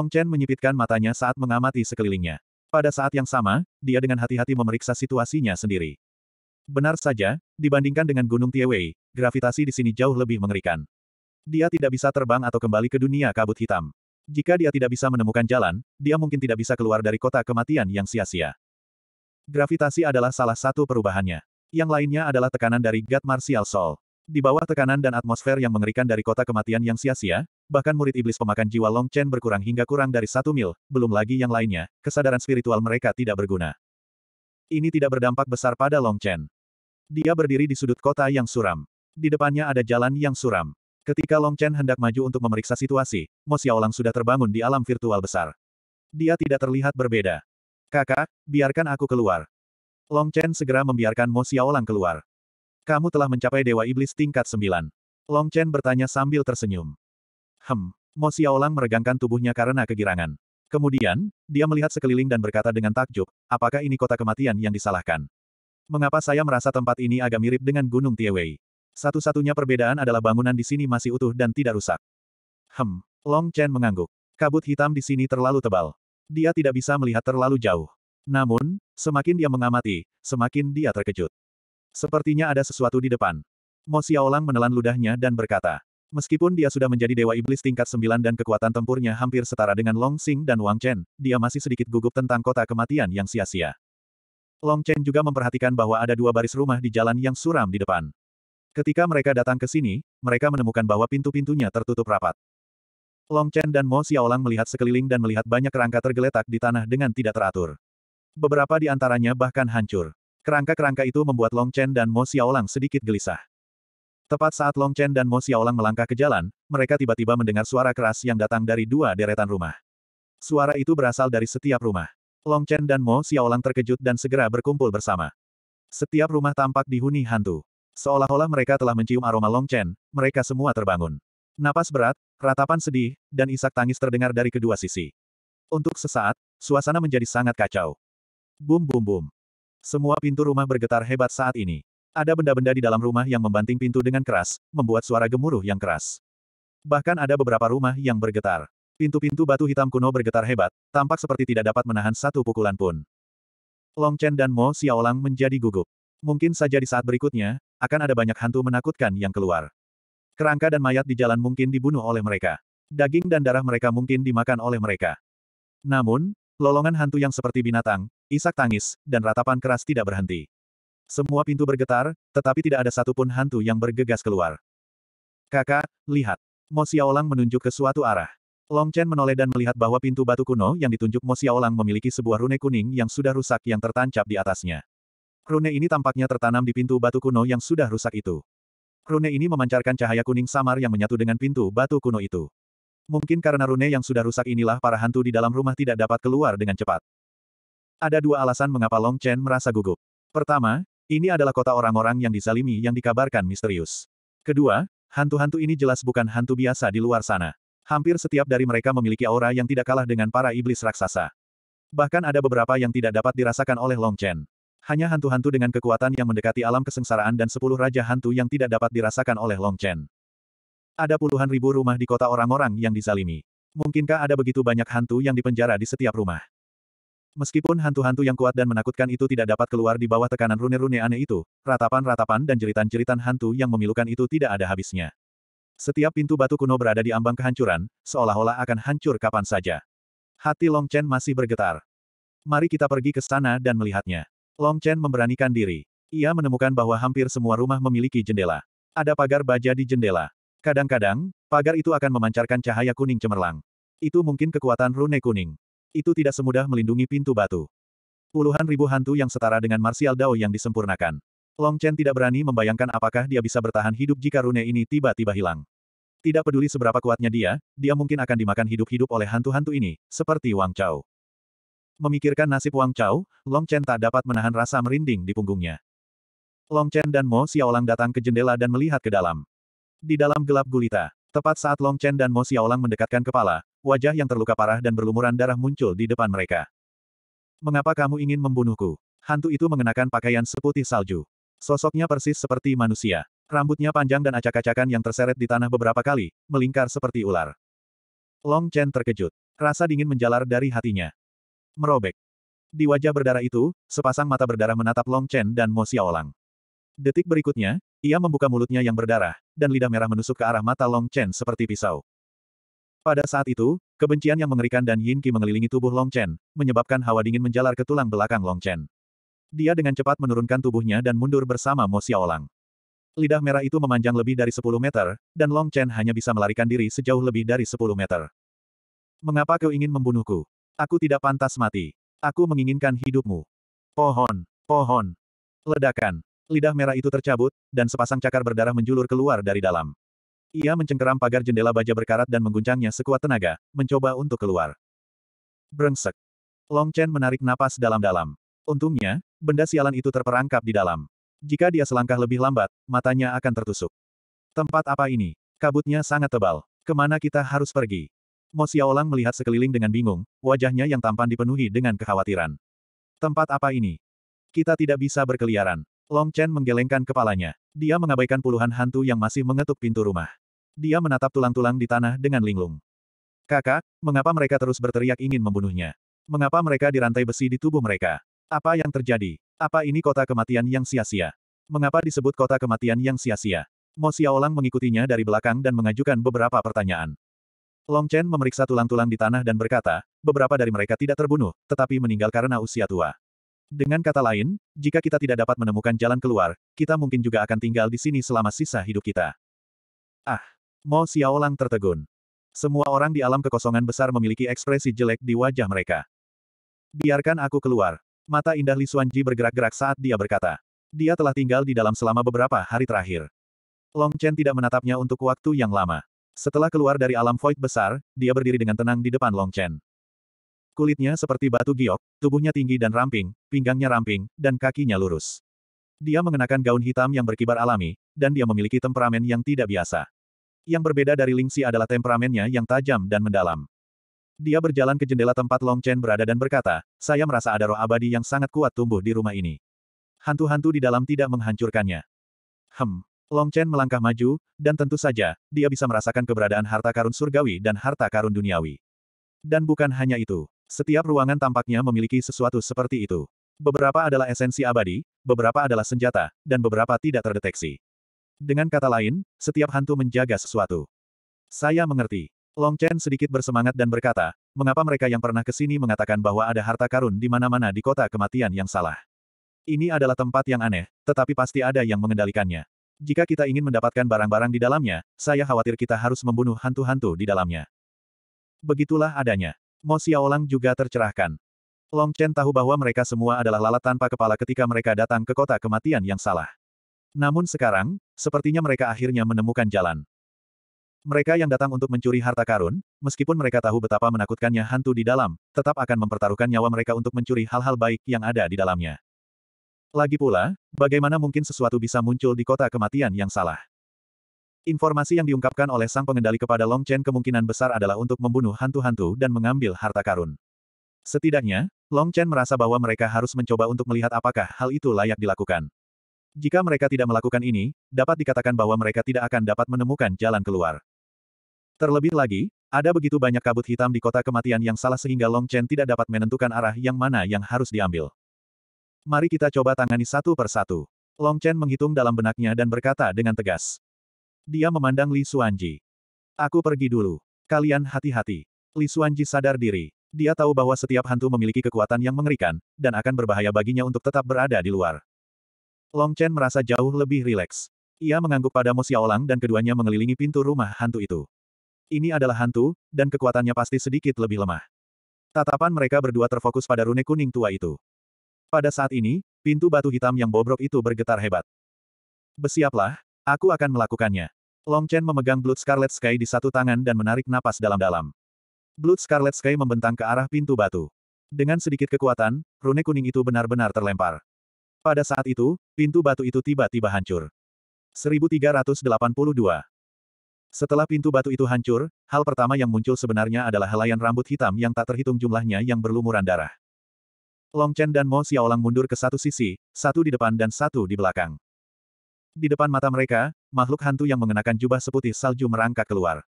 Long Chen menyipitkan matanya saat mengamati sekelilingnya. Pada saat yang sama, dia dengan hati-hati memeriksa situasinya sendiri. Benar saja, dibandingkan dengan Gunung Tiewei, gravitasi di sini jauh lebih mengerikan. Dia tidak bisa terbang atau kembali ke dunia kabut hitam. Jika dia tidak bisa menemukan jalan, dia mungkin tidak bisa keluar dari kota kematian yang sia-sia. Gravitasi adalah salah satu perubahannya. Yang lainnya adalah tekanan dari God Martial Soul. Di bawah tekanan dan atmosfer yang mengerikan dari kota kematian yang sia-sia, bahkan murid iblis pemakan jiwa Long Chen berkurang hingga kurang dari satu mil, belum lagi yang lainnya, kesadaran spiritual mereka tidak berguna. Ini tidak berdampak besar pada Long Chen. Dia berdiri di sudut kota yang suram. Di depannya ada jalan yang suram. Ketika Long Chen hendak maju untuk memeriksa situasi, Mo Xiaolang sudah terbangun di alam virtual besar. Dia tidak terlihat berbeda. Kakak, biarkan aku keluar. Long Chen segera membiarkan Mo Xiaolang keluar. Kamu telah mencapai Dewa Iblis tingkat 9. Long Chen bertanya sambil tersenyum. Hem, Mo Xiaolang meregangkan tubuhnya karena kegirangan. Kemudian, dia melihat sekeliling dan berkata dengan takjub, apakah ini kota kematian yang disalahkan? Mengapa saya merasa tempat ini agak mirip dengan Gunung Tiewei? Satu-satunya perbedaan adalah bangunan di sini masih utuh dan tidak rusak. Hem, Long Chen mengangguk. Kabut hitam di sini terlalu tebal. Dia tidak bisa melihat terlalu jauh. Namun, semakin dia mengamati, semakin dia terkejut. Sepertinya ada sesuatu di depan. Mo Xiaolang menelan ludahnya dan berkata, Meskipun dia sudah menjadi dewa iblis tingkat sembilan dan kekuatan tempurnya hampir setara dengan Long Xing dan Wang Chen, dia masih sedikit gugup tentang kota kematian yang sia-sia. Long Chen juga memperhatikan bahwa ada dua baris rumah di jalan yang suram di depan. Ketika mereka datang ke sini, mereka menemukan bahwa pintu-pintunya tertutup rapat. Long Chen dan Mo Xiaolang melihat sekeliling dan melihat banyak kerangka tergeletak di tanah dengan tidak teratur. Beberapa di antaranya bahkan hancur. Kerangka-kerangka itu membuat Long Chen dan Mo Xiaolang sedikit gelisah. Tepat saat Long Chen dan Mo Xiaolang melangkah ke jalan, mereka tiba-tiba mendengar suara keras yang datang dari dua deretan rumah. Suara itu berasal dari setiap rumah. Long Chen dan Mo Xiaolang terkejut dan segera berkumpul bersama. Setiap rumah tampak dihuni hantu. Seolah-olah mereka telah mencium aroma Long Chen, mereka semua terbangun. Napas berat, ratapan sedih, dan isak tangis terdengar dari kedua sisi. Untuk sesaat, suasana menjadi sangat kacau. Bum bum bum. Semua pintu rumah bergetar hebat saat ini. Ada benda-benda di dalam rumah yang membanting pintu dengan keras, membuat suara gemuruh yang keras. Bahkan ada beberapa rumah yang bergetar. Pintu-pintu batu hitam kuno bergetar hebat, tampak seperti tidak dapat menahan satu pukulan pun. Long Chen dan Mo Xiaolang menjadi gugup. Mungkin saja di saat berikutnya, akan ada banyak hantu menakutkan yang keluar. Kerangka dan mayat di jalan mungkin dibunuh oleh mereka. Daging dan darah mereka mungkin dimakan oleh mereka. Namun, Lolongan hantu yang seperti binatang, isak tangis, dan ratapan keras tidak berhenti. Semua pintu bergetar, tetapi tidak ada satupun hantu yang bergegas keluar. Kakak, lihat. Mo Xiaolang menunjuk ke suatu arah. Long Chen menoleh dan melihat bahwa pintu batu kuno yang ditunjuk Mo Xiaolang memiliki sebuah rune kuning yang sudah rusak yang tertancap di atasnya. Rune ini tampaknya tertanam di pintu batu kuno yang sudah rusak itu. Rune ini memancarkan cahaya kuning samar yang menyatu dengan pintu batu kuno itu. Mungkin karena rune yang sudah rusak inilah para hantu di dalam rumah tidak dapat keluar dengan cepat. Ada dua alasan mengapa Long Chen merasa gugup. Pertama, ini adalah kota orang-orang yang disalimi yang dikabarkan misterius. Kedua, hantu-hantu ini jelas bukan hantu biasa di luar sana. Hampir setiap dari mereka memiliki aura yang tidak kalah dengan para iblis raksasa. Bahkan ada beberapa yang tidak dapat dirasakan oleh Long Chen. Hanya hantu-hantu dengan kekuatan yang mendekati alam kesengsaraan dan sepuluh raja hantu yang tidak dapat dirasakan oleh Long Chen. Ada puluhan ribu rumah di kota orang-orang yang dizalimi. Mungkinkah ada begitu banyak hantu yang dipenjara di setiap rumah? Meskipun hantu-hantu yang kuat dan menakutkan itu tidak dapat keluar di bawah tekanan rune-rune aneh itu, ratapan-ratapan dan jeritan-jeritan hantu yang memilukan itu tidak ada habisnya. Setiap pintu batu kuno berada di ambang kehancuran, seolah-olah akan hancur kapan saja. Hati Long Chen masih bergetar. Mari kita pergi ke sana dan melihatnya. Long Chen memberanikan diri. Ia menemukan bahwa hampir semua rumah memiliki jendela. Ada pagar baja di jendela. Kadang-kadang, pagar itu akan memancarkan cahaya kuning cemerlang. Itu mungkin kekuatan rune kuning. Itu tidak semudah melindungi pintu batu. Puluhan ribu hantu yang setara dengan Martial Dao yang disempurnakan. Long Chen tidak berani membayangkan apakah dia bisa bertahan hidup jika rune ini tiba-tiba hilang. Tidak peduli seberapa kuatnya dia, dia mungkin akan dimakan hidup-hidup oleh hantu-hantu ini, seperti Wang Chao. Memikirkan nasib Wang Chao, Long Chen tak dapat menahan rasa merinding di punggungnya. Long Chen dan Mo Xiaolang datang ke jendela dan melihat ke dalam. Di dalam gelap gulita, tepat saat Long Chen dan Mo Xiaolang mendekatkan kepala, wajah yang terluka parah dan berlumuran darah muncul di depan mereka. Mengapa kamu ingin membunuhku? Hantu itu mengenakan pakaian seputih salju. Sosoknya persis seperti manusia. Rambutnya panjang dan acak-acakan yang terseret di tanah beberapa kali, melingkar seperti ular. Long Chen terkejut. Rasa dingin menjalar dari hatinya. Merobek. Di wajah berdarah itu, sepasang mata berdarah menatap Long Chen dan Mo Xiaolang. Detik berikutnya, ia membuka mulutnya yang berdarah, dan lidah merah menusuk ke arah mata Long Chen seperti pisau. Pada saat itu, kebencian yang mengerikan dan Yin Qi mengelilingi tubuh Long Chen, menyebabkan hawa dingin menjalar ke tulang belakang Long Chen. Dia dengan cepat menurunkan tubuhnya dan mundur bersama Mo Xiaolang. Lidah merah itu memanjang lebih dari 10 meter, dan Long Chen hanya bisa melarikan diri sejauh lebih dari 10 meter. Mengapa kau ingin membunuhku? Aku tidak pantas mati. Aku menginginkan hidupmu. Pohon, pohon, ledakan. Lidah merah itu tercabut, dan sepasang cakar berdarah menjulur keluar dari dalam. Ia mencengkeram pagar jendela baja berkarat dan mengguncangnya sekuat tenaga, mencoba untuk keluar. Brengsek. Long Chen menarik napas dalam-dalam. Untungnya, benda sialan itu terperangkap di dalam. Jika dia selangkah lebih lambat, matanya akan tertusuk. Tempat apa ini? Kabutnya sangat tebal. Kemana kita harus pergi? Mo Xiaolang melihat sekeliling dengan bingung, wajahnya yang tampan dipenuhi dengan kekhawatiran. Tempat apa ini? Kita tidak bisa berkeliaran. Long Chen menggelengkan kepalanya. Dia mengabaikan puluhan hantu yang masih mengetuk pintu rumah. Dia menatap tulang-tulang di tanah dengan linglung. Kakak, mengapa mereka terus berteriak ingin membunuhnya? Mengapa mereka dirantai besi di tubuh mereka? Apa yang terjadi? Apa ini kota kematian yang sia-sia? Mengapa disebut kota kematian yang sia-sia? Mo Xiaolang mengikutinya dari belakang dan mengajukan beberapa pertanyaan. Long Chen memeriksa tulang-tulang di tanah dan berkata, beberapa dari mereka tidak terbunuh, tetapi meninggal karena usia tua. Dengan kata lain, jika kita tidak dapat menemukan jalan keluar, kita mungkin juga akan tinggal di sini selama sisa hidup kita. Ah! Mo Xiaolang tertegun. Semua orang di alam kekosongan besar memiliki ekspresi jelek di wajah mereka. Biarkan aku keluar. Mata indah Li Xuanji bergerak-gerak saat dia berkata. Dia telah tinggal di dalam selama beberapa hari terakhir. Long Chen tidak menatapnya untuk waktu yang lama. Setelah keluar dari alam void besar, dia berdiri dengan tenang di depan Long Chen. Kulitnya seperti batu giok, tubuhnya tinggi dan ramping, pinggangnya ramping, dan kakinya lurus. Dia mengenakan gaun hitam yang berkibar alami, dan dia memiliki temperamen yang tidak biasa. Yang berbeda dari Lingxi adalah temperamennya yang tajam dan mendalam. Dia berjalan ke jendela tempat Long Chen berada dan berkata, saya merasa ada roh abadi yang sangat kuat tumbuh di rumah ini. Hantu-hantu di dalam tidak menghancurkannya. Hem, Long Chen melangkah maju, dan tentu saja, dia bisa merasakan keberadaan harta karun surgawi dan harta karun duniawi. Dan bukan hanya itu. Setiap ruangan tampaknya memiliki sesuatu seperti itu. Beberapa adalah esensi abadi, beberapa adalah senjata, dan beberapa tidak terdeteksi. Dengan kata lain, setiap hantu menjaga sesuatu. Saya mengerti. Long Chen sedikit bersemangat dan berkata, mengapa mereka yang pernah ke sini mengatakan bahwa ada harta karun di mana-mana di kota kematian yang salah. Ini adalah tempat yang aneh, tetapi pasti ada yang mengendalikannya. Jika kita ingin mendapatkan barang-barang di dalamnya, saya khawatir kita harus membunuh hantu-hantu di dalamnya. Begitulah adanya. Mo Xiaolang juga tercerahkan. Long Chen tahu bahwa mereka semua adalah lalat tanpa kepala ketika mereka datang ke kota kematian yang salah. Namun sekarang, sepertinya mereka akhirnya menemukan jalan. Mereka yang datang untuk mencuri harta karun, meskipun mereka tahu betapa menakutkannya hantu di dalam, tetap akan mempertaruhkan nyawa mereka untuk mencuri hal-hal baik yang ada di dalamnya. Lagi pula, bagaimana mungkin sesuatu bisa muncul di kota kematian yang salah? Informasi yang diungkapkan oleh sang pengendali kepada Long Chen kemungkinan besar adalah untuk membunuh hantu-hantu dan mengambil harta karun. Setidaknya, Long Chen merasa bahwa mereka harus mencoba untuk melihat apakah hal itu layak dilakukan. Jika mereka tidak melakukan ini, dapat dikatakan bahwa mereka tidak akan dapat menemukan jalan keluar. Terlebih lagi, ada begitu banyak kabut hitam di kota kematian yang salah sehingga Long Chen tidak dapat menentukan arah yang mana yang harus diambil. Mari kita coba tangani satu persatu. Long Chen menghitung dalam benaknya dan berkata dengan tegas. Dia memandang Li Xuanji. Aku pergi dulu. Kalian hati-hati. Li Xuanji sadar diri. Dia tahu bahwa setiap hantu memiliki kekuatan yang mengerikan, dan akan berbahaya baginya untuk tetap berada di luar. Long Chen merasa jauh lebih rileks. Ia mengangguk pada Mo Xiaolang dan keduanya mengelilingi pintu rumah hantu itu. Ini adalah hantu, dan kekuatannya pasti sedikit lebih lemah. Tatapan mereka berdua terfokus pada rune kuning tua itu. Pada saat ini, pintu batu hitam yang bobrok itu bergetar hebat. Bersiaplah, Aku akan melakukannya. Long Chen memegang Blood Scarlet Sky di satu tangan dan menarik napas dalam-dalam. Blood Scarlet Sky membentang ke arah pintu batu. Dengan sedikit kekuatan, rune kuning itu benar-benar terlempar. Pada saat itu, pintu batu itu tiba-tiba hancur. 1382 Setelah pintu batu itu hancur, hal pertama yang muncul sebenarnya adalah helaian rambut hitam yang tak terhitung jumlahnya yang berlumuran darah. Long Chen dan Mo Xiaolang mundur ke satu sisi, satu di depan dan satu di belakang. Di depan mata mereka, makhluk hantu yang mengenakan jubah seputih salju merangkak keluar.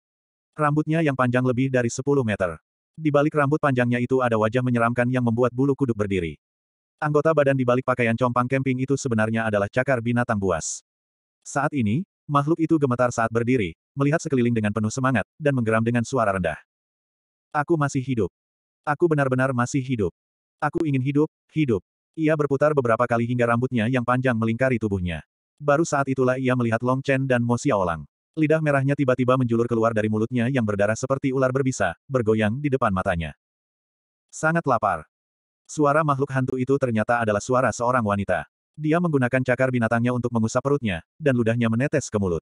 Rambutnya yang panjang lebih dari 10 meter. Di balik rambut panjangnya itu ada wajah menyeramkan yang membuat bulu kuduk berdiri. Anggota badan di balik pakaian compang camping itu sebenarnya adalah cakar binatang buas. Saat ini, makhluk itu gemetar saat berdiri, melihat sekeliling dengan penuh semangat, dan menggeram dengan suara rendah. Aku masih hidup. Aku benar-benar masih hidup. Aku ingin hidup, hidup. Ia berputar beberapa kali hingga rambutnya yang panjang melingkari tubuhnya. Baru saat itulah ia melihat Long Chen dan Mo Xiaolang. Lidah merahnya tiba-tiba menjulur keluar dari mulutnya yang berdarah seperti ular berbisa, bergoyang di depan matanya. Sangat lapar. Suara makhluk hantu itu ternyata adalah suara seorang wanita. Dia menggunakan cakar binatangnya untuk mengusap perutnya, dan ludahnya menetes ke mulut.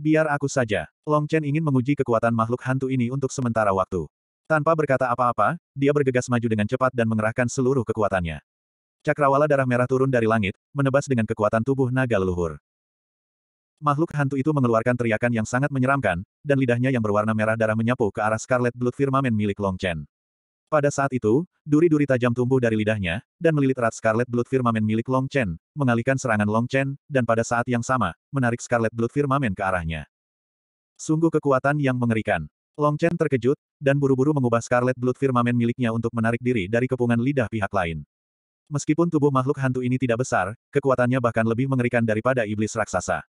Biar aku saja. Long Chen ingin menguji kekuatan makhluk hantu ini untuk sementara waktu. Tanpa berkata apa-apa, dia bergegas maju dengan cepat dan mengerahkan seluruh kekuatannya. Cakrawala darah merah turun dari langit, menebas dengan kekuatan tubuh naga leluhur. Makhluk hantu itu mengeluarkan teriakan yang sangat menyeramkan, dan lidahnya yang berwarna merah darah menyapu ke arah Scarlet Blood Firmamen milik Long Chen. Pada saat itu, duri-duri tajam tumbuh dari lidahnya, dan melilit erat Scarlet Blood Firmamen milik Long Chen, mengalihkan serangan Long Chen, dan pada saat yang sama, menarik Scarlet Blood Firmamen ke arahnya. Sungguh kekuatan yang mengerikan. Long Chen terkejut, dan buru-buru mengubah Scarlet Blood Firmamen miliknya untuk menarik diri dari kepungan lidah pihak lain. Meskipun tubuh makhluk hantu ini tidak besar, kekuatannya bahkan lebih mengerikan daripada iblis raksasa.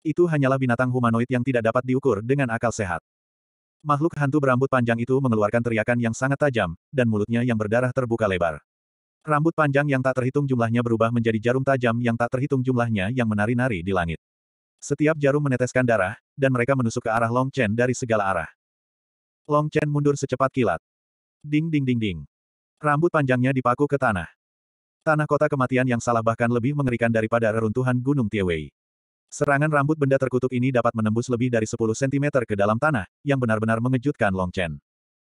Itu hanyalah binatang humanoid yang tidak dapat diukur dengan akal sehat. Makhluk hantu berambut panjang itu mengeluarkan teriakan yang sangat tajam, dan mulutnya yang berdarah terbuka lebar. Rambut panjang yang tak terhitung jumlahnya berubah menjadi jarum tajam yang tak terhitung jumlahnya yang menari-nari di langit. Setiap jarum meneteskan darah, dan mereka menusuk ke arah Long Chen dari segala arah. Long Chen mundur secepat kilat. Ding ding ding ding. Rambut panjangnya dipaku ke tanah. Tanah kota kematian yang salah bahkan lebih mengerikan daripada reruntuhan Gunung Tiewei. Serangan rambut benda terkutuk ini dapat menembus lebih dari 10 cm ke dalam tanah, yang benar-benar mengejutkan Long Chen.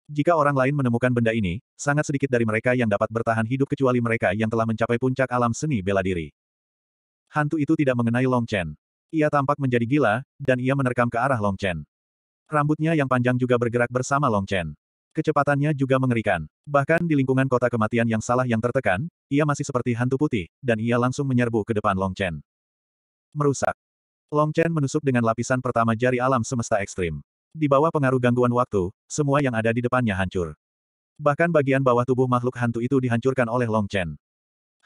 Jika orang lain menemukan benda ini, sangat sedikit dari mereka yang dapat bertahan hidup kecuali mereka yang telah mencapai puncak alam seni bela diri. Hantu itu tidak mengenai Long Chen. Ia tampak menjadi gila, dan ia menerkam ke arah Long Chen. Rambutnya yang panjang juga bergerak bersama Long Chen. Kecepatannya juga mengerikan. Bahkan di lingkungan kota kematian yang salah yang tertekan, ia masih seperti hantu putih, dan ia langsung menyerbu ke depan Long Chen. Merusak. Long Chen menusuk dengan lapisan pertama jari alam semesta ekstrim. Di bawah pengaruh gangguan waktu, semua yang ada di depannya hancur. Bahkan bagian bawah tubuh makhluk hantu itu dihancurkan oleh Long Chen.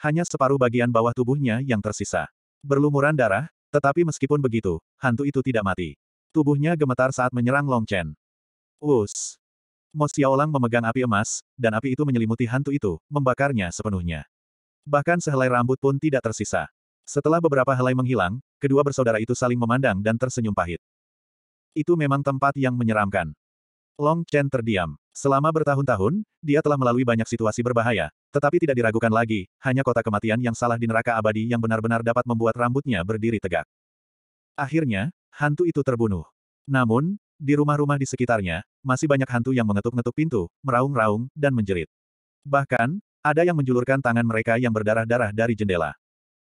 Hanya separuh bagian bawah tubuhnya yang tersisa. Berlumuran darah, tetapi meskipun begitu, hantu itu tidak mati. Tubuhnya gemetar saat menyerang Long Chen. Wus! Mo Xiaolang memegang api emas, dan api itu menyelimuti hantu itu, membakarnya sepenuhnya. Bahkan sehelai rambut pun tidak tersisa. Setelah beberapa helai menghilang, kedua bersaudara itu saling memandang dan tersenyum pahit. Itu memang tempat yang menyeramkan. Long Chen terdiam. Selama bertahun-tahun, dia telah melalui banyak situasi berbahaya, tetapi tidak diragukan lagi, hanya kota kematian yang salah di neraka abadi yang benar-benar dapat membuat rambutnya berdiri tegak. Akhirnya, hantu itu terbunuh. Namun, di rumah-rumah di sekitarnya, masih banyak hantu yang mengetuk-ngetuk pintu, meraung-raung, dan menjerit. Bahkan, ada yang menjulurkan tangan mereka yang berdarah-darah dari jendela.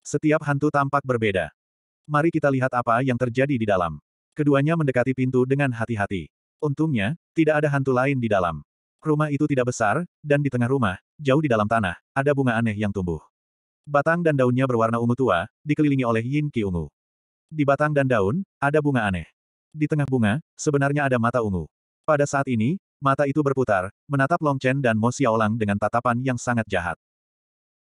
Setiap hantu tampak berbeda. Mari kita lihat apa yang terjadi di dalam. Keduanya mendekati pintu dengan hati-hati. Untungnya, tidak ada hantu lain di dalam. Rumah itu tidak besar, dan di tengah rumah, jauh di dalam tanah, ada bunga aneh yang tumbuh. Batang dan daunnya berwarna ungu tua, dikelilingi oleh yin ki ungu. Di batang dan daun, ada bunga aneh. Di tengah bunga, sebenarnya ada mata ungu. Pada saat ini, mata itu berputar, menatap Long Chen dan Mo Xiaolang dengan tatapan yang sangat jahat.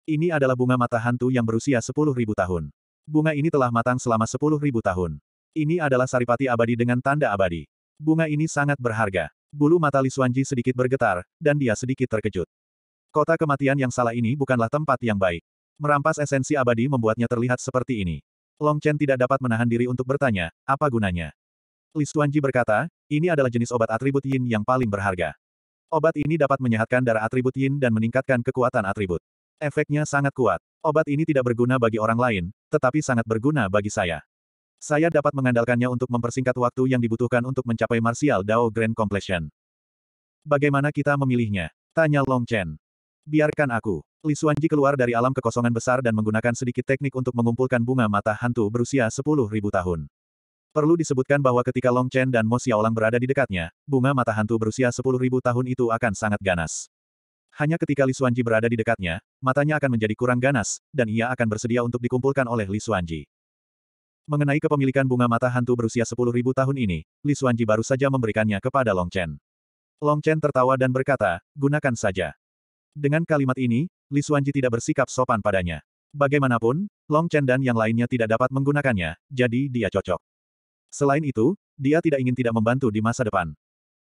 Ini adalah bunga mata hantu yang berusia 10.000 tahun. Bunga ini telah matang selama 10.000 tahun. Ini adalah saripati abadi dengan tanda abadi. Bunga ini sangat berharga. Bulu mata Li Xuanji sedikit bergetar, dan dia sedikit terkejut. Kota kematian yang salah ini bukanlah tempat yang baik. Merampas esensi abadi membuatnya terlihat seperti ini. Long Chen tidak dapat menahan diri untuk bertanya, apa gunanya? Li Xuanji berkata, ini adalah jenis obat atribut yin yang paling berharga. Obat ini dapat menyehatkan darah atribut yin dan meningkatkan kekuatan atribut. Efeknya sangat kuat. Obat ini tidak berguna bagi orang lain, tetapi sangat berguna bagi saya. Saya dapat mengandalkannya untuk mempersingkat waktu yang dibutuhkan untuk mencapai Martial Dao Grand Completion. Bagaimana kita memilihnya? Tanya Long Chen. Biarkan aku. Li Xuanji keluar dari alam kekosongan besar dan menggunakan sedikit teknik untuk mengumpulkan bunga mata hantu berusia 10.000 tahun. Perlu disebutkan bahwa ketika Long Chen dan Mo Xiaolang berada di dekatnya, bunga mata hantu berusia 10.000 tahun itu akan sangat ganas. Hanya ketika Li Xuanji berada di dekatnya, matanya akan menjadi kurang ganas, dan ia akan bersedia untuk dikumpulkan oleh Li Xuanji. Mengenai kepemilikan bunga mata hantu berusia 10.000 tahun ini, Li Xuanji baru saja memberikannya kepada Long Chen. Long Chen tertawa dan berkata, gunakan saja. Dengan kalimat ini, Li Xuanji tidak bersikap sopan padanya. Bagaimanapun, Long Chen dan yang lainnya tidak dapat menggunakannya, jadi dia cocok. Selain itu, dia tidak ingin tidak membantu di masa depan.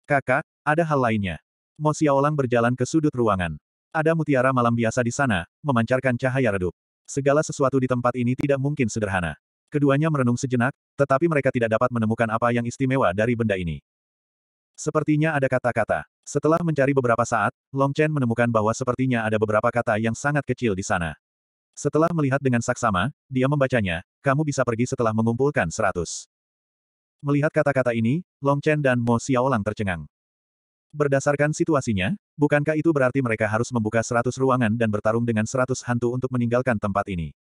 Kakak, ada hal lainnya. Mo Xiaolang berjalan ke sudut ruangan. Ada mutiara malam biasa di sana, memancarkan cahaya redup. Segala sesuatu di tempat ini tidak mungkin sederhana. Keduanya merenung sejenak, tetapi mereka tidak dapat menemukan apa yang istimewa dari benda ini. Sepertinya ada kata-kata. Setelah mencari beberapa saat, Long Chen menemukan bahwa sepertinya ada beberapa kata yang sangat kecil di sana. Setelah melihat dengan saksama, dia membacanya, kamu bisa pergi setelah mengumpulkan seratus. Melihat kata-kata ini, Long Chen dan Mo Xiaolang tercengang. Berdasarkan situasinya, bukankah itu berarti mereka harus membuka seratus ruangan dan bertarung dengan seratus hantu untuk meninggalkan tempat ini?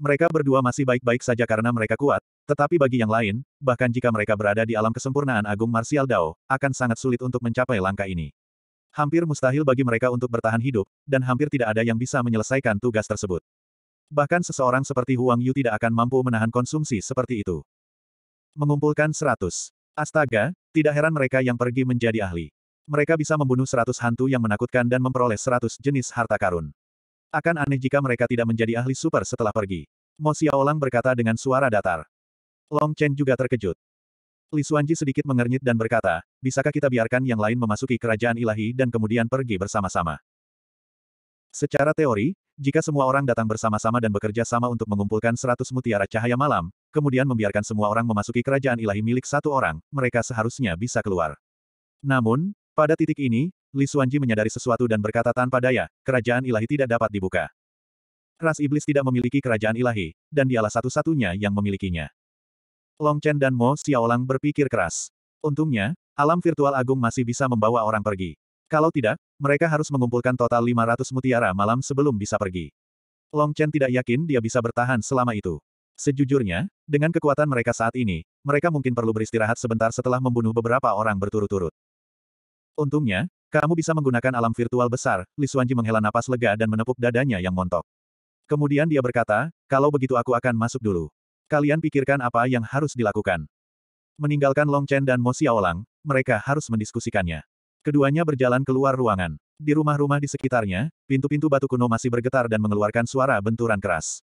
Mereka berdua masih baik-baik saja karena mereka kuat, tetapi bagi yang lain, bahkan jika mereka berada di alam kesempurnaan agung martial Dao, akan sangat sulit untuk mencapai langkah ini. Hampir mustahil bagi mereka untuk bertahan hidup, dan hampir tidak ada yang bisa menyelesaikan tugas tersebut. Bahkan seseorang seperti Huang Yu tidak akan mampu menahan konsumsi seperti itu. Mengumpulkan seratus, Astaga, tidak heran mereka yang pergi menjadi ahli. Mereka bisa membunuh seratus hantu yang menakutkan dan memperoleh seratus jenis harta karun. Akan aneh jika mereka tidak menjadi ahli super setelah pergi. Mo Xiaolang berkata dengan suara datar. Long Chen juga terkejut. Li Xuanji sedikit mengernyit dan berkata, bisakah kita biarkan yang lain memasuki kerajaan ilahi dan kemudian pergi bersama-sama. Secara teori, jika semua orang datang bersama-sama dan bekerja sama untuk mengumpulkan seratus mutiara cahaya malam, kemudian membiarkan semua orang memasuki kerajaan ilahi milik satu orang, mereka seharusnya bisa keluar. Namun, pada titik ini, Li Xuanji menyadari sesuatu dan berkata tanpa daya, kerajaan ilahi tidak dapat dibuka. Ras iblis tidak memiliki kerajaan ilahi, dan dialah satu-satunya yang memilikinya. Long Chen dan Mo Xiaolang berpikir keras. Untungnya, alam virtual agung masih bisa membawa orang pergi. Kalau tidak, mereka harus mengumpulkan total 500 mutiara malam sebelum bisa pergi. Long Chen tidak yakin dia bisa bertahan selama itu. Sejujurnya, dengan kekuatan mereka saat ini, mereka mungkin perlu beristirahat sebentar setelah membunuh beberapa orang berturut-turut. Untungnya, kamu bisa menggunakan alam virtual besar, Li Xuanji menghela napas lega dan menepuk dadanya yang montok. Kemudian dia berkata, kalau begitu aku akan masuk dulu. Kalian pikirkan apa yang harus dilakukan. Meninggalkan Long Chen dan Mo Xiaolang, mereka harus mendiskusikannya. Keduanya berjalan keluar ruangan. Di rumah-rumah di sekitarnya, pintu-pintu batu kuno masih bergetar dan mengeluarkan suara benturan keras.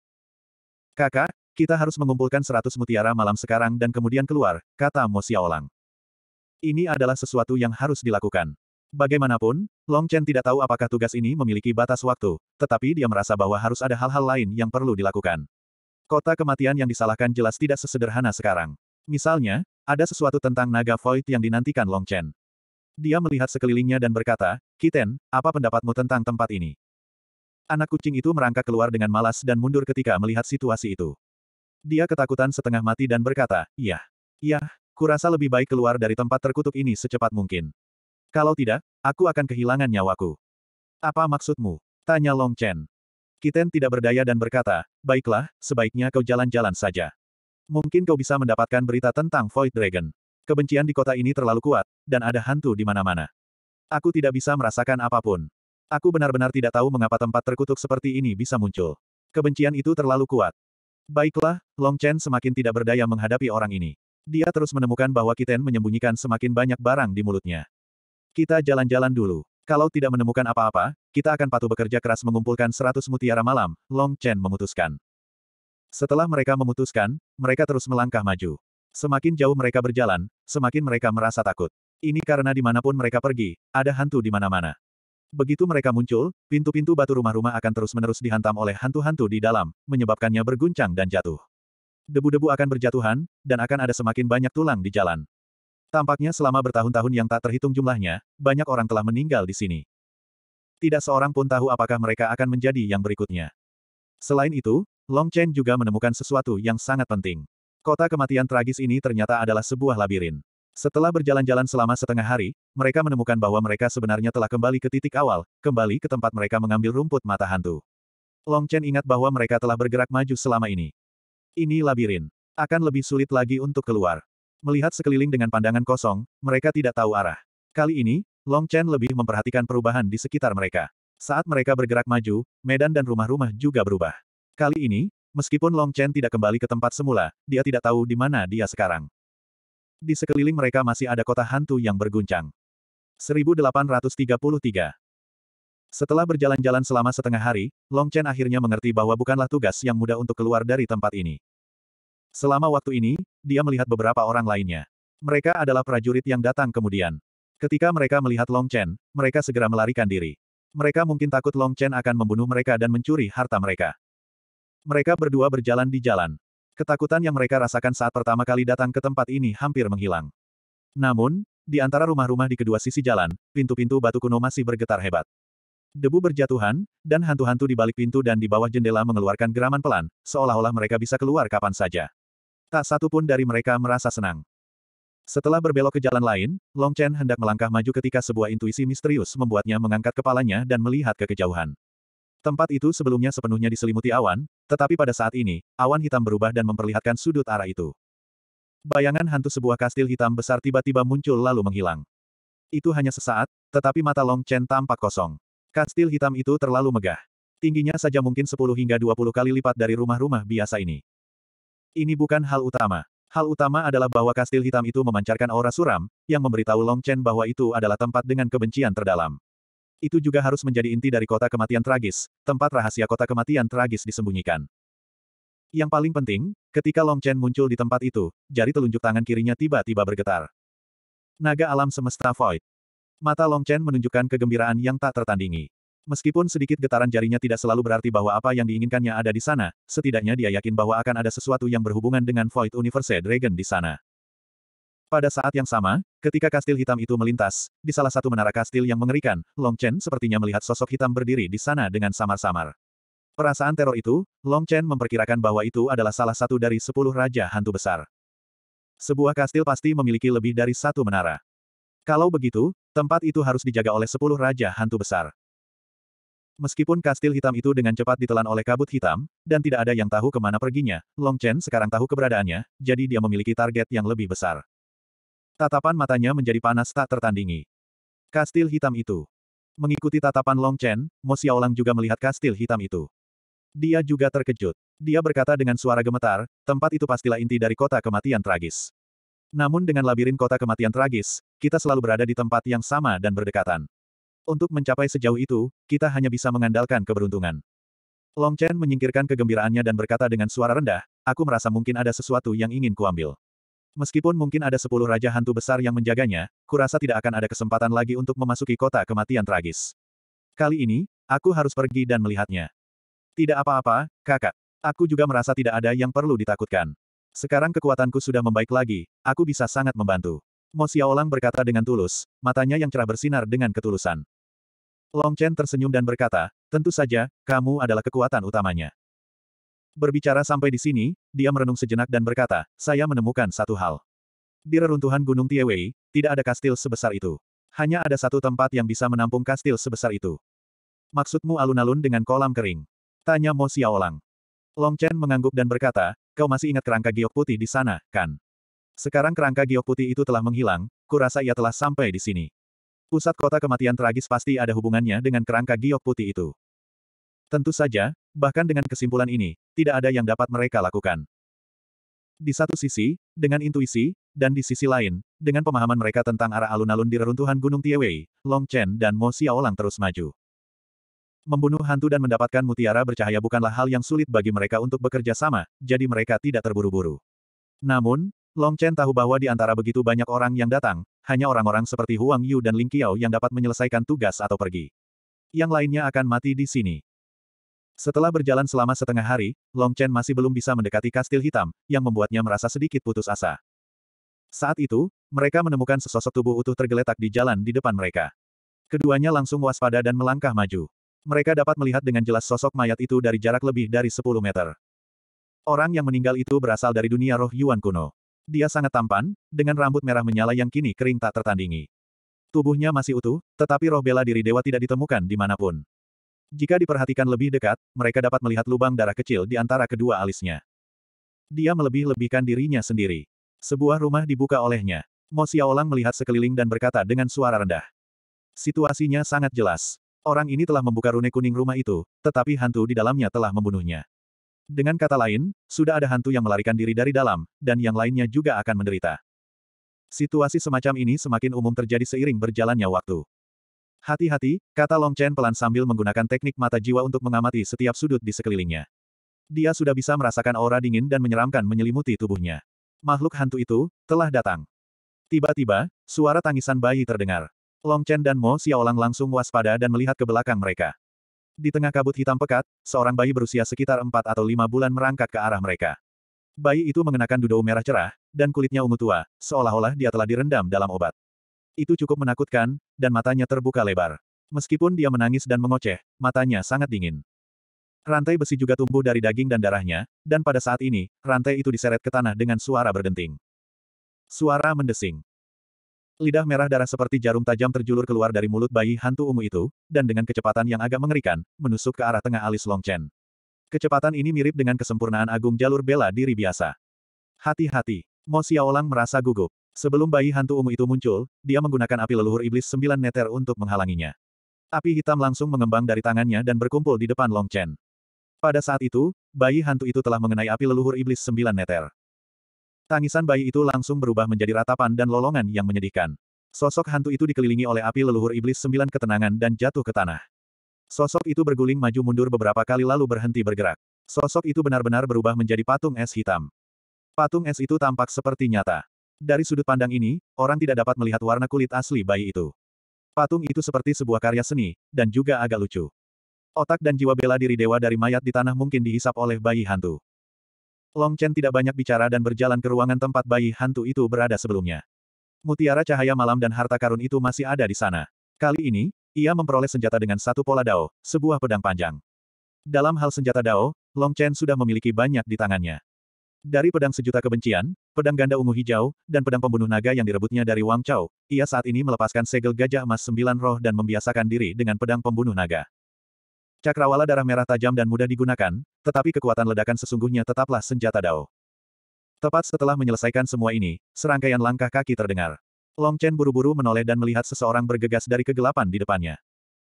Kakak, kita harus mengumpulkan seratus mutiara malam sekarang dan kemudian keluar, kata Mo Xiaolang. Ini adalah sesuatu yang harus dilakukan. Bagaimanapun, Long Chen tidak tahu apakah tugas ini memiliki batas waktu, tetapi dia merasa bahwa harus ada hal-hal lain yang perlu dilakukan. Kota kematian yang disalahkan jelas tidak sesederhana sekarang. Misalnya, ada sesuatu tentang naga void yang dinantikan Long Chen. Dia melihat sekelilingnya dan berkata, Kiten, apa pendapatmu tentang tempat ini? Anak kucing itu merangkak keluar dengan malas dan mundur ketika melihat situasi itu. Dia ketakutan setengah mati dan berkata, Yah. Yah, kurasa lebih baik keluar dari tempat terkutuk ini secepat mungkin. Kalau tidak, aku akan kehilangan nyawaku. Apa maksudmu? Tanya Long Chen. Kiten tidak berdaya dan berkata, Baiklah, sebaiknya kau jalan-jalan saja. Mungkin kau bisa mendapatkan berita tentang Void Dragon. Kebencian di kota ini terlalu kuat, dan ada hantu di mana-mana. Aku tidak bisa merasakan apapun. Aku benar-benar tidak tahu mengapa tempat terkutuk seperti ini bisa muncul. Kebencian itu terlalu kuat. Baiklah, Long Chen semakin tidak berdaya menghadapi orang ini. Dia terus menemukan bahwa Kiten menyembunyikan semakin banyak barang di mulutnya. Kita jalan-jalan dulu. Kalau tidak menemukan apa-apa, kita akan patuh bekerja keras mengumpulkan seratus mutiara malam, Long Chen memutuskan. Setelah mereka memutuskan, mereka terus melangkah maju. Semakin jauh mereka berjalan, semakin mereka merasa takut. Ini karena dimanapun mereka pergi, ada hantu di mana-mana. Begitu mereka muncul, pintu-pintu batu rumah-rumah akan terus-menerus dihantam oleh hantu-hantu di dalam, menyebabkannya berguncang dan jatuh. Debu-debu akan berjatuhan, dan akan ada semakin banyak tulang di jalan. Tampaknya selama bertahun-tahun yang tak terhitung jumlahnya, banyak orang telah meninggal di sini. Tidak seorang pun tahu apakah mereka akan menjadi yang berikutnya. Selain itu, Long Chen juga menemukan sesuatu yang sangat penting. Kota kematian tragis ini ternyata adalah sebuah labirin. Setelah berjalan-jalan selama setengah hari, mereka menemukan bahwa mereka sebenarnya telah kembali ke titik awal, kembali ke tempat mereka mengambil rumput mata hantu. Long Chen ingat bahwa mereka telah bergerak maju selama ini. Ini labirin. Akan lebih sulit lagi untuk keluar. Melihat sekeliling dengan pandangan kosong, mereka tidak tahu arah. Kali ini, Long Chen lebih memperhatikan perubahan di sekitar mereka. Saat mereka bergerak maju, medan dan rumah-rumah juga berubah. Kali ini, Meskipun Long Chen tidak kembali ke tempat semula, dia tidak tahu di mana dia sekarang. Di sekeliling mereka masih ada kota hantu yang berguncang. 1833 Setelah berjalan-jalan selama setengah hari, Long Chen akhirnya mengerti bahwa bukanlah tugas yang mudah untuk keluar dari tempat ini. Selama waktu ini, dia melihat beberapa orang lainnya. Mereka adalah prajurit yang datang kemudian. Ketika mereka melihat Long Chen, mereka segera melarikan diri. Mereka mungkin takut Long Chen akan membunuh mereka dan mencuri harta mereka. Mereka berdua berjalan di jalan. Ketakutan yang mereka rasakan saat pertama kali datang ke tempat ini hampir menghilang. Namun, di antara rumah-rumah di kedua sisi jalan, pintu-pintu batu kuno masih bergetar hebat. Debu berjatuhan, dan hantu-hantu di balik pintu dan di bawah jendela mengeluarkan geraman pelan, seolah-olah mereka bisa keluar kapan saja. Tak satu pun dari mereka merasa senang. Setelah berbelok ke jalan lain, Long Chen hendak melangkah maju ketika sebuah intuisi misterius membuatnya mengangkat kepalanya dan melihat ke kejauhan. Tempat itu sebelumnya sepenuhnya diselimuti awan, tetapi pada saat ini, awan hitam berubah dan memperlihatkan sudut arah itu. Bayangan hantu sebuah kastil hitam besar tiba-tiba muncul lalu menghilang. Itu hanya sesaat, tetapi mata Long Chen tampak kosong. Kastil hitam itu terlalu megah. Tingginya saja mungkin 10 hingga 20 kali lipat dari rumah-rumah biasa ini. Ini bukan hal utama. Hal utama adalah bahwa kastil hitam itu memancarkan aura suram, yang memberitahu Long Chen bahwa itu adalah tempat dengan kebencian terdalam. Itu juga harus menjadi inti dari kota kematian tragis, tempat rahasia kota kematian tragis disembunyikan. Yang paling penting, ketika Long Chen muncul di tempat itu, jari telunjuk tangan kirinya tiba-tiba bergetar. Naga alam semesta void. Mata Long Chen menunjukkan kegembiraan yang tak tertandingi. Meskipun sedikit getaran jarinya tidak selalu berarti bahwa apa yang diinginkannya ada di sana, setidaknya dia yakin bahwa akan ada sesuatu yang berhubungan dengan Void Universe Dragon di sana. Pada saat yang sama, Ketika kastil hitam itu melintas, di salah satu menara kastil yang mengerikan, Long Chen sepertinya melihat sosok hitam berdiri di sana dengan samar-samar. Perasaan teror itu, Long Chen memperkirakan bahwa itu adalah salah satu dari sepuluh raja hantu besar. Sebuah kastil pasti memiliki lebih dari satu menara. Kalau begitu, tempat itu harus dijaga oleh sepuluh raja hantu besar. Meskipun kastil hitam itu dengan cepat ditelan oleh kabut hitam, dan tidak ada yang tahu kemana perginya, Long Chen sekarang tahu keberadaannya, jadi dia memiliki target yang lebih besar. Tatapan matanya menjadi panas tak tertandingi. Kastil hitam itu. Mengikuti tatapan Long Chen, Mo Xiaolang juga melihat kastil hitam itu. Dia juga terkejut. Dia berkata dengan suara gemetar, tempat itu pastilah inti dari kota kematian tragis. Namun dengan labirin kota kematian tragis, kita selalu berada di tempat yang sama dan berdekatan. Untuk mencapai sejauh itu, kita hanya bisa mengandalkan keberuntungan. Long Chen menyingkirkan kegembiraannya dan berkata dengan suara rendah, aku merasa mungkin ada sesuatu yang ingin kuambil. Meskipun mungkin ada sepuluh raja hantu besar yang menjaganya, kurasa tidak akan ada kesempatan lagi untuk memasuki kota kematian tragis. Kali ini, aku harus pergi dan melihatnya. Tidak apa-apa, kakak. Aku juga merasa tidak ada yang perlu ditakutkan. Sekarang kekuatanku sudah membaik lagi, aku bisa sangat membantu. Mo Xiaolang berkata dengan tulus, matanya yang cerah bersinar dengan ketulusan. Long Chen tersenyum dan berkata, tentu saja, kamu adalah kekuatan utamanya. Berbicara sampai di sini, dia merenung sejenak dan berkata, saya menemukan satu hal. Di reruntuhan Gunung Tiewei, tidak ada kastil sebesar itu. Hanya ada satu tempat yang bisa menampung kastil sebesar itu. Maksudmu alun-alun dengan kolam kering? Tanya Mo Xiaolang. Long Chen mengangguk dan berkata, kau masih ingat kerangka giok putih di sana, kan? Sekarang kerangka giok putih itu telah menghilang, kurasa ia telah sampai di sini. Pusat kota kematian tragis pasti ada hubungannya dengan kerangka giok putih itu. Tentu saja, Bahkan dengan kesimpulan ini, tidak ada yang dapat mereka lakukan. Di satu sisi, dengan intuisi, dan di sisi lain, dengan pemahaman mereka tentang arah alun-alun di reruntuhan Gunung Tiewei, Long Chen dan Mo Xiaolang terus maju. Membunuh hantu dan mendapatkan mutiara bercahaya bukanlah hal yang sulit bagi mereka untuk bekerja sama, jadi mereka tidak terburu-buru. Namun, Long Chen tahu bahwa di antara begitu banyak orang yang datang, hanya orang-orang seperti Huang Yu dan Ling Qiao yang dapat menyelesaikan tugas atau pergi. Yang lainnya akan mati di sini. Setelah berjalan selama setengah hari, Long Chen masih belum bisa mendekati kastil hitam, yang membuatnya merasa sedikit putus asa. Saat itu, mereka menemukan sesosok tubuh utuh tergeletak di jalan di depan mereka. Keduanya langsung waspada dan melangkah maju. Mereka dapat melihat dengan jelas sosok mayat itu dari jarak lebih dari 10 meter. Orang yang meninggal itu berasal dari dunia roh Yuan kuno. Dia sangat tampan, dengan rambut merah menyala yang kini kering tak tertandingi. Tubuhnya masih utuh, tetapi roh bela diri dewa tidak ditemukan di manapun. Jika diperhatikan lebih dekat, mereka dapat melihat lubang darah kecil di antara kedua alisnya. Dia melebih-lebihkan dirinya sendiri. Sebuah rumah dibuka olehnya. Mo Xiaolang melihat sekeliling dan berkata dengan suara rendah. Situasinya sangat jelas. Orang ini telah membuka rune kuning rumah itu, tetapi hantu di dalamnya telah membunuhnya. Dengan kata lain, sudah ada hantu yang melarikan diri dari dalam, dan yang lainnya juga akan menderita. Situasi semacam ini semakin umum terjadi seiring berjalannya waktu. Hati-hati, kata Long Chen pelan sambil menggunakan teknik mata jiwa untuk mengamati setiap sudut di sekelilingnya. Dia sudah bisa merasakan aura dingin dan menyeramkan menyelimuti tubuhnya. Makhluk hantu itu, telah datang. Tiba-tiba, suara tangisan bayi terdengar. Long Chen dan Mo Xiaolang langsung waspada dan melihat ke belakang mereka. Di tengah kabut hitam pekat, seorang bayi berusia sekitar 4 atau 5 bulan merangkak ke arah mereka. Bayi itu mengenakan duduk merah cerah, dan kulitnya ungu tua, seolah-olah dia telah direndam dalam obat. Itu cukup menakutkan, dan matanya terbuka lebar. Meskipun dia menangis dan mengoceh, matanya sangat dingin. Rantai besi juga tumbuh dari daging dan darahnya, dan pada saat ini, rantai itu diseret ke tanah dengan suara berdenting. Suara mendesing. Lidah merah darah seperti jarum tajam terjulur keluar dari mulut bayi hantu ungu itu, dan dengan kecepatan yang agak mengerikan, menusuk ke arah tengah alis Long Chen. Kecepatan ini mirip dengan kesempurnaan agung jalur bela diri biasa. Hati-hati, Mo Xiaolang merasa gugup. Sebelum bayi hantu ungu itu muncul, dia menggunakan api leluhur iblis sembilan neter untuk menghalanginya. Api hitam langsung mengembang dari tangannya dan berkumpul di depan Long Chen. Pada saat itu, bayi hantu itu telah mengenai api leluhur iblis sembilan neter. Tangisan bayi itu langsung berubah menjadi ratapan dan lolongan yang menyedihkan. Sosok hantu itu dikelilingi oleh api leluhur iblis sembilan ketenangan dan jatuh ke tanah. Sosok itu berguling maju mundur beberapa kali lalu berhenti bergerak. Sosok itu benar-benar berubah menjadi patung es hitam. Patung es itu tampak seperti nyata. Dari sudut pandang ini, orang tidak dapat melihat warna kulit asli bayi itu. Patung itu seperti sebuah karya seni, dan juga agak lucu. Otak dan jiwa bela diri dewa dari mayat di tanah mungkin dihisap oleh bayi hantu. Long Chen tidak banyak bicara dan berjalan ke ruangan tempat bayi hantu itu berada sebelumnya. Mutiara cahaya malam dan harta karun itu masih ada di sana. Kali ini, ia memperoleh senjata dengan satu pola dao, sebuah pedang panjang. Dalam hal senjata dao, Long Chen sudah memiliki banyak di tangannya. Dari pedang sejuta kebencian, pedang ganda ungu hijau, dan pedang pembunuh naga yang direbutnya dari Wang Chao, ia saat ini melepaskan segel gajah emas sembilan roh dan membiasakan diri dengan pedang pembunuh naga. Cakrawala darah merah tajam dan mudah digunakan, tetapi kekuatan ledakan sesungguhnya tetaplah senjata Dao. Tepat setelah menyelesaikan semua ini, serangkaian langkah kaki terdengar. Long Chen buru-buru menoleh dan melihat seseorang bergegas dari kegelapan di depannya.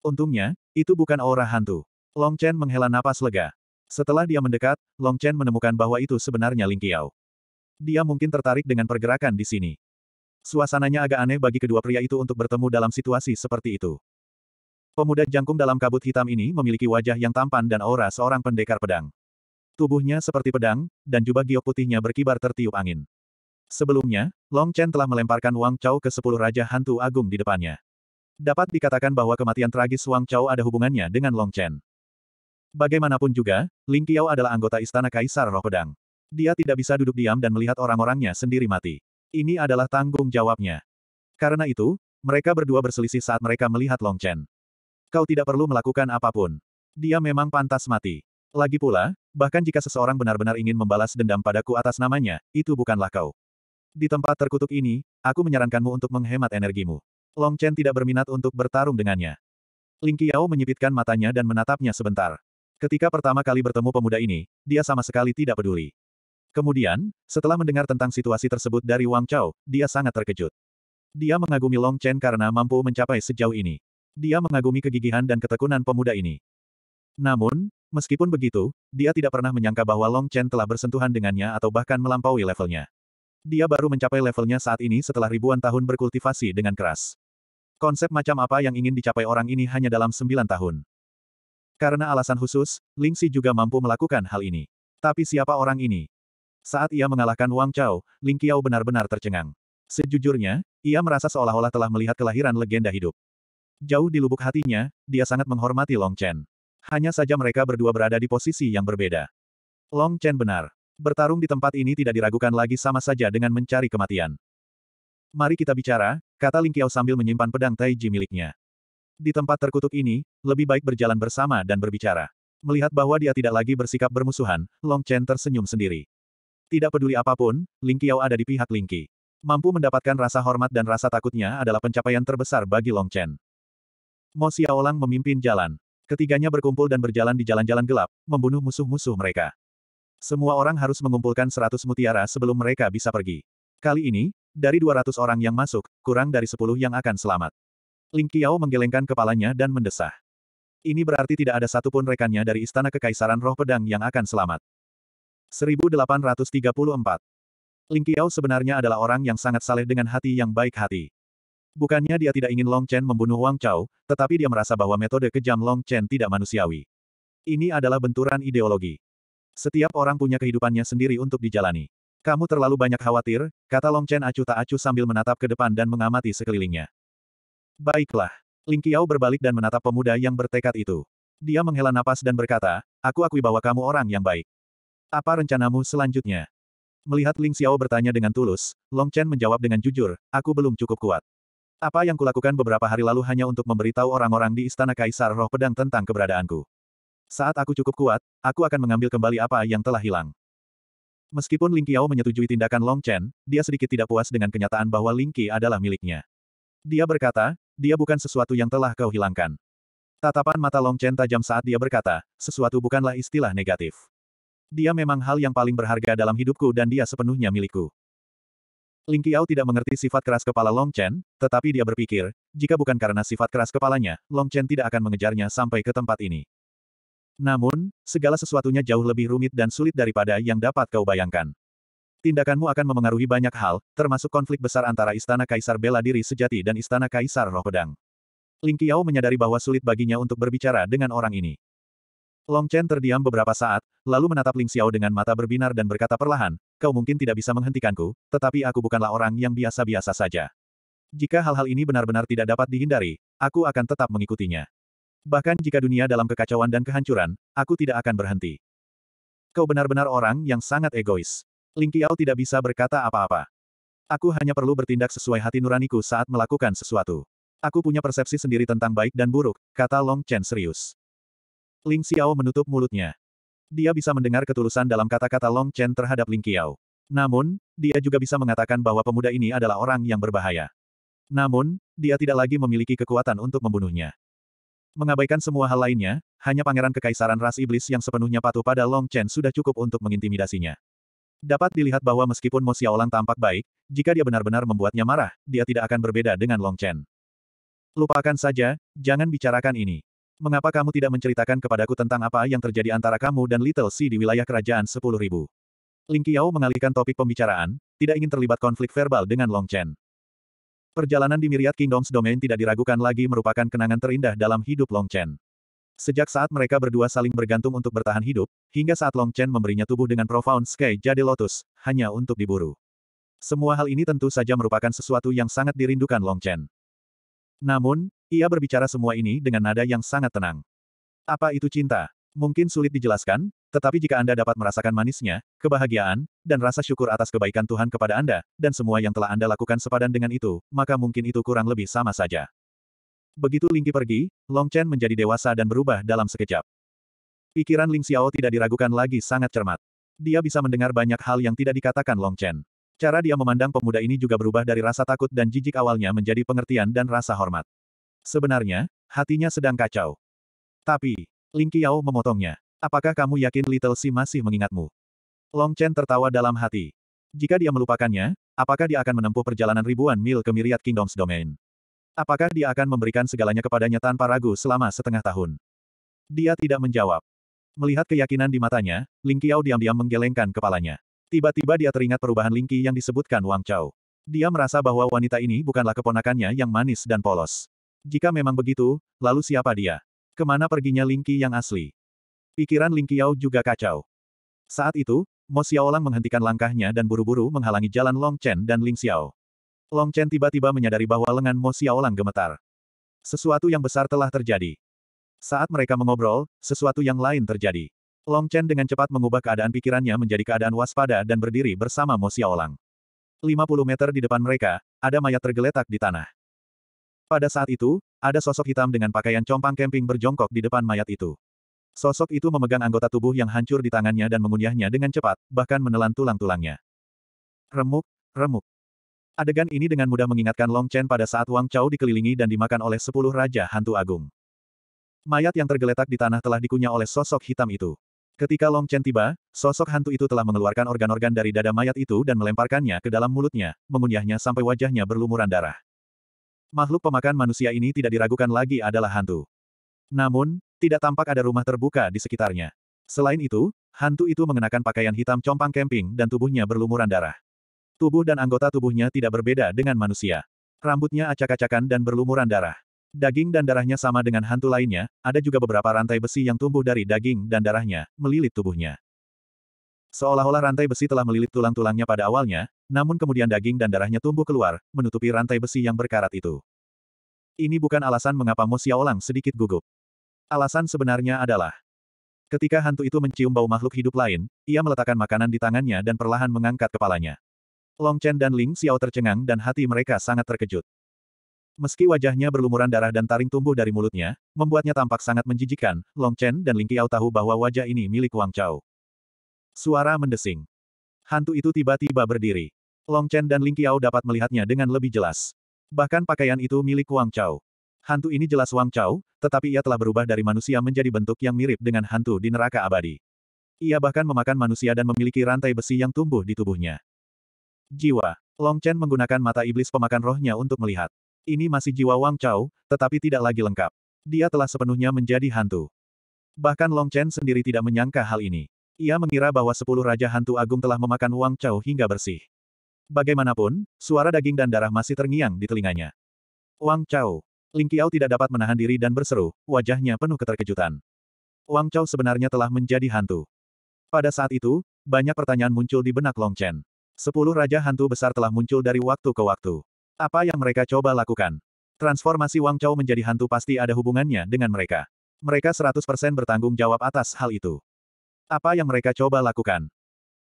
Untungnya, itu bukan aura hantu. Long Chen menghela napas lega. Setelah dia mendekat, Long Chen menemukan bahwa itu sebenarnya Ling Qiao. Dia mungkin tertarik dengan pergerakan di sini. Suasananya agak aneh bagi kedua pria itu untuk bertemu dalam situasi seperti itu. Pemuda jangkung dalam kabut hitam ini memiliki wajah yang tampan dan aura seorang pendekar pedang. Tubuhnya seperti pedang, dan jubah giok putihnya berkibar tertiup angin. Sebelumnya, Long Chen telah melemparkan Wang Chao ke sepuluh raja hantu agung di depannya. Dapat dikatakan bahwa kematian tragis Wang Chao ada hubungannya dengan Long Chen. Bagaimanapun juga, Ling Qiao adalah anggota Istana Kaisar Roh Pedang. Dia tidak bisa duduk diam dan melihat orang-orangnya sendiri mati. Ini adalah tanggung jawabnya. Karena itu, mereka berdua berselisih saat mereka melihat Long Chen. Kau tidak perlu melakukan apapun. Dia memang pantas mati. Lagi pula, bahkan jika seseorang benar-benar ingin membalas dendam padaku atas namanya, itu bukanlah kau. Di tempat terkutuk ini, aku menyarankanmu untuk menghemat energimu. Long Chen tidak berminat untuk bertarung dengannya. Ling Qiao menyipitkan matanya dan menatapnya sebentar. Ketika pertama kali bertemu pemuda ini, dia sama sekali tidak peduli. Kemudian, setelah mendengar tentang situasi tersebut dari Wang Chao, dia sangat terkejut. Dia mengagumi Long Chen karena mampu mencapai sejauh ini. Dia mengagumi kegigihan dan ketekunan pemuda ini. Namun, meskipun begitu, dia tidak pernah menyangka bahwa Long Chen telah bersentuhan dengannya atau bahkan melampaui levelnya. Dia baru mencapai levelnya saat ini setelah ribuan tahun berkultivasi dengan keras. Konsep macam apa yang ingin dicapai orang ini hanya dalam sembilan tahun. Karena alasan khusus, Ling Xi juga mampu melakukan hal ini. Tapi siapa orang ini? Saat ia mengalahkan Wang Chao, Ling Qiao benar-benar tercengang. Sejujurnya, ia merasa seolah-olah telah melihat kelahiran legenda hidup. Jauh di lubuk hatinya, dia sangat menghormati Long Chen. Hanya saja mereka berdua berada di posisi yang berbeda. Long Chen benar. Bertarung di tempat ini tidak diragukan lagi sama saja dengan mencari kematian. Mari kita bicara, kata Ling Qiao sambil menyimpan pedang Taiji miliknya. Di tempat terkutuk ini, lebih baik berjalan bersama dan berbicara. Melihat bahwa dia tidak lagi bersikap bermusuhan, Long Chen tersenyum sendiri. Tidak peduli apapun, Ling Qiao ada di pihak Ling Qi. Mampu mendapatkan rasa hormat dan rasa takutnya adalah pencapaian terbesar bagi Long Chen. Mo Xiaolang memimpin jalan. Ketiganya berkumpul dan berjalan di jalan-jalan gelap, membunuh musuh-musuh mereka. Semua orang harus mengumpulkan 100 mutiara sebelum mereka bisa pergi. Kali ini, dari 200 orang yang masuk, kurang dari 10 yang akan selamat. Ling Qiao menggelengkan kepalanya dan mendesah. Ini berarti tidak ada satupun rekannya dari Istana Kekaisaran Roh Pedang yang akan selamat. 1834 Ling Qiao sebenarnya adalah orang yang sangat saleh dengan hati yang baik hati. Bukannya dia tidak ingin Long Chen membunuh Wang Chao, tetapi dia merasa bahwa metode kejam Long Chen tidak manusiawi. Ini adalah benturan ideologi. Setiap orang punya kehidupannya sendiri untuk dijalani. Kamu terlalu banyak khawatir, kata Long Chen acuh tak acuh sambil menatap ke depan dan mengamati sekelilingnya. Baiklah. Ling Qiao berbalik dan menatap pemuda yang bertekad itu. Dia menghela napas dan berkata, aku akui bahwa kamu orang yang baik. Apa rencanamu selanjutnya? Melihat Ling Xiao bertanya dengan tulus, Long Chen menjawab dengan jujur, aku belum cukup kuat. Apa yang kulakukan beberapa hari lalu hanya untuk memberitahu orang-orang di Istana Kaisar Roh Pedang tentang keberadaanku. Saat aku cukup kuat, aku akan mengambil kembali apa yang telah hilang. Meskipun Ling Qiao menyetujui tindakan Long Chen, dia sedikit tidak puas dengan kenyataan bahwa Ling Qi adalah miliknya. Dia berkata, dia bukan sesuatu yang telah kau hilangkan. Tatapan mata Long Chen tajam saat dia berkata, sesuatu bukanlah istilah negatif. Dia memang hal yang paling berharga dalam hidupku dan dia sepenuhnya milikku. Ling Qiao tidak mengerti sifat keras kepala Long Chen, tetapi dia berpikir, jika bukan karena sifat keras kepalanya, Long Chen tidak akan mengejarnya sampai ke tempat ini. Namun, segala sesuatunya jauh lebih rumit dan sulit daripada yang dapat kau bayangkan. Tindakanmu akan memengaruhi banyak hal, termasuk konflik besar antara Istana Kaisar Bela Diri Sejati dan Istana Kaisar Roh Pedang. Ling Qiao menyadari bahwa sulit baginya untuk berbicara dengan orang ini. Long Chen terdiam beberapa saat, lalu menatap Ling Xiao dengan mata berbinar dan berkata perlahan, kau mungkin tidak bisa menghentikanku, tetapi aku bukanlah orang yang biasa-biasa saja. Jika hal-hal ini benar-benar tidak dapat dihindari, aku akan tetap mengikutinya. Bahkan jika dunia dalam kekacauan dan kehancuran, aku tidak akan berhenti. Kau benar-benar orang yang sangat egois. Ling Qiao tidak bisa berkata apa-apa. Aku hanya perlu bertindak sesuai hati nuraniku saat melakukan sesuatu. Aku punya persepsi sendiri tentang baik dan buruk, kata Long Chen serius. Ling Xiao menutup mulutnya. Dia bisa mendengar ketulusan dalam kata-kata Long Chen terhadap Ling Qiao. Namun, dia juga bisa mengatakan bahwa pemuda ini adalah orang yang berbahaya. Namun, dia tidak lagi memiliki kekuatan untuk membunuhnya. Mengabaikan semua hal lainnya, hanya pangeran kekaisaran ras iblis yang sepenuhnya patuh pada Long Chen sudah cukup untuk mengintimidasinya. Dapat dilihat bahwa meskipun Mo Xiaolang tampak baik, jika dia benar-benar membuatnya marah, dia tidak akan berbeda dengan Long Chen. Lupakan saja, jangan bicarakan ini. Mengapa kamu tidak menceritakan kepadaku tentang apa yang terjadi antara kamu dan Little Si di wilayah kerajaan 10.000? Ling Qiao mengalihkan topik pembicaraan, tidak ingin terlibat konflik verbal dengan Long Chen. Perjalanan di Myriad Kingdoms Domain tidak diragukan lagi merupakan kenangan terindah dalam hidup Long Chen. Sejak saat mereka berdua saling bergantung untuk bertahan hidup, hingga saat Long Chen memberinya tubuh dengan Profound Sky Jade Lotus, hanya untuk diburu. Semua hal ini tentu saja merupakan sesuatu yang sangat dirindukan Long Chen. Namun, ia berbicara semua ini dengan nada yang sangat tenang. Apa itu cinta? Mungkin sulit dijelaskan, tetapi jika Anda dapat merasakan manisnya, kebahagiaan, dan rasa syukur atas kebaikan Tuhan kepada Anda, dan semua yang telah Anda lakukan sepadan dengan itu, maka mungkin itu kurang lebih sama saja. Begitu Ling Qi pergi, Long Chen menjadi dewasa dan berubah dalam sekejap. Pikiran Ling Xiao tidak diragukan lagi sangat cermat. Dia bisa mendengar banyak hal yang tidak dikatakan Long Chen. Cara dia memandang pemuda ini juga berubah dari rasa takut dan jijik awalnya menjadi pengertian dan rasa hormat. Sebenarnya, hatinya sedang kacau. Tapi, Ling Qiao memotongnya. Apakah kamu yakin Little Si masih mengingatmu? Long Chen tertawa dalam hati. Jika dia melupakannya, apakah dia akan menempuh perjalanan ribuan mil ke Myriad Kingdoms Domain? Apakah dia akan memberikan segalanya kepadanya tanpa ragu selama setengah tahun? Dia tidak menjawab. Melihat keyakinan di matanya, Ling Qiao diam-diam menggelengkan kepalanya. Tiba-tiba dia teringat perubahan Ling Qi yang disebutkan Wang Chao. Dia merasa bahwa wanita ini bukanlah keponakannya yang manis dan polos. Jika memang begitu, lalu siapa dia? Kemana perginya Ling Qi yang asli? Pikiran Ling Qiao juga kacau. Saat itu, Mo Xiaolang menghentikan langkahnya dan buru-buru menghalangi jalan Long Chen dan Ling Xiao. Long Chen tiba-tiba menyadari bahwa lengan Mo Xiaolang gemetar. Sesuatu yang besar telah terjadi. Saat mereka mengobrol, sesuatu yang lain terjadi. Long Chen dengan cepat mengubah keadaan pikirannya menjadi keadaan waspada dan berdiri bersama Mo Xiaolang. 50 meter di depan mereka, ada mayat tergeletak di tanah. Pada saat itu, ada sosok hitam dengan pakaian compang camping berjongkok di depan mayat itu. Sosok itu memegang anggota tubuh yang hancur di tangannya dan mengunyahnya dengan cepat, bahkan menelan tulang-tulangnya. Remuk, remuk. Adegan ini dengan mudah mengingatkan Long Chen pada saat Wang Chao dikelilingi dan dimakan oleh sepuluh Raja Hantu Agung. Mayat yang tergeletak di tanah telah dikunyah oleh sosok hitam itu. Ketika Long Chen tiba, sosok hantu itu telah mengeluarkan organ-organ dari dada mayat itu dan melemparkannya ke dalam mulutnya, mengunyahnya sampai wajahnya berlumuran darah. Makhluk pemakan manusia ini tidak diragukan lagi adalah hantu. Namun, tidak tampak ada rumah terbuka di sekitarnya. Selain itu, hantu itu mengenakan pakaian hitam compang camping dan tubuhnya berlumuran darah. Tubuh dan anggota tubuhnya tidak berbeda dengan manusia. Rambutnya acak-acakan dan berlumuran darah. Daging dan darahnya sama dengan hantu lainnya, ada juga beberapa rantai besi yang tumbuh dari daging dan darahnya, melilit tubuhnya. Seolah-olah rantai besi telah melilit tulang-tulangnya pada awalnya, namun kemudian daging dan darahnya tumbuh keluar, menutupi rantai besi yang berkarat itu. Ini bukan alasan mengapa Mo Xiaolang sedikit gugup. Alasan sebenarnya adalah, ketika hantu itu mencium bau makhluk hidup lain, ia meletakkan makanan di tangannya dan perlahan mengangkat kepalanya. Long Chen dan Ling Xiao tercengang dan hati mereka sangat terkejut. Meski wajahnya berlumuran darah dan taring tumbuh dari mulutnya, membuatnya tampak sangat menjijikan, Long Chen dan Ling Qiao tahu bahwa wajah ini milik Wang Chao. Suara mendesing. Hantu itu tiba-tiba berdiri. Long Chen dan Ling Qiao dapat melihatnya dengan lebih jelas. Bahkan pakaian itu milik Wang Chao. Hantu ini jelas Wang Chao, tetapi ia telah berubah dari manusia menjadi bentuk yang mirip dengan hantu di neraka abadi. Ia bahkan memakan manusia dan memiliki rantai besi yang tumbuh di tubuhnya. Jiwa. Long Chen menggunakan mata iblis pemakan rohnya untuk melihat. Ini masih jiwa Wang Chao, tetapi tidak lagi lengkap. Dia telah sepenuhnya menjadi hantu. Bahkan Long Chen sendiri tidak menyangka hal ini. Ia mengira bahwa sepuluh Raja Hantu Agung telah memakan Wang Chao hingga bersih. Bagaimanapun, suara daging dan darah masih terngiang di telinganya. Wang Chao. Ling Qiao tidak dapat menahan diri dan berseru, wajahnya penuh keterkejutan. Wang Chao sebenarnya telah menjadi hantu. Pada saat itu, banyak pertanyaan muncul di benak Long Chen. Sepuluh Raja Hantu Besar telah muncul dari waktu ke waktu. Apa yang mereka coba lakukan? Transformasi Wang Chao menjadi hantu pasti ada hubungannya dengan mereka. Mereka 100% bertanggung jawab atas hal itu. Apa yang mereka coba lakukan?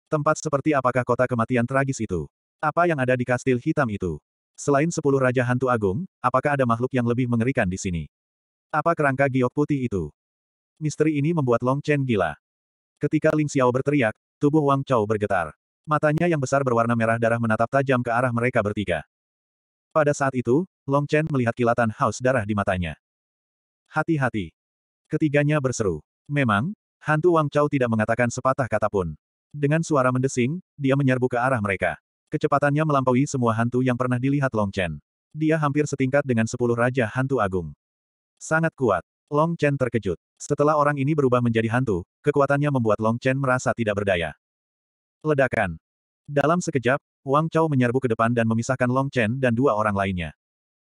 Tempat seperti apakah kota kematian tragis itu? Apa yang ada di kastil hitam itu? Selain sepuluh Raja Hantu Agung, apakah ada makhluk yang lebih mengerikan di sini? Apa kerangka giok putih itu? Misteri ini membuat Long Chen gila. Ketika Ling Xiao berteriak, tubuh Wang Chao bergetar. Matanya yang besar berwarna merah darah menatap tajam ke arah mereka bertiga. Pada saat itu, Long Chen melihat kilatan haus darah di matanya. Hati-hati. Ketiganya berseru. Memang, hantu Wang Chao tidak mengatakan sepatah kata pun. Dengan suara mendesing, dia menyerbu ke arah mereka. Kecepatannya melampaui semua hantu yang pernah dilihat Long Chen. Dia hampir setingkat dengan sepuluh raja hantu agung. Sangat kuat. Long Chen terkejut. Setelah orang ini berubah menjadi hantu, kekuatannya membuat Long Chen merasa tidak berdaya. Ledakan. Dalam sekejap, Wang Chao menyerbu ke depan dan memisahkan Long Chen dan dua orang lainnya.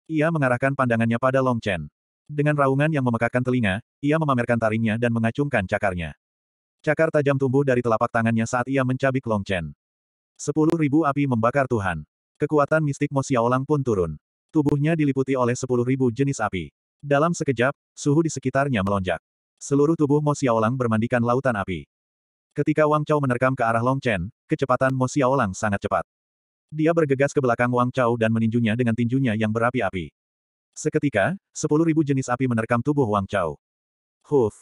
Ia mengarahkan pandangannya pada Long Chen. Dengan raungan yang memekakkan telinga, ia memamerkan taringnya dan mengacungkan cakarnya. Cakar tajam tumbuh dari telapak tangannya saat ia mencabik Long Chen. Sepuluh ribu api membakar Tuhan. Kekuatan mistik Mo Xiaolang pun turun. Tubuhnya diliputi oleh sepuluh ribu jenis api. Dalam sekejap, suhu di sekitarnya melonjak. Seluruh tubuh Mo Xiaolang bermandikan lautan api. Ketika Wang Chao menerkam ke arah Long Chen, kecepatan Mo Xiaolang sangat cepat. Dia bergegas ke belakang Wang Chao dan meninjunya dengan tinjunya yang berapi-api. Seketika, sepuluh ribu jenis api menerkam tubuh Wang Chao. Huf!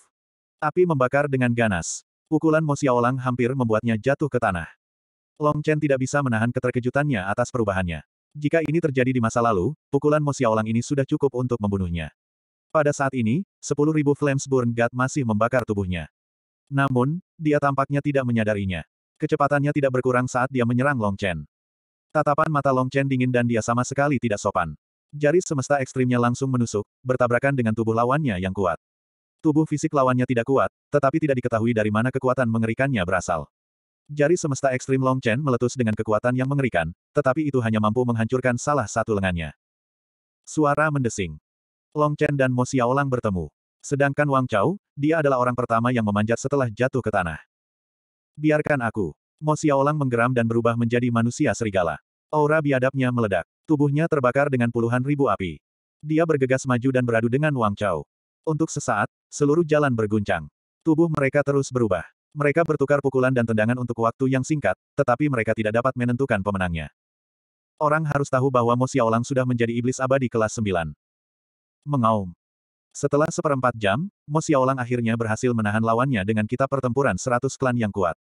Api membakar dengan ganas. Pukulan Mo Xiaolang hampir membuatnya jatuh ke tanah. Long Chen tidak bisa menahan keterkejutannya atas perubahannya. Jika ini terjadi di masa lalu, pukulan Mo Xiaolang ini sudah cukup untuk membunuhnya. Pada saat ini, sepuluh ribu Flames Burn God masih membakar tubuhnya. Namun, dia tampaknya tidak menyadarinya. Kecepatannya tidak berkurang saat dia menyerang Long Chen. Tatapan mata Long Chen dingin dan dia sama sekali tidak sopan. Jari semesta ekstrimnya langsung menusuk, bertabrakan dengan tubuh lawannya yang kuat. Tubuh fisik lawannya tidak kuat, tetapi tidak diketahui dari mana kekuatan mengerikannya berasal. Jari semesta ekstrim Long Chen meletus dengan kekuatan yang mengerikan, tetapi itu hanya mampu menghancurkan salah satu lengannya. Suara mendesing. Long Chen dan Mo Xiaolang bertemu. Sedangkan Wang Chao, dia adalah orang pertama yang memanjat setelah jatuh ke tanah. Biarkan aku. Mo Xiaolang menggeram dan berubah menjadi manusia serigala. Aura biadabnya meledak. Tubuhnya terbakar dengan puluhan ribu api. Dia bergegas maju dan beradu dengan Wang Chao. Untuk sesaat, seluruh jalan berguncang. Tubuh mereka terus berubah. Mereka bertukar pukulan dan tendangan untuk waktu yang singkat, tetapi mereka tidak dapat menentukan pemenangnya. Orang harus tahu bahwa Mo Xiaolang sudah menjadi iblis abadi kelas 9. Mengaum. Setelah seperempat jam, Mo Xiaolang akhirnya berhasil menahan lawannya dengan kitab pertempuran seratus klan yang kuat.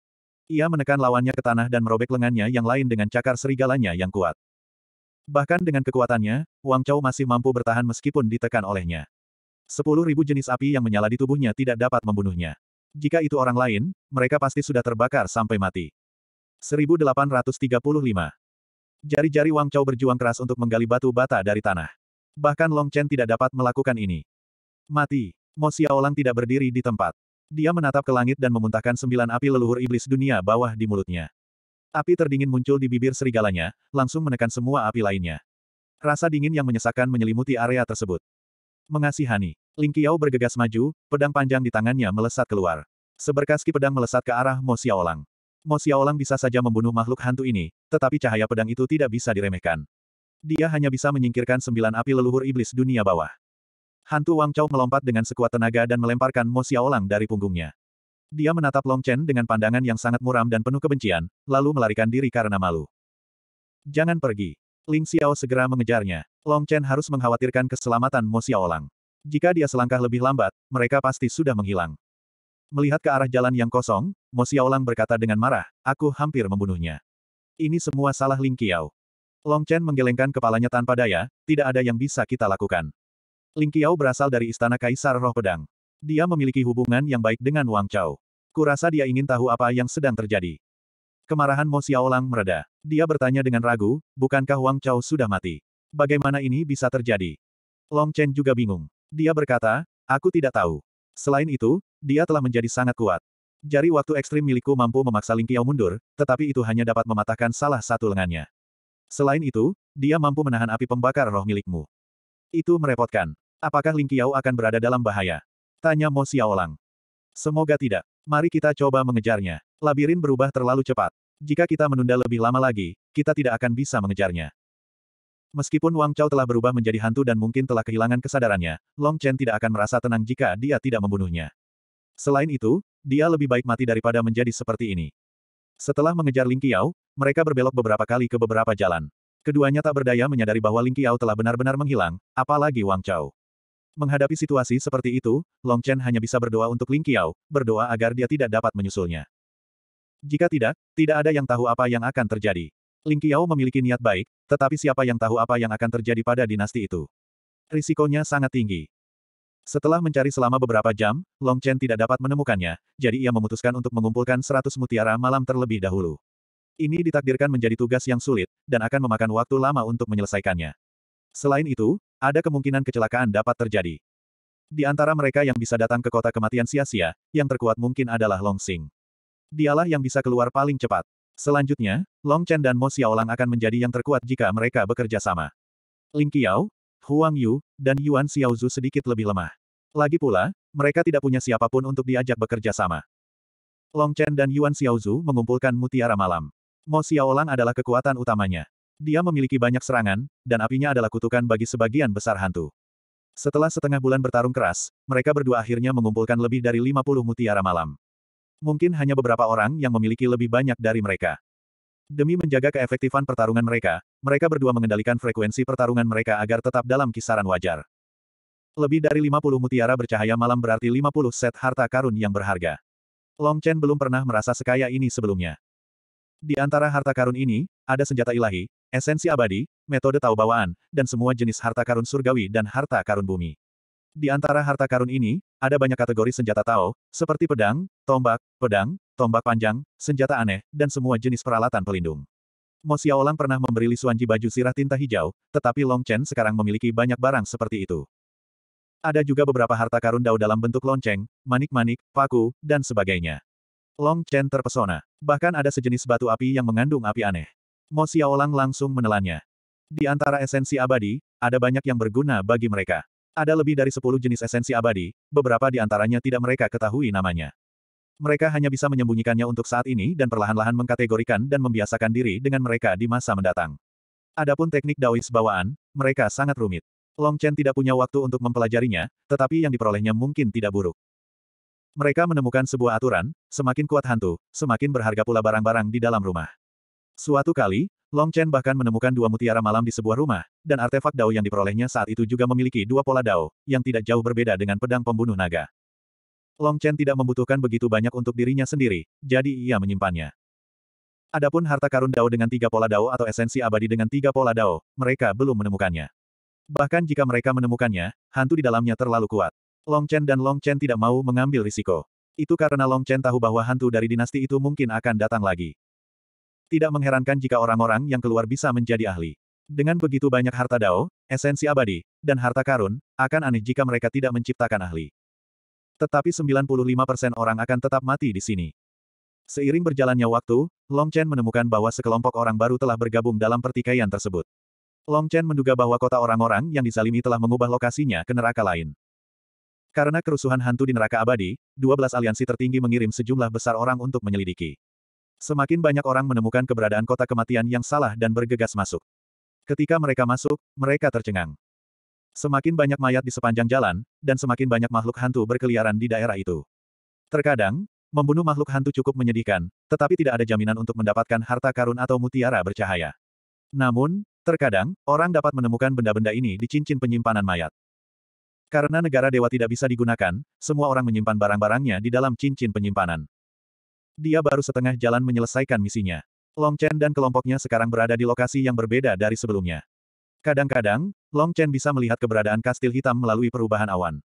Ia menekan lawannya ke tanah dan merobek lengannya yang lain dengan cakar serigalanya yang kuat. Bahkan dengan kekuatannya, Wang Chao masih mampu bertahan meskipun ditekan olehnya. Sepuluh ribu jenis api yang menyala di tubuhnya tidak dapat membunuhnya. Jika itu orang lain, mereka pasti sudah terbakar sampai mati. 1835 Jari-jari Wang Chao berjuang keras untuk menggali batu bata dari tanah. Bahkan Long Chen tidak dapat melakukan ini. Mati. Mo Xiaolang tidak berdiri di tempat. Dia menatap ke langit dan memuntahkan sembilan api leluhur iblis dunia bawah di mulutnya. Api terdingin muncul di bibir serigalanya, langsung menekan semua api lainnya. Rasa dingin yang menyesakkan menyelimuti area tersebut. Mengasihani. Ling Qiao bergegas maju, pedang panjang di tangannya melesat keluar. Seberkas ki pedang melesat ke arah Mo Xiaolang. Mo Xiaolang bisa saja membunuh makhluk hantu ini, tetapi cahaya pedang itu tidak bisa diremehkan. Dia hanya bisa menyingkirkan sembilan api leluhur iblis dunia bawah. Hantu Wang Chao melompat dengan sekuat tenaga dan melemparkan Mo Xiaolang dari punggungnya. Dia menatap Long Chen dengan pandangan yang sangat muram dan penuh kebencian, lalu melarikan diri karena malu. Jangan pergi. Ling Xiao segera mengejarnya. Long Chen harus mengkhawatirkan keselamatan Mo Xiaolang. Jika dia selangkah lebih lambat, mereka pasti sudah menghilang. Melihat ke arah jalan yang kosong, Mo Xiaolang berkata dengan marah, aku hampir membunuhnya. Ini semua salah Ling Qiao. Long Chen menggelengkan kepalanya tanpa daya, tidak ada yang bisa kita lakukan. Ling Qiao berasal dari istana Kaisar Roh Pedang. Dia memiliki hubungan yang baik dengan Wang Chao. Kurasa dia ingin tahu apa yang sedang terjadi. Kemarahan Mo Xiaolang mereda. Dia bertanya dengan ragu, bukankah Wang Chao sudah mati? Bagaimana ini bisa terjadi? Long Chen juga bingung. Dia berkata, aku tidak tahu. Selain itu, dia telah menjadi sangat kuat. Jari waktu ekstrim milikku mampu memaksa Ling Qiao mundur, tetapi itu hanya dapat mematahkan salah satu lengannya. Selain itu, dia mampu menahan api pembakar roh milikmu. Itu merepotkan. Apakah Ling Qiao akan berada dalam bahaya? Tanya Mo Xiaolang. Semoga tidak. Mari kita coba mengejarnya. Labirin berubah terlalu cepat. Jika kita menunda lebih lama lagi, kita tidak akan bisa mengejarnya. Meskipun Wang Chao telah berubah menjadi hantu dan mungkin telah kehilangan kesadarannya, Long Chen tidak akan merasa tenang jika dia tidak membunuhnya. Selain itu, dia lebih baik mati daripada menjadi seperti ini. Setelah mengejar Ling Qiao, mereka berbelok beberapa kali ke beberapa jalan. Keduanya tak berdaya menyadari bahwa Ling Qiao telah benar-benar menghilang, apalagi Wang Chao. Menghadapi situasi seperti itu, Long Chen hanya bisa berdoa untuk Ling Qiao, berdoa agar dia tidak dapat menyusulnya. Jika tidak, tidak ada yang tahu apa yang akan terjadi. Ling Qiao memiliki niat baik, tetapi siapa yang tahu apa yang akan terjadi pada dinasti itu? Risikonya sangat tinggi. Setelah mencari selama beberapa jam, Long Chen tidak dapat menemukannya, jadi ia memutuskan untuk mengumpulkan 100 mutiara malam terlebih dahulu. Ini ditakdirkan menjadi tugas yang sulit, dan akan memakan waktu lama untuk menyelesaikannya. Selain itu, ada kemungkinan kecelakaan dapat terjadi. Di antara mereka yang bisa datang ke kota kematian sia-sia, yang terkuat mungkin adalah Long Sing. Dialah yang bisa keluar paling cepat. Selanjutnya, Long Chen dan Mo Xiaolang akan menjadi yang terkuat jika mereka bekerja sama. Ling Qiao, Huang Yu, dan Yuan Xiaozu sedikit lebih lemah. Lagi pula, mereka tidak punya siapapun untuk diajak bekerja sama. Long Chen dan Yuan Xiaozu mengumpulkan mutiara malam. Mo Xiaolang adalah kekuatan utamanya. Dia memiliki banyak serangan, dan apinya adalah kutukan bagi sebagian besar hantu. Setelah setengah bulan bertarung keras, mereka berdua akhirnya mengumpulkan lebih dari 50 mutiara malam. Mungkin hanya beberapa orang yang memiliki lebih banyak dari mereka. Demi menjaga keefektifan pertarungan mereka, mereka berdua mengendalikan frekuensi pertarungan mereka agar tetap dalam kisaran wajar. Lebih dari 50 mutiara bercahaya malam berarti 50 set harta karun yang berharga. Long Chen belum pernah merasa sekaya ini sebelumnya. Di antara harta karun ini, ada senjata ilahi, esensi abadi, metode tau bawaan, dan semua jenis harta karun surgawi dan harta karun bumi. Di antara harta karun ini, ada banyak kategori senjata tau, seperti pedang, tombak, pedang, tombak panjang, senjata aneh, dan semua jenis peralatan pelindung. Mo Xiaolang pernah memberi Li Xuanji baju sirah tinta hijau, tetapi Long Chen sekarang memiliki banyak barang seperti itu. Ada juga beberapa harta karun dao dalam bentuk lonceng, manik-manik, paku, dan sebagainya. Long Chen terpesona. Bahkan ada sejenis batu api yang mengandung api aneh. Mo Xiaolang langsung menelannya. Di antara esensi abadi, ada banyak yang berguna bagi mereka. Ada lebih dari sepuluh jenis esensi abadi, beberapa di antaranya tidak mereka ketahui namanya. Mereka hanya bisa menyembunyikannya untuk saat ini dan perlahan-lahan mengkategorikan dan membiasakan diri dengan mereka di masa mendatang. Adapun teknik Daois bawaan, mereka sangat rumit. Long Chen tidak punya waktu untuk mempelajarinya, tetapi yang diperolehnya mungkin tidak buruk. Mereka menemukan sebuah aturan, semakin kuat hantu, semakin berharga pula barang-barang di dalam rumah. Suatu kali, Long Chen bahkan menemukan dua mutiara malam di sebuah rumah, dan artefak dao yang diperolehnya saat itu juga memiliki dua pola dao, yang tidak jauh berbeda dengan pedang pembunuh naga. Long Chen tidak membutuhkan begitu banyak untuk dirinya sendiri, jadi ia menyimpannya. Adapun harta karun dao dengan tiga pola dao atau esensi abadi dengan tiga pola dao, mereka belum menemukannya. Bahkan jika mereka menemukannya, hantu di dalamnya terlalu kuat. Long Chen dan Long Chen tidak mau mengambil risiko. Itu karena Long Chen tahu bahwa hantu dari dinasti itu mungkin akan datang lagi. Tidak mengherankan jika orang-orang yang keluar bisa menjadi ahli. Dengan begitu banyak harta dao, esensi abadi, dan harta karun, akan aneh jika mereka tidak menciptakan ahli. Tetapi 95% orang akan tetap mati di sini. Seiring berjalannya waktu, Long Chen menemukan bahwa sekelompok orang baru telah bergabung dalam pertikaian tersebut. Long Chen menduga bahwa kota orang-orang yang disalimi telah mengubah lokasinya ke neraka lain. Karena kerusuhan hantu di neraka abadi, 12 aliansi tertinggi mengirim sejumlah besar orang untuk menyelidiki. Semakin banyak orang menemukan keberadaan kota kematian yang salah dan bergegas masuk. Ketika mereka masuk, mereka tercengang. Semakin banyak mayat di sepanjang jalan, dan semakin banyak makhluk hantu berkeliaran di daerah itu. Terkadang, membunuh makhluk hantu cukup menyedihkan, tetapi tidak ada jaminan untuk mendapatkan harta karun atau mutiara bercahaya. Namun, terkadang, orang dapat menemukan benda-benda ini di cincin penyimpanan mayat. Karena negara dewa tidak bisa digunakan, semua orang menyimpan barang-barangnya di dalam cincin penyimpanan. Dia baru setengah jalan menyelesaikan misinya. Long Chen dan kelompoknya sekarang berada di lokasi yang berbeda dari sebelumnya. Kadang-kadang, Long Chen bisa melihat keberadaan kastil hitam melalui perubahan awan.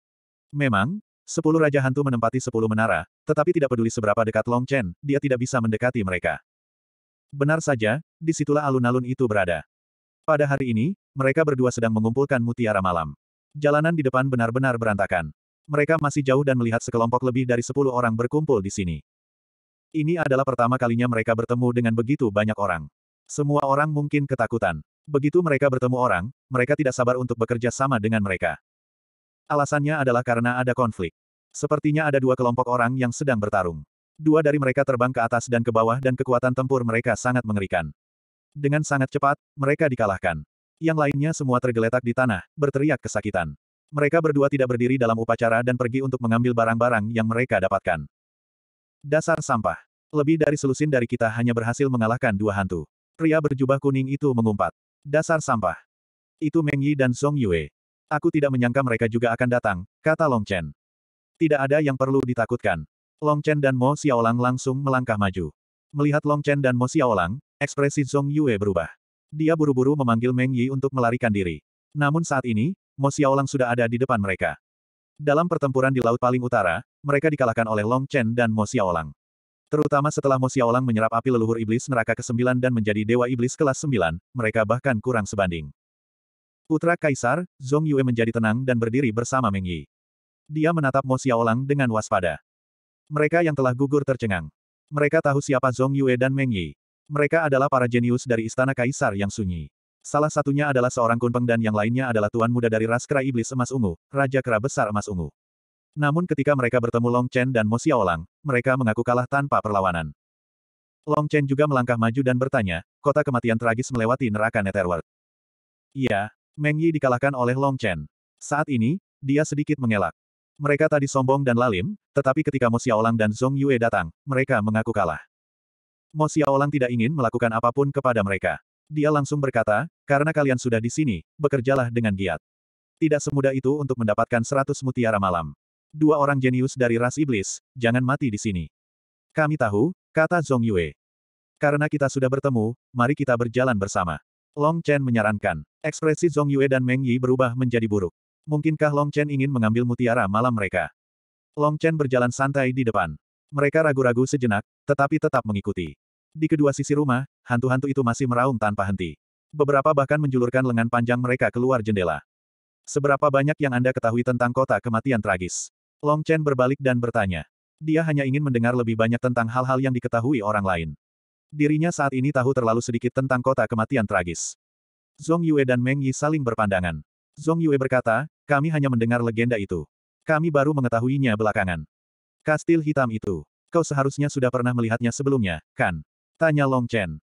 Memang, sepuluh Raja Hantu menempati sepuluh menara, tetapi tidak peduli seberapa dekat Long Chen, dia tidak bisa mendekati mereka. Benar saja, disitulah alun-alun itu berada. Pada hari ini, mereka berdua sedang mengumpulkan mutiara malam. Jalanan di depan benar-benar berantakan. Mereka masih jauh dan melihat sekelompok lebih dari sepuluh orang berkumpul di sini. Ini adalah pertama kalinya mereka bertemu dengan begitu banyak orang. Semua orang mungkin ketakutan. Begitu mereka bertemu orang, mereka tidak sabar untuk bekerja sama dengan mereka. Alasannya adalah karena ada konflik. Sepertinya ada dua kelompok orang yang sedang bertarung. Dua dari mereka terbang ke atas dan ke bawah dan kekuatan tempur mereka sangat mengerikan. Dengan sangat cepat, mereka dikalahkan. Yang lainnya semua tergeletak di tanah, berteriak kesakitan. Mereka berdua tidak berdiri dalam upacara dan pergi untuk mengambil barang-barang yang mereka dapatkan. Dasar sampah. Lebih dari selusin dari kita hanya berhasil mengalahkan dua hantu. Pria berjubah kuning itu mengumpat. Dasar sampah. Itu Meng Yi dan Song Yue. Aku tidak menyangka mereka juga akan datang, kata Long Chen. Tidak ada yang perlu ditakutkan. Long Chen dan Mo Xiaolang langsung melangkah maju. Melihat Long Chen dan Mo Xiaolang, ekspresi Song Yue berubah. Dia buru-buru memanggil Meng Yi untuk melarikan diri. Namun saat ini, Mo Xiaolang sudah ada di depan mereka. Dalam pertempuran di Laut Paling Utara, mereka dikalahkan oleh Long Chen dan Mo Xiaolang. Terutama setelah Mo Xiaolang menyerap api leluhur iblis neraka ke-9 dan menjadi dewa iblis kelas 9, mereka bahkan kurang sebanding. Putra Kaisar, Zhong Yue menjadi tenang dan berdiri bersama Meng Yi. Dia menatap Mo Xiaolang dengan waspada. Mereka yang telah gugur tercengang. Mereka tahu siapa Zhong Yue dan Meng Yi. Mereka adalah para jenius dari istana Kaisar yang sunyi. Salah satunya adalah seorang kunpeng dan yang lainnya adalah tuan muda dari ras kera iblis emas ungu, Raja Kera Besar Emas Ungu. Namun ketika mereka bertemu Long Chen dan Mo Xiaolang, mereka mengaku kalah tanpa perlawanan. Long Chen juga melangkah maju dan bertanya, kota kematian tragis melewati neraka Netherworld. Iya, Meng Yi dikalahkan oleh Long Chen. Saat ini, dia sedikit mengelak. Mereka tadi sombong dan lalim, tetapi ketika Mo Xiaolang dan Zhong Yue datang, mereka mengaku kalah. Mo Xiaolang tidak ingin melakukan apapun kepada mereka. Dia langsung berkata, karena kalian sudah di sini, bekerjalah dengan giat. Tidak semudah itu untuk mendapatkan seratus mutiara malam dua orang jenius dari ras iblis, jangan mati di sini. Kami tahu, kata Zhong Yue. Karena kita sudah bertemu, mari kita berjalan bersama. Long Chen menyarankan. Ekspresi Zhong Yue dan Meng Yi berubah menjadi buruk. Mungkinkah Long Chen ingin mengambil mutiara malam mereka? Long Chen berjalan santai di depan. Mereka ragu-ragu sejenak, tetapi tetap mengikuti. Di kedua sisi rumah, hantu-hantu itu masih meraung tanpa henti. Beberapa bahkan menjulurkan lengan panjang mereka keluar jendela. Seberapa banyak yang Anda ketahui tentang kota kematian tragis? Long Chen berbalik dan bertanya. Dia hanya ingin mendengar lebih banyak tentang hal-hal yang diketahui orang lain. Dirinya saat ini tahu terlalu sedikit tentang kota kematian tragis. Zhong Yue dan Meng Yi saling berpandangan. Zhong Yue berkata, kami hanya mendengar legenda itu. Kami baru mengetahuinya belakangan. Kastil hitam itu. Kau seharusnya sudah pernah melihatnya sebelumnya, kan? Tanya Long Chen.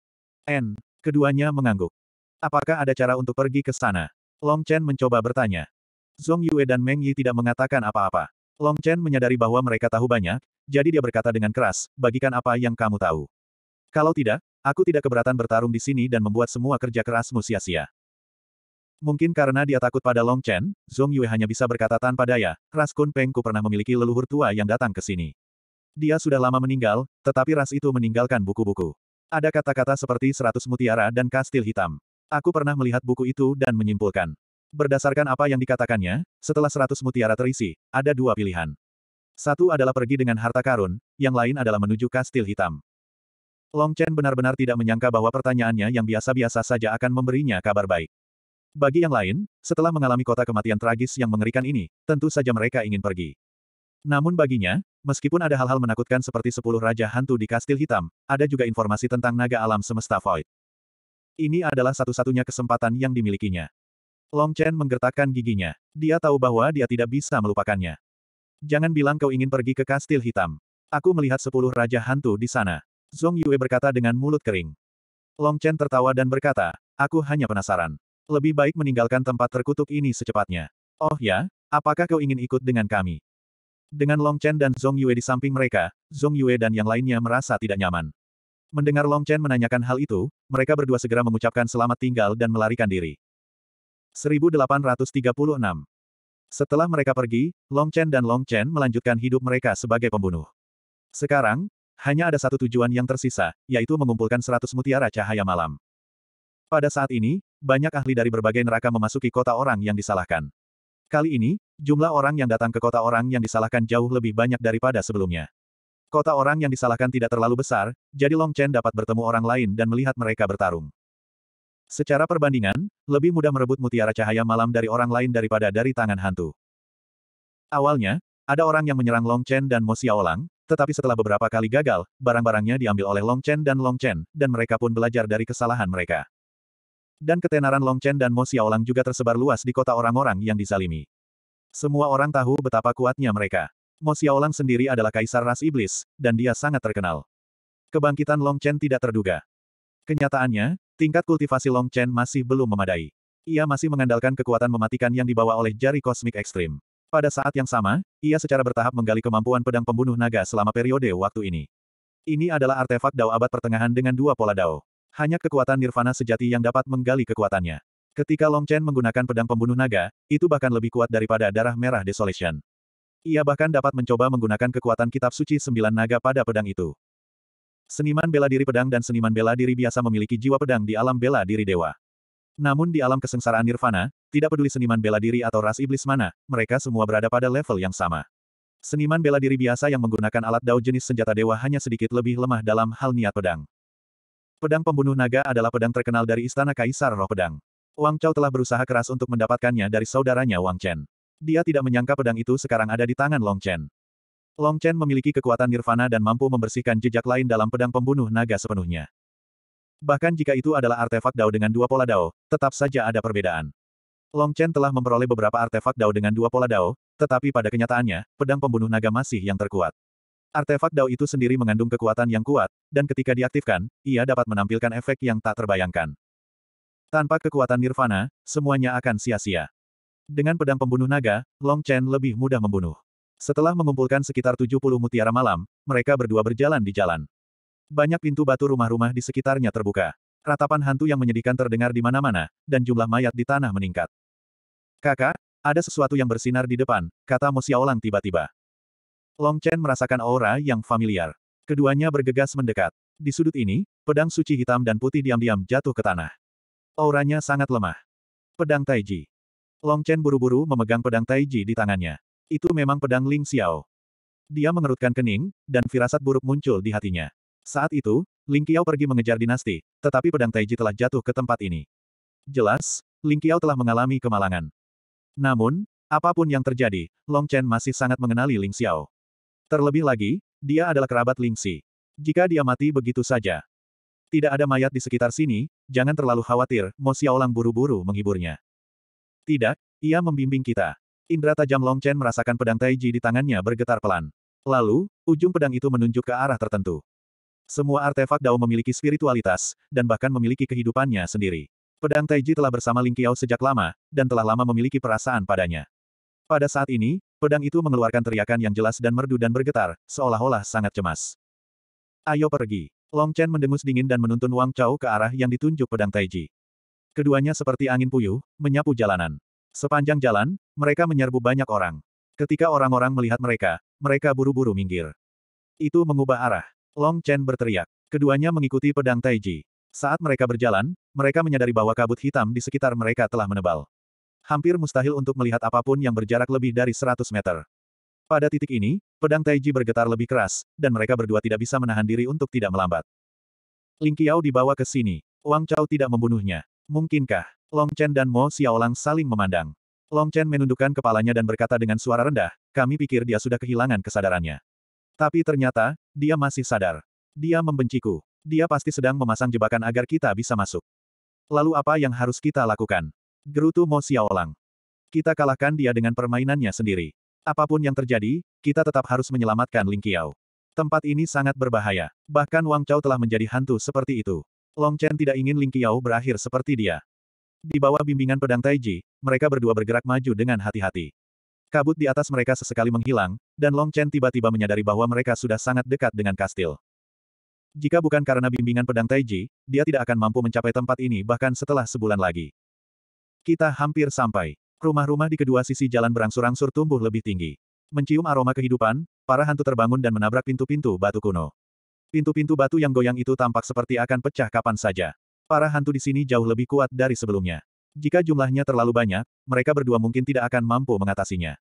N. Keduanya mengangguk. Apakah ada cara untuk pergi ke sana? Long Chen mencoba bertanya. Zhong Yue dan Meng Yi tidak mengatakan apa-apa. Long Chen menyadari bahwa mereka tahu banyak, jadi dia berkata dengan keras, bagikan apa yang kamu tahu. Kalau tidak, aku tidak keberatan bertarung di sini dan membuat semua kerja kerasmu sia-sia. Mungkin karena dia takut pada Long Chen, Zhong Yue hanya bisa berkata tanpa daya, ras Kun Peng ku pernah memiliki leluhur tua yang datang ke sini. Dia sudah lama meninggal, tetapi ras itu meninggalkan buku-buku. Ada kata-kata seperti seratus mutiara dan kastil hitam. Aku pernah melihat buku itu dan menyimpulkan. Berdasarkan apa yang dikatakannya, setelah seratus mutiara terisi, ada dua pilihan. Satu adalah pergi dengan harta karun, yang lain adalah menuju kastil hitam. Long Chen benar-benar tidak menyangka bahwa pertanyaannya yang biasa-biasa saja akan memberinya kabar baik. Bagi yang lain, setelah mengalami kota kematian tragis yang mengerikan ini, tentu saja mereka ingin pergi. Namun baginya, meskipun ada hal-hal menakutkan seperti sepuluh raja hantu di kastil hitam, ada juga informasi tentang naga alam semesta void. Ini adalah satu-satunya kesempatan yang dimilikinya. Long Chen menggertakkan giginya. Dia tahu bahwa dia tidak bisa melupakannya. Jangan bilang kau ingin pergi ke kastil hitam. Aku melihat sepuluh raja hantu di sana. Zhong Yue berkata dengan mulut kering. Long Chen tertawa dan berkata, aku hanya penasaran. Lebih baik meninggalkan tempat terkutuk ini secepatnya. Oh ya, apakah kau ingin ikut dengan kami? Dengan Long Chen dan Zhong Yue di samping mereka, Zhong Yue dan yang lainnya merasa tidak nyaman. Mendengar Long Chen menanyakan hal itu, mereka berdua segera mengucapkan selamat tinggal dan melarikan diri. 1836. Setelah mereka pergi, Long Chen dan Long Chen melanjutkan hidup mereka sebagai pembunuh. Sekarang, hanya ada satu tujuan yang tersisa, yaitu mengumpulkan 100 mutiara cahaya malam. Pada saat ini, banyak ahli dari berbagai neraka memasuki kota orang yang disalahkan. Kali ini, jumlah orang yang datang ke kota orang yang disalahkan jauh lebih banyak daripada sebelumnya. Kota orang yang disalahkan tidak terlalu besar, jadi Long Chen dapat bertemu orang lain dan melihat mereka bertarung. Secara perbandingan, lebih mudah merebut mutiara cahaya malam dari orang lain daripada dari tangan hantu. Awalnya, ada orang yang menyerang Long Chen dan Mo Xiaolang, tetapi setelah beberapa kali gagal, barang-barangnya diambil oleh Long Chen dan Long Chen, dan mereka pun belajar dari kesalahan mereka. Dan ketenaran Long Chen dan Mo Xiaolang juga tersebar luas di kota orang-orang yang dizalimi. Semua orang tahu betapa kuatnya mereka. Mo Xiaolang sendiri adalah kaisar ras iblis, dan dia sangat terkenal. Kebangkitan Long Chen tidak terduga. Kenyataannya, Tingkat kultivasi Long Chen masih belum memadai. Ia masih mengandalkan kekuatan mematikan yang dibawa oleh jari kosmik ekstrim. Pada saat yang sama, ia secara bertahap menggali kemampuan pedang pembunuh naga selama periode waktu ini. Ini adalah artefak Dao abad pertengahan dengan dua pola Dao. Hanya kekuatan nirvana sejati yang dapat menggali kekuatannya. Ketika Long Chen menggunakan pedang pembunuh naga, itu bahkan lebih kuat daripada darah merah Desolation. Ia bahkan dapat mencoba menggunakan kekuatan kitab suci sembilan naga pada pedang itu. Seniman bela diri pedang dan seniman bela diri biasa memiliki jiwa pedang di alam bela diri dewa. Namun di alam kesengsaraan nirvana, tidak peduli seniman bela diri atau ras iblis mana, mereka semua berada pada level yang sama. Seniman bela diri biasa yang menggunakan alat dao jenis senjata dewa hanya sedikit lebih lemah dalam hal niat pedang. Pedang pembunuh naga adalah pedang terkenal dari Istana Kaisar Roh Pedang. Wang Chao telah berusaha keras untuk mendapatkannya dari saudaranya Wang Chen. Dia tidak menyangka pedang itu sekarang ada di tangan Long Chen. Long Chen memiliki kekuatan nirvana dan mampu membersihkan jejak lain dalam pedang pembunuh naga sepenuhnya. Bahkan jika itu adalah artefak Dao dengan dua pola Dao, tetap saja ada perbedaan. Long Chen telah memperoleh beberapa artefak Dao dengan dua pola Dao, tetapi pada kenyataannya, pedang pembunuh naga masih yang terkuat. Artefak Dao itu sendiri mengandung kekuatan yang kuat, dan ketika diaktifkan, ia dapat menampilkan efek yang tak terbayangkan. Tanpa kekuatan nirvana, semuanya akan sia-sia. Dengan pedang pembunuh naga, Long Chen lebih mudah membunuh. Setelah mengumpulkan sekitar 70 mutiara malam, mereka berdua berjalan di jalan. Banyak pintu batu rumah-rumah di sekitarnya terbuka. Ratapan hantu yang menyedihkan terdengar di mana-mana, dan jumlah mayat di tanah meningkat. Kakak, ada sesuatu yang bersinar di depan, kata Mo Xiaolang tiba-tiba. Long Chen merasakan aura yang familiar. Keduanya bergegas mendekat. Di sudut ini, pedang suci hitam dan putih diam-diam jatuh ke tanah. Auranya sangat lemah. Pedang Taiji. Long Chen buru-buru memegang pedang Taiji di tangannya. Itu memang pedang Ling Xiao. Dia mengerutkan kening, dan firasat buruk muncul di hatinya. Saat itu, Ling Xiao pergi mengejar dinasti, tetapi pedang Taiji telah jatuh ke tempat ini. Jelas, Ling Xiao telah mengalami kemalangan. Namun, apapun yang terjadi, Long Chen masih sangat mengenali Ling Xiao. Terlebih lagi, dia adalah kerabat Ling Xi. Jika dia mati begitu saja, tidak ada mayat di sekitar sini, jangan terlalu khawatir, Mo Xiaolang buru-buru menghiburnya. Tidak, ia membimbing kita. Indra tajam Long Chen merasakan pedang Taiji di tangannya bergetar pelan. Lalu, ujung pedang itu menunjuk ke arah tertentu. Semua artefak Dao memiliki spiritualitas, dan bahkan memiliki kehidupannya sendiri. Pedang Taiji telah bersama Ling Qiao sejak lama, dan telah lama memiliki perasaan padanya. Pada saat ini, pedang itu mengeluarkan teriakan yang jelas dan merdu dan bergetar, seolah-olah sangat cemas. Ayo pergi. Long Chen mendengus dingin dan menuntun Wang Chao ke arah yang ditunjuk pedang Taiji. Keduanya seperti angin puyuh, menyapu jalanan. Sepanjang jalan, mereka menyerbu banyak orang. Ketika orang-orang melihat mereka, mereka buru-buru minggir. Itu mengubah arah. Long Chen berteriak. Keduanya mengikuti pedang Taiji. Saat mereka berjalan, mereka menyadari bahwa kabut hitam di sekitar mereka telah menebal. Hampir mustahil untuk melihat apapun yang berjarak lebih dari 100 meter. Pada titik ini, pedang Taiji bergetar lebih keras, dan mereka berdua tidak bisa menahan diri untuk tidak melambat. Ling Qiao dibawa ke sini. Wang Chao tidak membunuhnya. Mungkinkah? Long Chen dan Mo Xiaolang saling memandang. Long Chen menundukkan kepalanya dan berkata dengan suara rendah, kami pikir dia sudah kehilangan kesadarannya. Tapi ternyata, dia masih sadar. Dia membenciku. Dia pasti sedang memasang jebakan agar kita bisa masuk. Lalu apa yang harus kita lakukan? Gerutu Mo Xiaolang. Kita kalahkan dia dengan permainannya sendiri. Apapun yang terjadi, kita tetap harus menyelamatkan Ling Qiao. Tempat ini sangat berbahaya. Bahkan Wang Chao telah menjadi hantu seperti itu. Long Chen tidak ingin Ling Qiao berakhir seperti dia. Di bawah bimbingan pedang Taiji, mereka berdua bergerak maju dengan hati-hati. Kabut di atas mereka sesekali menghilang, dan Long Chen tiba-tiba menyadari bahwa mereka sudah sangat dekat dengan kastil. Jika bukan karena bimbingan pedang Taiji, dia tidak akan mampu mencapai tempat ini bahkan setelah sebulan lagi. Kita hampir sampai. Rumah-rumah di kedua sisi jalan berangsur-angsur tumbuh lebih tinggi. Mencium aroma kehidupan, para hantu terbangun dan menabrak pintu-pintu batu kuno. Pintu-pintu batu yang goyang itu tampak seperti akan pecah kapan saja. Para hantu di sini jauh lebih kuat dari sebelumnya. Jika jumlahnya terlalu banyak, mereka berdua mungkin tidak akan mampu mengatasinya.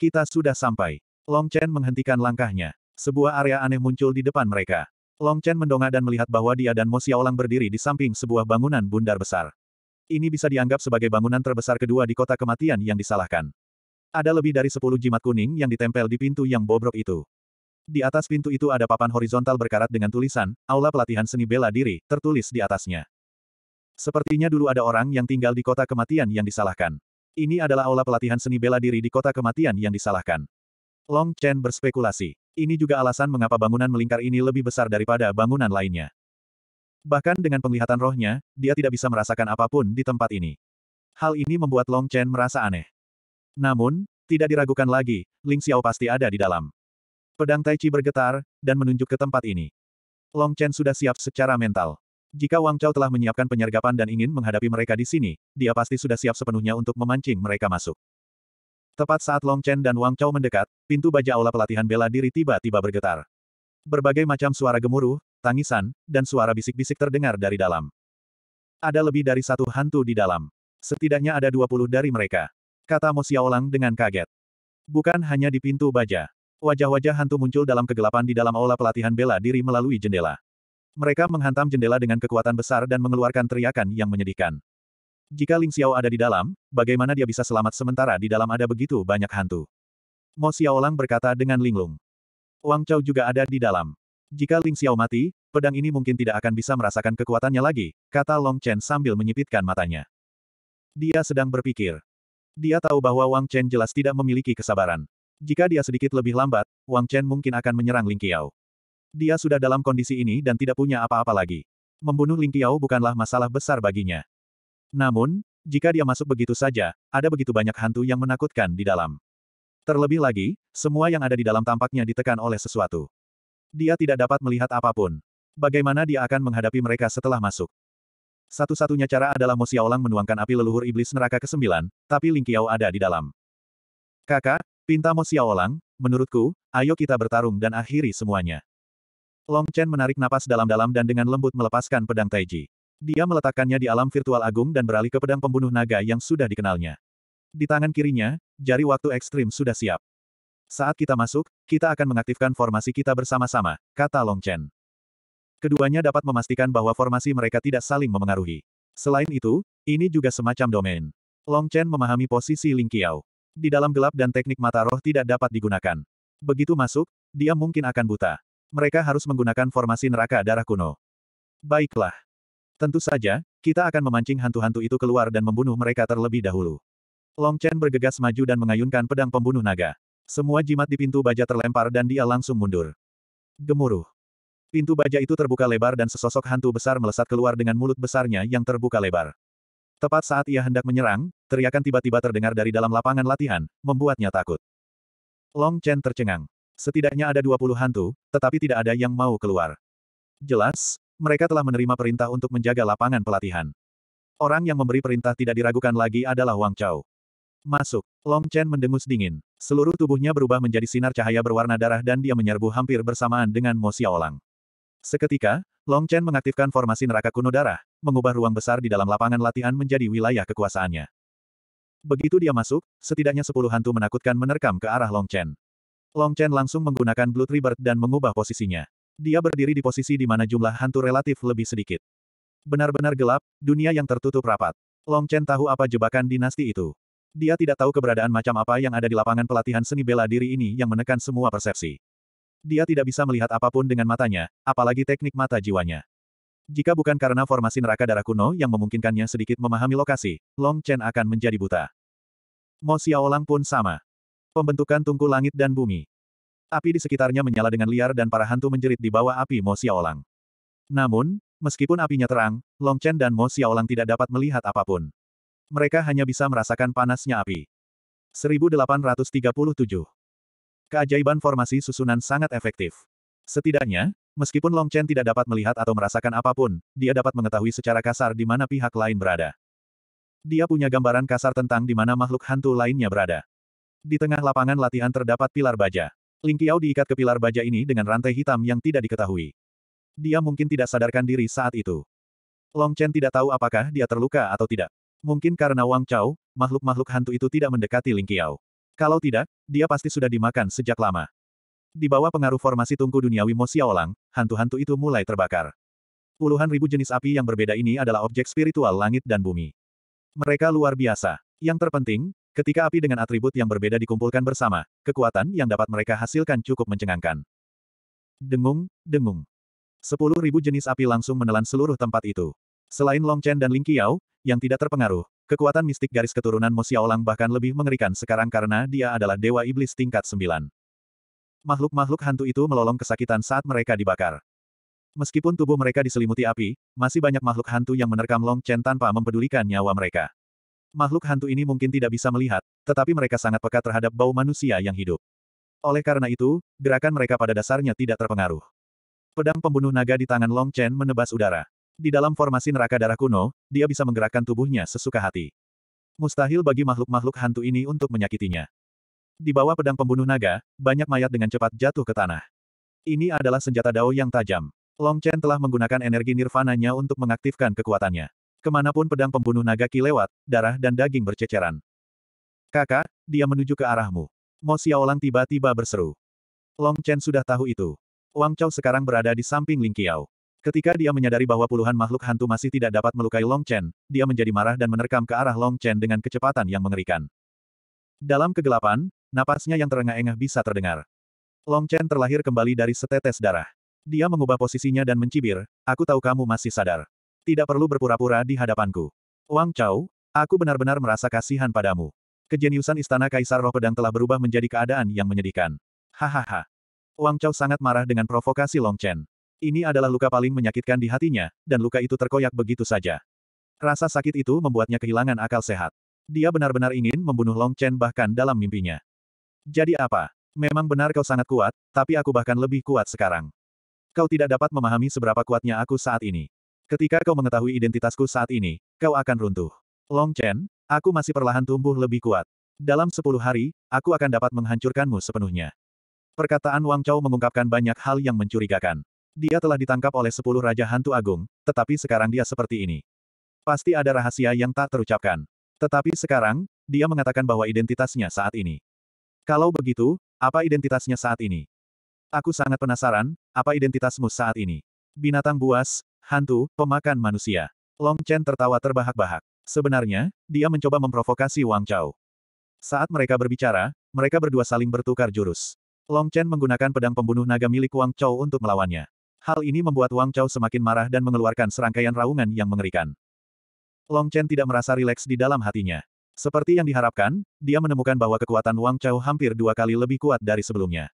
Kita sudah sampai. Long Chen menghentikan langkahnya. Sebuah area aneh muncul di depan mereka. Long Chen mendongak dan melihat bahwa dia dan Mo Xiaolang berdiri di samping sebuah bangunan bundar besar. Ini bisa dianggap sebagai bangunan terbesar kedua di kota kematian yang disalahkan. Ada lebih dari sepuluh jimat kuning yang ditempel di pintu yang bobrok itu. Di atas pintu itu ada papan horizontal berkarat dengan tulisan, Aula Pelatihan Seni Bela Diri, tertulis di atasnya. Sepertinya dulu ada orang yang tinggal di kota kematian yang disalahkan. Ini adalah aula pelatihan seni bela diri di kota kematian yang disalahkan. Long Chen berspekulasi. Ini juga alasan mengapa bangunan melingkar ini lebih besar daripada bangunan lainnya. Bahkan dengan penglihatan rohnya, dia tidak bisa merasakan apapun di tempat ini. Hal ini membuat Long Chen merasa aneh. Namun, tidak diragukan lagi, Ling Xiao pasti ada di dalam. Pedang Tai Chi bergetar, dan menunjuk ke tempat ini. Long Chen sudah siap secara mental. Jika Wang Chao telah menyiapkan penyergapan dan ingin menghadapi mereka di sini, dia pasti sudah siap sepenuhnya untuk memancing mereka masuk. Tepat saat Long Chen dan Wang Chao mendekat, pintu baja aula pelatihan bela diri tiba-tiba bergetar. Berbagai macam suara gemuruh, tangisan, dan suara bisik-bisik terdengar dari dalam. Ada lebih dari satu hantu di dalam. Setidaknya ada 20 dari mereka. Kata Mo Xiaolang dengan kaget. Bukan hanya di pintu baja. Wajah-wajah hantu muncul dalam kegelapan di dalam aula pelatihan bela diri melalui jendela. Mereka menghantam jendela dengan kekuatan besar dan mengeluarkan teriakan yang menyedihkan. Jika Ling Xiao ada di dalam, bagaimana dia bisa selamat sementara di dalam ada begitu banyak hantu? Mo Xiaolang berkata dengan linglung. Wang Chao juga ada di dalam. Jika Ling Xiao mati, pedang ini mungkin tidak akan bisa merasakan kekuatannya lagi, kata Long Chen sambil menyipitkan matanya. Dia sedang berpikir. Dia tahu bahwa Wang Chen jelas tidak memiliki kesabaran. Jika dia sedikit lebih lambat, Wang Chen mungkin akan menyerang Ling Qiao. Dia sudah dalam kondisi ini dan tidak punya apa-apa lagi. Membunuh Ling Qiao bukanlah masalah besar baginya. Namun, jika dia masuk begitu saja, ada begitu banyak hantu yang menakutkan di dalam. Terlebih lagi, semua yang ada di dalam tampaknya ditekan oleh sesuatu. Dia tidak dapat melihat apapun. Bagaimana dia akan menghadapi mereka setelah masuk? Satu-satunya cara adalah Mo Xiaolang menuangkan api leluhur iblis neraka ke-9, tapi Ling Qiao ada di dalam. Kakak, Pinta Mo Xiaolang, menurutku, ayo kita bertarung dan akhiri semuanya. Long Chen menarik napas dalam-dalam dan dengan lembut melepaskan pedang Taiji. Dia meletakkannya di alam virtual agung dan beralih ke pedang pembunuh naga yang sudah dikenalnya. Di tangan kirinya, jari waktu ekstrim sudah siap. Saat kita masuk, kita akan mengaktifkan formasi kita bersama-sama, kata Long Chen. Keduanya dapat memastikan bahwa formasi mereka tidak saling memengaruhi. Selain itu, ini juga semacam domain. Long Chen memahami posisi Ling Qiao. Di dalam gelap dan teknik mata roh tidak dapat digunakan. Begitu masuk, dia mungkin akan buta. Mereka harus menggunakan formasi neraka darah kuno. Baiklah. Tentu saja, kita akan memancing hantu-hantu itu keluar dan membunuh mereka terlebih dahulu. Long Chen bergegas maju dan mengayunkan pedang pembunuh naga. Semua jimat di pintu baja terlempar dan dia langsung mundur. Gemuruh. Pintu baja itu terbuka lebar dan sesosok hantu besar melesat keluar dengan mulut besarnya yang terbuka lebar. Tepat saat ia hendak menyerang, teriakan tiba-tiba terdengar dari dalam lapangan latihan, membuatnya takut. Long Chen tercengang. Setidaknya ada dua puluh hantu, tetapi tidak ada yang mau keluar. Jelas, mereka telah menerima perintah untuk menjaga lapangan pelatihan. Orang yang memberi perintah tidak diragukan lagi adalah Wang Chao. Masuk. Long Chen mendengus dingin. Seluruh tubuhnya berubah menjadi sinar cahaya berwarna darah dan dia menyerbu hampir bersamaan dengan Mo Xiaolang. Seketika, Long Chen mengaktifkan formasi neraka kuno darah, mengubah ruang besar di dalam lapangan latihan menjadi wilayah kekuasaannya. Begitu dia masuk, setidaknya sepuluh hantu menakutkan menerkam ke arah Long Chen. Long Chen langsung menggunakan Blood Rebirth dan mengubah posisinya. Dia berdiri di posisi di mana jumlah hantu relatif lebih sedikit. Benar-benar gelap, dunia yang tertutup rapat. Long Chen tahu apa jebakan dinasti itu. Dia tidak tahu keberadaan macam apa yang ada di lapangan pelatihan seni bela diri ini yang menekan semua persepsi. Dia tidak bisa melihat apapun dengan matanya, apalagi teknik mata jiwanya. Jika bukan karena formasi neraka darah kuno yang memungkinkannya sedikit memahami lokasi, Long Chen akan menjadi buta. Mo Xiaolang pun sama. Pembentukan tungku langit dan bumi. Api di sekitarnya menyala dengan liar dan para hantu menjerit di bawah api Mo Xiaolang. Namun, meskipun apinya terang, Long Chen dan Mo Xiaolang tidak dapat melihat apapun. Mereka hanya bisa merasakan panasnya api. 1837 Keajaiban formasi susunan sangat efektif. Setidaknya, meskipun Long Chen tidak dapat melihat atau merasakan apapun, dia dapat mengetahui secara kasar di mana pihak lain berada. Dia punya gambaran kasar tentang di mana makhluk hantu lainnya berada. Di tengah lapangan latihan terdapat pilar baja. Ling Qiao diikat ke pilar baja ini dengan rantai hitam yang tidak diketahui. Dia mungkin tidak sadarkan diri saat itu. Long Chen tidak tahu apakah dia terluka atau tidak. Mungkin karena Wang Chao, makhluk-makhluk hantu itu tidak mendekati Ling Qiao. Kalau tidak, dia pasti sudah dimakan sejak lama. Di bawah pengaruh formasi tungku duniawi Mo Xiaolang, hantu-hantu itu mulai terbakar. Puluhan ribu jenis api yang berbeda ini adalah objek spiritual langit dan bumi. Mereka luar biasa. Yang terpenting, ketika api dengan atribut yang berbeda dikumpulkan bersama, kekuatan yang dapat mereka hasilkan cukup mencengangkan. Dengung, dengung. Sepuluh ribu jenis api langsung menelan seluruh tempat itu. Selain Long Chen dan Ling Qiao, yang tidak terpengaruh, Kekuatan mistik garis keturunan Mo Xiaolang bahkan lebih mengerikan sekarang karena dia adalah dewa iblis tingkat sembilan. Makhluk-makhluk hantu itu melolong kesakitan saat mereka dibakar. Meskipun tubuh mereka diselimuti api, masih banyak makhluk hantu yang menerkam Long Chen tanpa mempedulikan nyawa mereka. Makhluk hantu ini mungkin tidak bisa melihat, tetapi mereka sangat peka terhadap bau manusia yang hidup. Oleh karena itu, gerakan mereka pada dasarnya tidak terpengaruh. Pedang pembunuh naga di tangan Long Chen menebas udara. Di dalam formasi neraka darah kuno, dia bisa menggerakkan tubuhnya sesuka hati. Mustahil bagi makhluk-makhluk hantu ini untuk menyakitinya. Di bawah pedang pembunuh naga, banyak mayat dengan cepat jatuh ke tanah. Ini adalah senjata Dao yang tajam. Long Chen telah menggunakan energi nirvananya untuk mengaktifkan kekuatannya. Kemanapun pedang pembunuh naga kilewat, lewat, darah dan daging berceceran. Kakak, dia menuju ke arahmu. Mo Xiaolang tiba-tiba berseru. Long Chen sudah tahu itu. Wang Chao sekarang berada di samping Ling Qiao. Ketika dia menyadari bahwa puluhan makhluk hantu masih tidak dapat melukai Long Chen, dia menjadi marah dan menerkam ke arah Long Chen dengan kecepatan yang mengerikan. Dalam kegelapan, napasnya yang terengah-engah bisa terdengar. Long Chen terlahir kembali dari setetes darah. Dia mengubah posisinya dan mencibir, aku tahu kamu masih sadar. Tidak perlu berpura-pura di hadapanku. Wang Chao, aku benar-benar merasa kasihan padamu. Kejeniusan Istana Kaisar Roh Pedang telah berubah menjadi keadaan yang menyedihkan. Hahaha. Wang Chao sangat marah dengan provokasi Long Chen. Ini adalah luka paling menyakitkan di hatinya, dan luka itu terkoyak begitu saja. Rasa sakit itu membuatnya kehilangan akal sehat. Dia benar-benar ingin membunuh Long Chen bahkan dalam mimpinya. Jadi apa? Memang benar kau sangat kuat, tapi aku bahkan lebih kuat sekarang. Kau tidak dapat memahami seberapa kuatnya aku saat ini. Ketika kau mengetahui identitasku saat ini, kau akan runtuh. Long Chen, aku masih perlahan tumbuh lebih kuat. Dalam sepuluh hari, aku akan dapat menghancurkanmu sepenuhnya. Perkataan Wang Chao mengungkapkan banyak hal yang mencurigakan. Dia telah ditangkap oleh sepuluh Raja Hantu Agung, tetapi sekarang dia seperti ini. Pasti ada rahasia yang tak terucapkan. Tetapi sekarang, dia mengatakan bahwa identitasnya saat ini. Kalau begitu, apa identitasnya saat ini? Aku sangat penasaran, apa identitasmu saat ini? Binatang buas, hantu, pemakan manusia. Long Chen tertawa terbahak-bahak. Sebenarnya, dia mencoba memprovokasi Wang Chao. Saat mereka berbicara, mereka berdua saling bertukar jurus. Long Chen menggunakan pedang pembunuh naga milik Wang Chao untuk melawannya. Hal ini membuat Wang Chao semakin marah dan mengeluarkan serangkaian raungan yang mengerikan. Long Chen tidak merasa rileks di dalam hatinya. Seperti yang diharapkan, dia menemukan bahwa kekuatan Wang Chao hampir dua kali lebih kuat dari sebelumnya.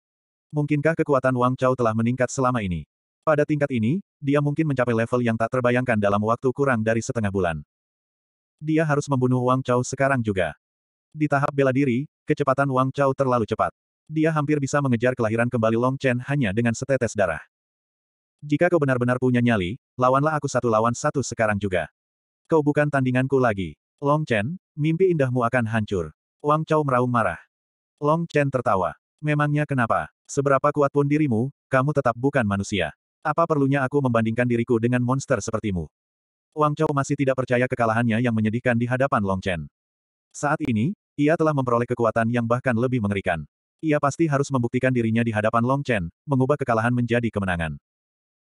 Mungkinkah kekuatan Wang Chao telah meningkat selama ini? Pada tingkat ini, dia mungkin mencapai level yang tak terbayangkan dalam waktu kurang dari setengah bulan. Dia harus membunuh Wang Chao sekarang juga. Di tahap bela diri, kecepatan Wang Chao terlalu cepat. Dia hampir bisa mengejar kelahiran kembali Long Chen hanya dengan setetes darah. Jika kau benar-benar punya nyali, lawanlah aku satu lawan satu sekarang juga. Kau bukan tandinganku lagi. Long Chen, mimpi indahmu akan hancur. Wang Chao meraung marah. Long Chen tertawa. Memangnya kenapa? Seberapa kuat pun dirimu, kamu tetap bukan manusia. Apa perlunya aku membandingkan diriku dengan monster sepertimu? Wang Chao masih tidak percaya kekalahannya yang menyedihkan di hadapan Long Chen. Saat ini, ia telah memperoleh kekuatan yang bahkan lebih mengerikan. Ia pasti harus membuktikan dirinya di hadapan Long Chen, mengubah kekalahan menjadi kemenangan.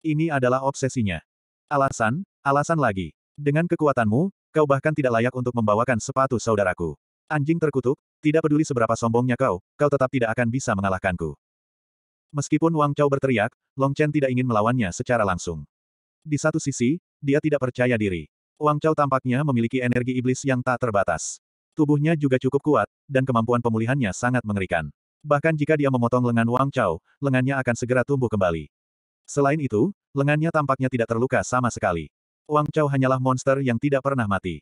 Ini adalah obsesinya. Alasan, alasan lagi. Dengan kekuatanmu, kau bahkan tidak layak untuk membawakan sepatu saudaraku. Anjing terkutuk, tidak peduli seberapa sombongnya kau, kau tetap tidak akan bisa mengalahkanku. Meskipun Wang Chao berteriak, Long Chen tidak ingin melawannya secara langsung. Di satu sisi, dia tidak percaya diri. Wang Chao tampaknya memiliki energi iblis yang tak terbatas. Tubuhnya juga cukup kuat, dan kemampuan pemulihannya sangat mengerikan. Bahkan jika dia memotong lengan Wang Chao, lengannya akan segera tumbuh kembali. Selain itu, lengannya tampaknya tidak terluka sama sekali. Wang Chao hanyalah monster yang tidak pernah mati.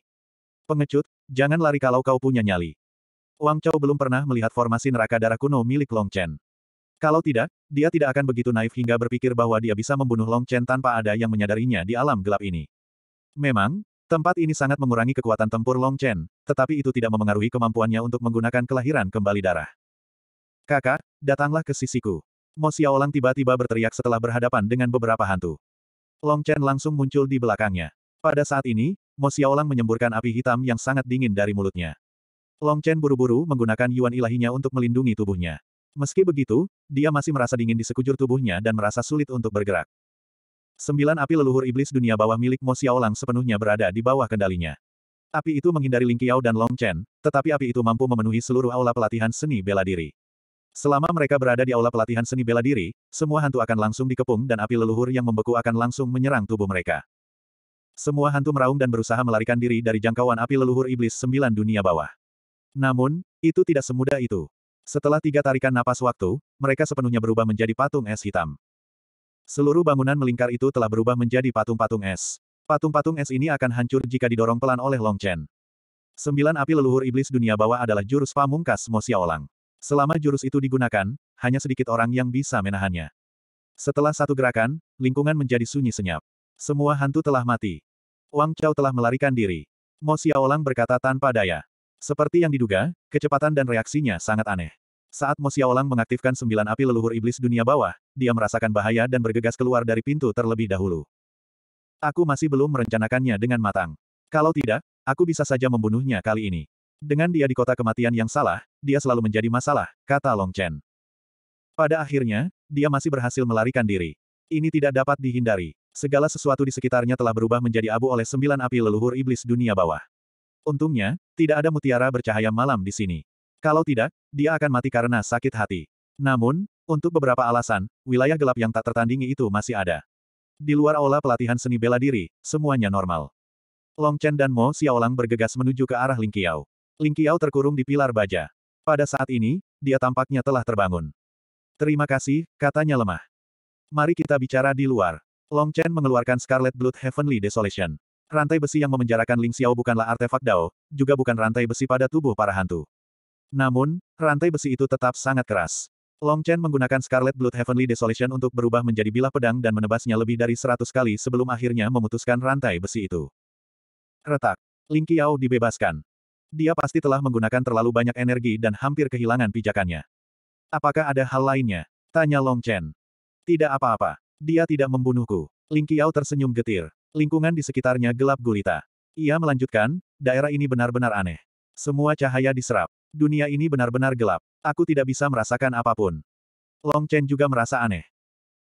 Pengecut, jangan lari kalau kau punya nyali. Wang Chao belum pernah melihat formasi neraka darah kuno milik Long Chen. Kalau tidak, dia tidak akan begitu naif hingga berpikir bahwa dia bisa membunuh Long Chen tanpa ada yang menyadarinya di alam gelap ini. Memang, tempat ini sangat mengurangi kekuatan tempur Long Chen, tetapi itu tidak memengaruhi kemampuannya untuk menggunakan kelahiran kembali darah. Kakak, datanglah ke sisiku. Mo Xiaolang tiba-tiba berteriak setelah berhadapan dengan beberapa hantu. Long Chen langsung muncul di belakangnya. Pada saat ini, Mo Xiaolang menyemburkan api hitam yang sangat dingin dari mulutnya. Long Chen buru-buru menggunakan yuan ilahinya untuk melindungi tubuhnya. Meski begitu, dia masih merasa dingin di sekujur tubuhnya dan merasa sulit untuk bergerak. Sembilan api leluhur iblis dunia bawah milik Mo Xiaolang sepenuhnya berada di bawah kendalinya. Api itu menghindari Ling Qiao dan Long Chen, tetapi api itu mampu memenuhi seluruh aula pelatihan seni bela diri. Selama mereka berada di aula pelatihan seni bela diri, semua hantu akan langsung dikepung dan api leluhur yang membeku akan langsung menyerang tubuh mereka. Semua hantu meraung dan berusaha melarikan diri dari jangkauan api leluhur iblis sembilan dunia bawah. Namun, itu tidak semudah itu. Setelah tiga tarikan napas waktu, mereka sepenuhnya berubah menjadi patung es hitam. Seluruh bangunan melingkar itu telah berubah menjadi patung-patung es. Patung-patung es ini akan hancur jika didorong pelan oleh Long Chen. Sembilan api leluhur iblis dunia bawah adalah jurus pamungkas Mo Xiaolang. Selama jurus itu digunakan, hanya sedikit orang yang bisa menahannya. Setelah satu gerakan, lingkungan menjadi sunyi senyap. Semua hantu telah mati. Wang Chao telah melarikan diri. Mo Xiaolang berkata tanpa daya. Seperti yang diduga, kecepatan dan reaksinya sangat aneh. Saat Mo Xiaolang mengaktifkan sembilan api leluhur iblis dunia bawah, dia merasakan bahaya dan bergegas keluar dari pintu terlebih dahulu. Aku masih belum merencanakannya dengan matang. Kalau tidak, aku bisa saja membunuhnya kali ini. Dengan dia di kota kematian yang salah, dia selalu menjadi masalah, kata Long Chen. Pada akhirnya, dia masih berhasil melarikan diri. Ini tidak dapat dihindari. Segala sesuatu di sekitarnya telah berubah menjadi abu oleh sembilan api leluhur iblis dunia bawah. Untungnya, tidak ada mutiara bercahaya malam di sini. Kalau tidak, dia akan mati karena sakit hati. Namun, untuk beberapa alasan, wilayah gelap yang tak tertandingi itu masih ada. Di luar aula pelatihan seni bela diri, semuanya normal. Long Chen dan Mo Xiaolang bergegas menuju ke arah Ling Qiao. Ling Qiao terkurung di pilar baja. Pada saat ini, dia tampaknya telah terbangun. Terima kasih, katanya lemah. Mari kita bicara di luar. Long Chen mengeluarkan Scarlet Blood Heavenly Desolation. Rantai besi yang memenjarakan Ling Xiao bukanlah artefak Dao, juga bukan rantai besi pada tubuh para hantu. Namun, rantai besi itu tetap sangat keras. Long Chen menggunakan Scarlet Blood Heavenly Desolation untuk berubah menjadi bilah pedang dan menebasnya lebih dari seratus kali sebelum akhirnya memutuskan rantai besi itu. Retak. Ling Qiao dibebaskan. Dia pasti telah menggunakan terlalu banyak energi dan hampir kehilangan pijakannya. Apakah ada hal lainnya? Tanya Long Chen. Tidak apa-apa. Dia tidak membunuhku. Ling Qiao tersenyum getir. Lingkungan di sekitarnya gelap gulita. Ia melanjutkan, daerah ini benar-benar aneh. Semua cahaya diserap. Dunia ini benar-benar gelap. Aku tidak bisa merasakan apapun. Long Chen juga merasa aneh.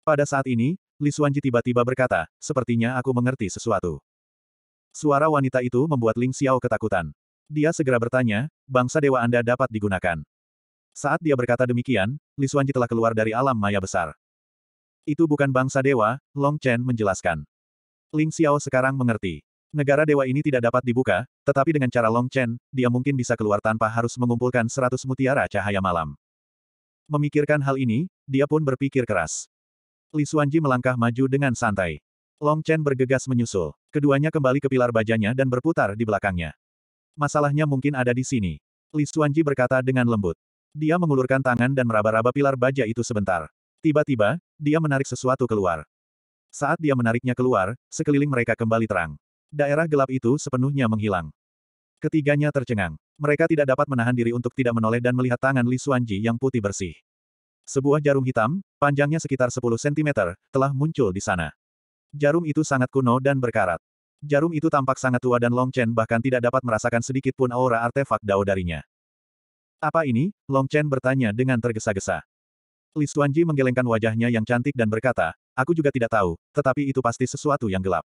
Pada saat ini, Li Xuanji tiba-tiba berkata, sepertinya aku mengerti sesuatu. Suara wanita itu membuat Ling Xiao ketakutan. Dia segera bertanya, bangsa dewa Anda dapat digunakan. Saat dia berkata demikian, Li Xuanji telah keluar dari alam maya besar. Itu bukan bangsa dewa, Long Chen menjelaskan. Ling Xiao sekarang mengerti. Negara dewa ini tidak dapat dibuka, tetapi dengan cara Long Chen, dia mungkin bisa keluar tanpa harus mengumpulkan seratus mutiara cahaya malam. Memikirkan hal ini, dia pun berpikir keras. Li Xuanji melangkah maju dengan santai. Long Chen bergegas menyusul. Keduanya kembali ke pilar bajanya dan berputar di belakangnya. Masalahnya mungkin ada di sini. Li Xuanji berkata dengan lembut. Dia mengulurkan tangan dan meraba-raba pilar baja itu sebentar. Tiba-tiba, dia menarik sesuatu keluar. Saat dia menariknya keluar, sekeliling mereka kembali terang. Daerah gelap itu sepenuhnya menghilang. Ketiganya tercengang. Mereka tidak dapat menahan diri untuk tidak menoleh dan melihat tangan Li Xuanji yang putih bersih. Sebuah jarum hitam, panjangnya sekitar 10 cm, telah muncul di sana. Jarum itu sangat kuno dan berkarat. Jarum itu tampak sangat tua dan Long Chen bahkan tidak dapat merasakan sedikit pun aura artefak dao darinya. Apa ini? Long Chen bertanya dengan tergesa-gesa. Li Xuanji menggelengkan wajahnya yang cantik dan berkata, aku juga tidak tahu, tetapi itu pasti sesuatu yang gelap.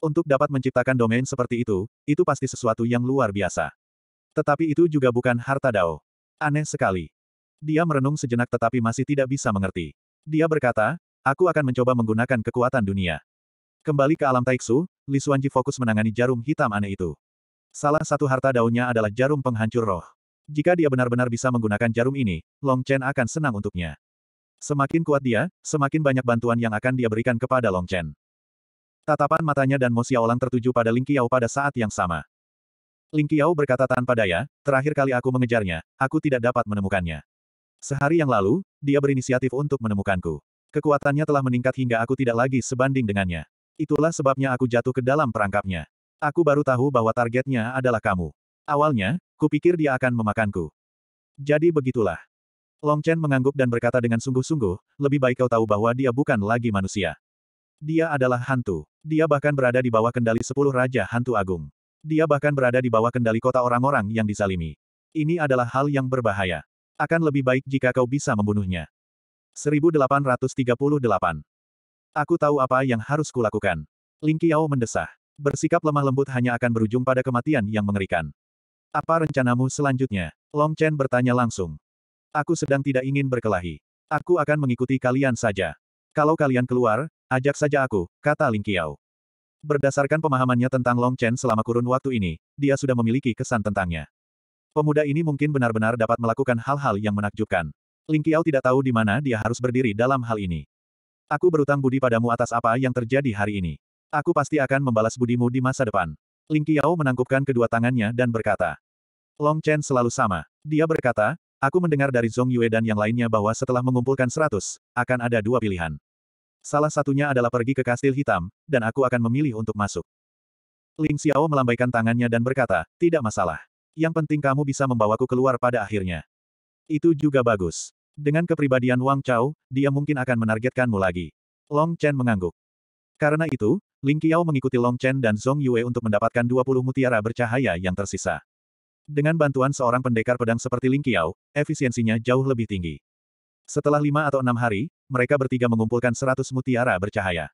Untuk dapat menciptakan domain seperti itu, itu pasti sesuatu yang luar biasa. Tetapi itu juga bukan harta Dao. Aneh sekali. Dia merenung sejenak tetapi masih tidak bisa mengerti. Dia berkata, aku akan mencoba menggunakan kekuatan dunia. Kembali ke alam Taiksu, Li Xuanji fokus menangani jarum hitam aneh itu. Salah satu harta daunnya adalah jarum penghancur roh. Jika dia benar-benar bisa menggunakan jarum ini, Long Chen akan senang untuknya. Semakin kuat dia, semakin banyak bantuan yang akan dia berikan kepada Long Chen. Tatapan matanya dan Mo Xiaolang tertuju pada Ling Qiao pada saat yang sama. Ling Qiao berkata tanpa daya, terakhir kali aku mengejarnya, aku tidak dapat menemukannya. Sehari yang lalu, dia berinisiatif untuk menemukanku. Kekuatannya telah meningkat hingga aku tidak lagi sebanding dengannya. Itulah sebabnya aku jatuh ke dalam perangkapnya. Aku baru tahu bahwa targetnya adalah kamu. Awalnya, kupikir dia akan memakanku. Jadi begitulah. Long Chen mengangguk dan berkata dengan sungguh-sungguh, lebih baik kau tahu bahwa dia bukan lagi manusia. Dia adalah hantu. Dia bahkan berada di bawah kendali sepuluh Raja Hantu Agung. Dia bahkan berada di bawah kendali kota orang-orang yang disalimi. Ini adalah hal yang berbahaya. Akan lebih baik jika kau bisa membunuhnya. 1838 Aku tahu apa yang harus kulakukan. Ling Qiao mendesah. Bersikap lemah lembut hanya akan berujung pada kematian yang mengerikan. Apa rencanamu selanjutnya? Long Chen bertanya langsung. Aku sedang tidak ingin berkelahi. Aku akan mengikuti kalian saja. Kalau kalian keluar, ajak saja aku, kata Ling Qiao. Berdasarkan pemahamannya tentang Long Chen selama kurun waktu ini, dia sudah memiliki kesan tentangnya. Pemuda ini mungkin benar-benar dapat melakukan hal-hal yang menakjubkan. Ling Qiao tidak tahu di mana dia harus berdiri dalam hal ini. Aku berutang budi padamu atas apa yang terjadi hari ini. Aku pasti akan membalas budimu di masa depan. Ling Qiao menangkupkan kedua tangannya dan berkata. Long Chen selalu sama. Dia berkata, aku mendengar dari Zhong Yue dan yang lainnya bahwa setelah mengumpulkan seratus, akan ada dua pilihan. Salah satunya adalah pergi ke kastil hitam, dan aku akan memilih untuk masuk. Ling Xiao melambaikan tangannya dan berkata, tidak masalah. Yang penting kamu bisa membawaku keluar pada akhirnya. Itu juga bagus. Dengan kepribadian Wang Chao, dia mungkin akan menargetkanmu lagi. Long Chen mengangguk. Karena itu, Ling Qiao mengikuti Long Chen dan Zhong Yue untuk mendapatkan 20 mutiara bercahaya yang tersisa. Dengan bantuan seorang pendekar pedang seperti Ling Qiao, efisiensinya jauh lebih tinggi. Setelah lima atau enam hari, mereka bertiga mengumpulkan 100 mutiara bercahaya.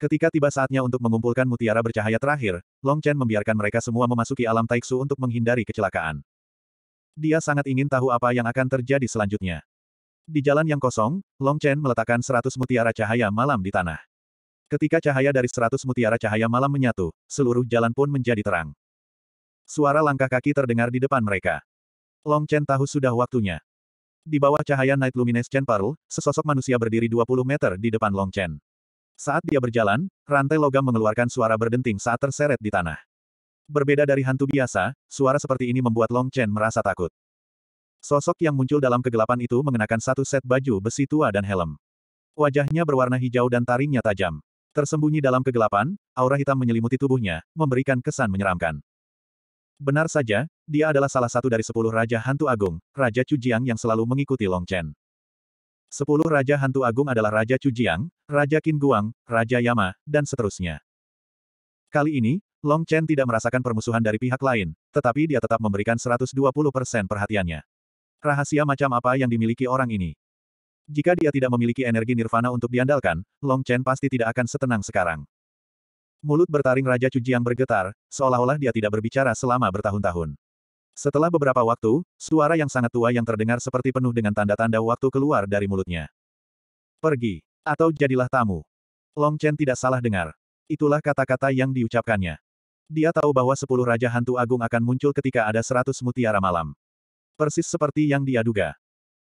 Ketika tiba saatnya untuk mengumpulkan mutiara bercahaya terakhir, Long Chen membiarkan mereka semua memasuki alam Taixu untuk menghindari kecelakaan. Dia sangat ingin tahu apa yang akan terjadi selanjutnya. Di jalan yang kosong, Long Chen meletakkan seratus mutiara cahaya malam di tanah. Ketika cahaya dari seratus mutiara cahaya malam menyatu, seluruh jalan pun menjadi terang. Suara langkah kaki terdengar di depan mereka. Long Chen tahu sudah waktunya. Di bawah cahaya Night Luminescent Pearl, sesosok manusia berdiri 20 meter di depan Long Chen. Saat dia berjalan, rantai logam mengeluarkan suara berdenting saat terseret di tanah. Berbeda dari hantu biasa, suara seperti ini membuat Long Chen merasa takut. Sosok yang muncul dalam kegelapan itu mengenakan satu set baju besi tua dan helm. Wajahnya berwarna hijau dan taringnya tajam. Tersembunyi dalam kegelapan, aura hitam menyelimuti tubuhnya, memberikan kesan menyeramkan. Benar saja, dia adalah salah satu dari sepuluh Raja Hantu Agung, Raja Cujiang yang selalu mengikuti Long Chen. Sepuluh Raja Hantu Agung adalah Raja Cujiang, Raja Qin Guang, Raja Yama, dan seterusnya. Kali ini, Long Chen tidak merasakan permusuhan dari pihak lain, tetapi dia tetap memberikan 120% perhatiannya. Rahasia macam apa yang dimiliki orang ini? Jika dia tidak memiliki energi nirvana untuk diandalkan, Long Chen pasti tidak akan setenang sekarang. Mulut bertaring Raja Jiang bergetar, seolah-olah dia tidak berbicara selama bertahun-tahun. Setelah beberapa waktu, suara yang sangat tua yang terdengar seperti penuh dengan tanda-tanda waktu keluar dari mulutnya. Pergi, atau jadilah tamu. Long Chen tidak salah dengar. Itulah kata-kata yang diucapkannya. Dia tahu bahwa sepuluh Raja Hantu Agung akan muncul ketika ada seratus mutiara malam. Persis seperti yang dia duga.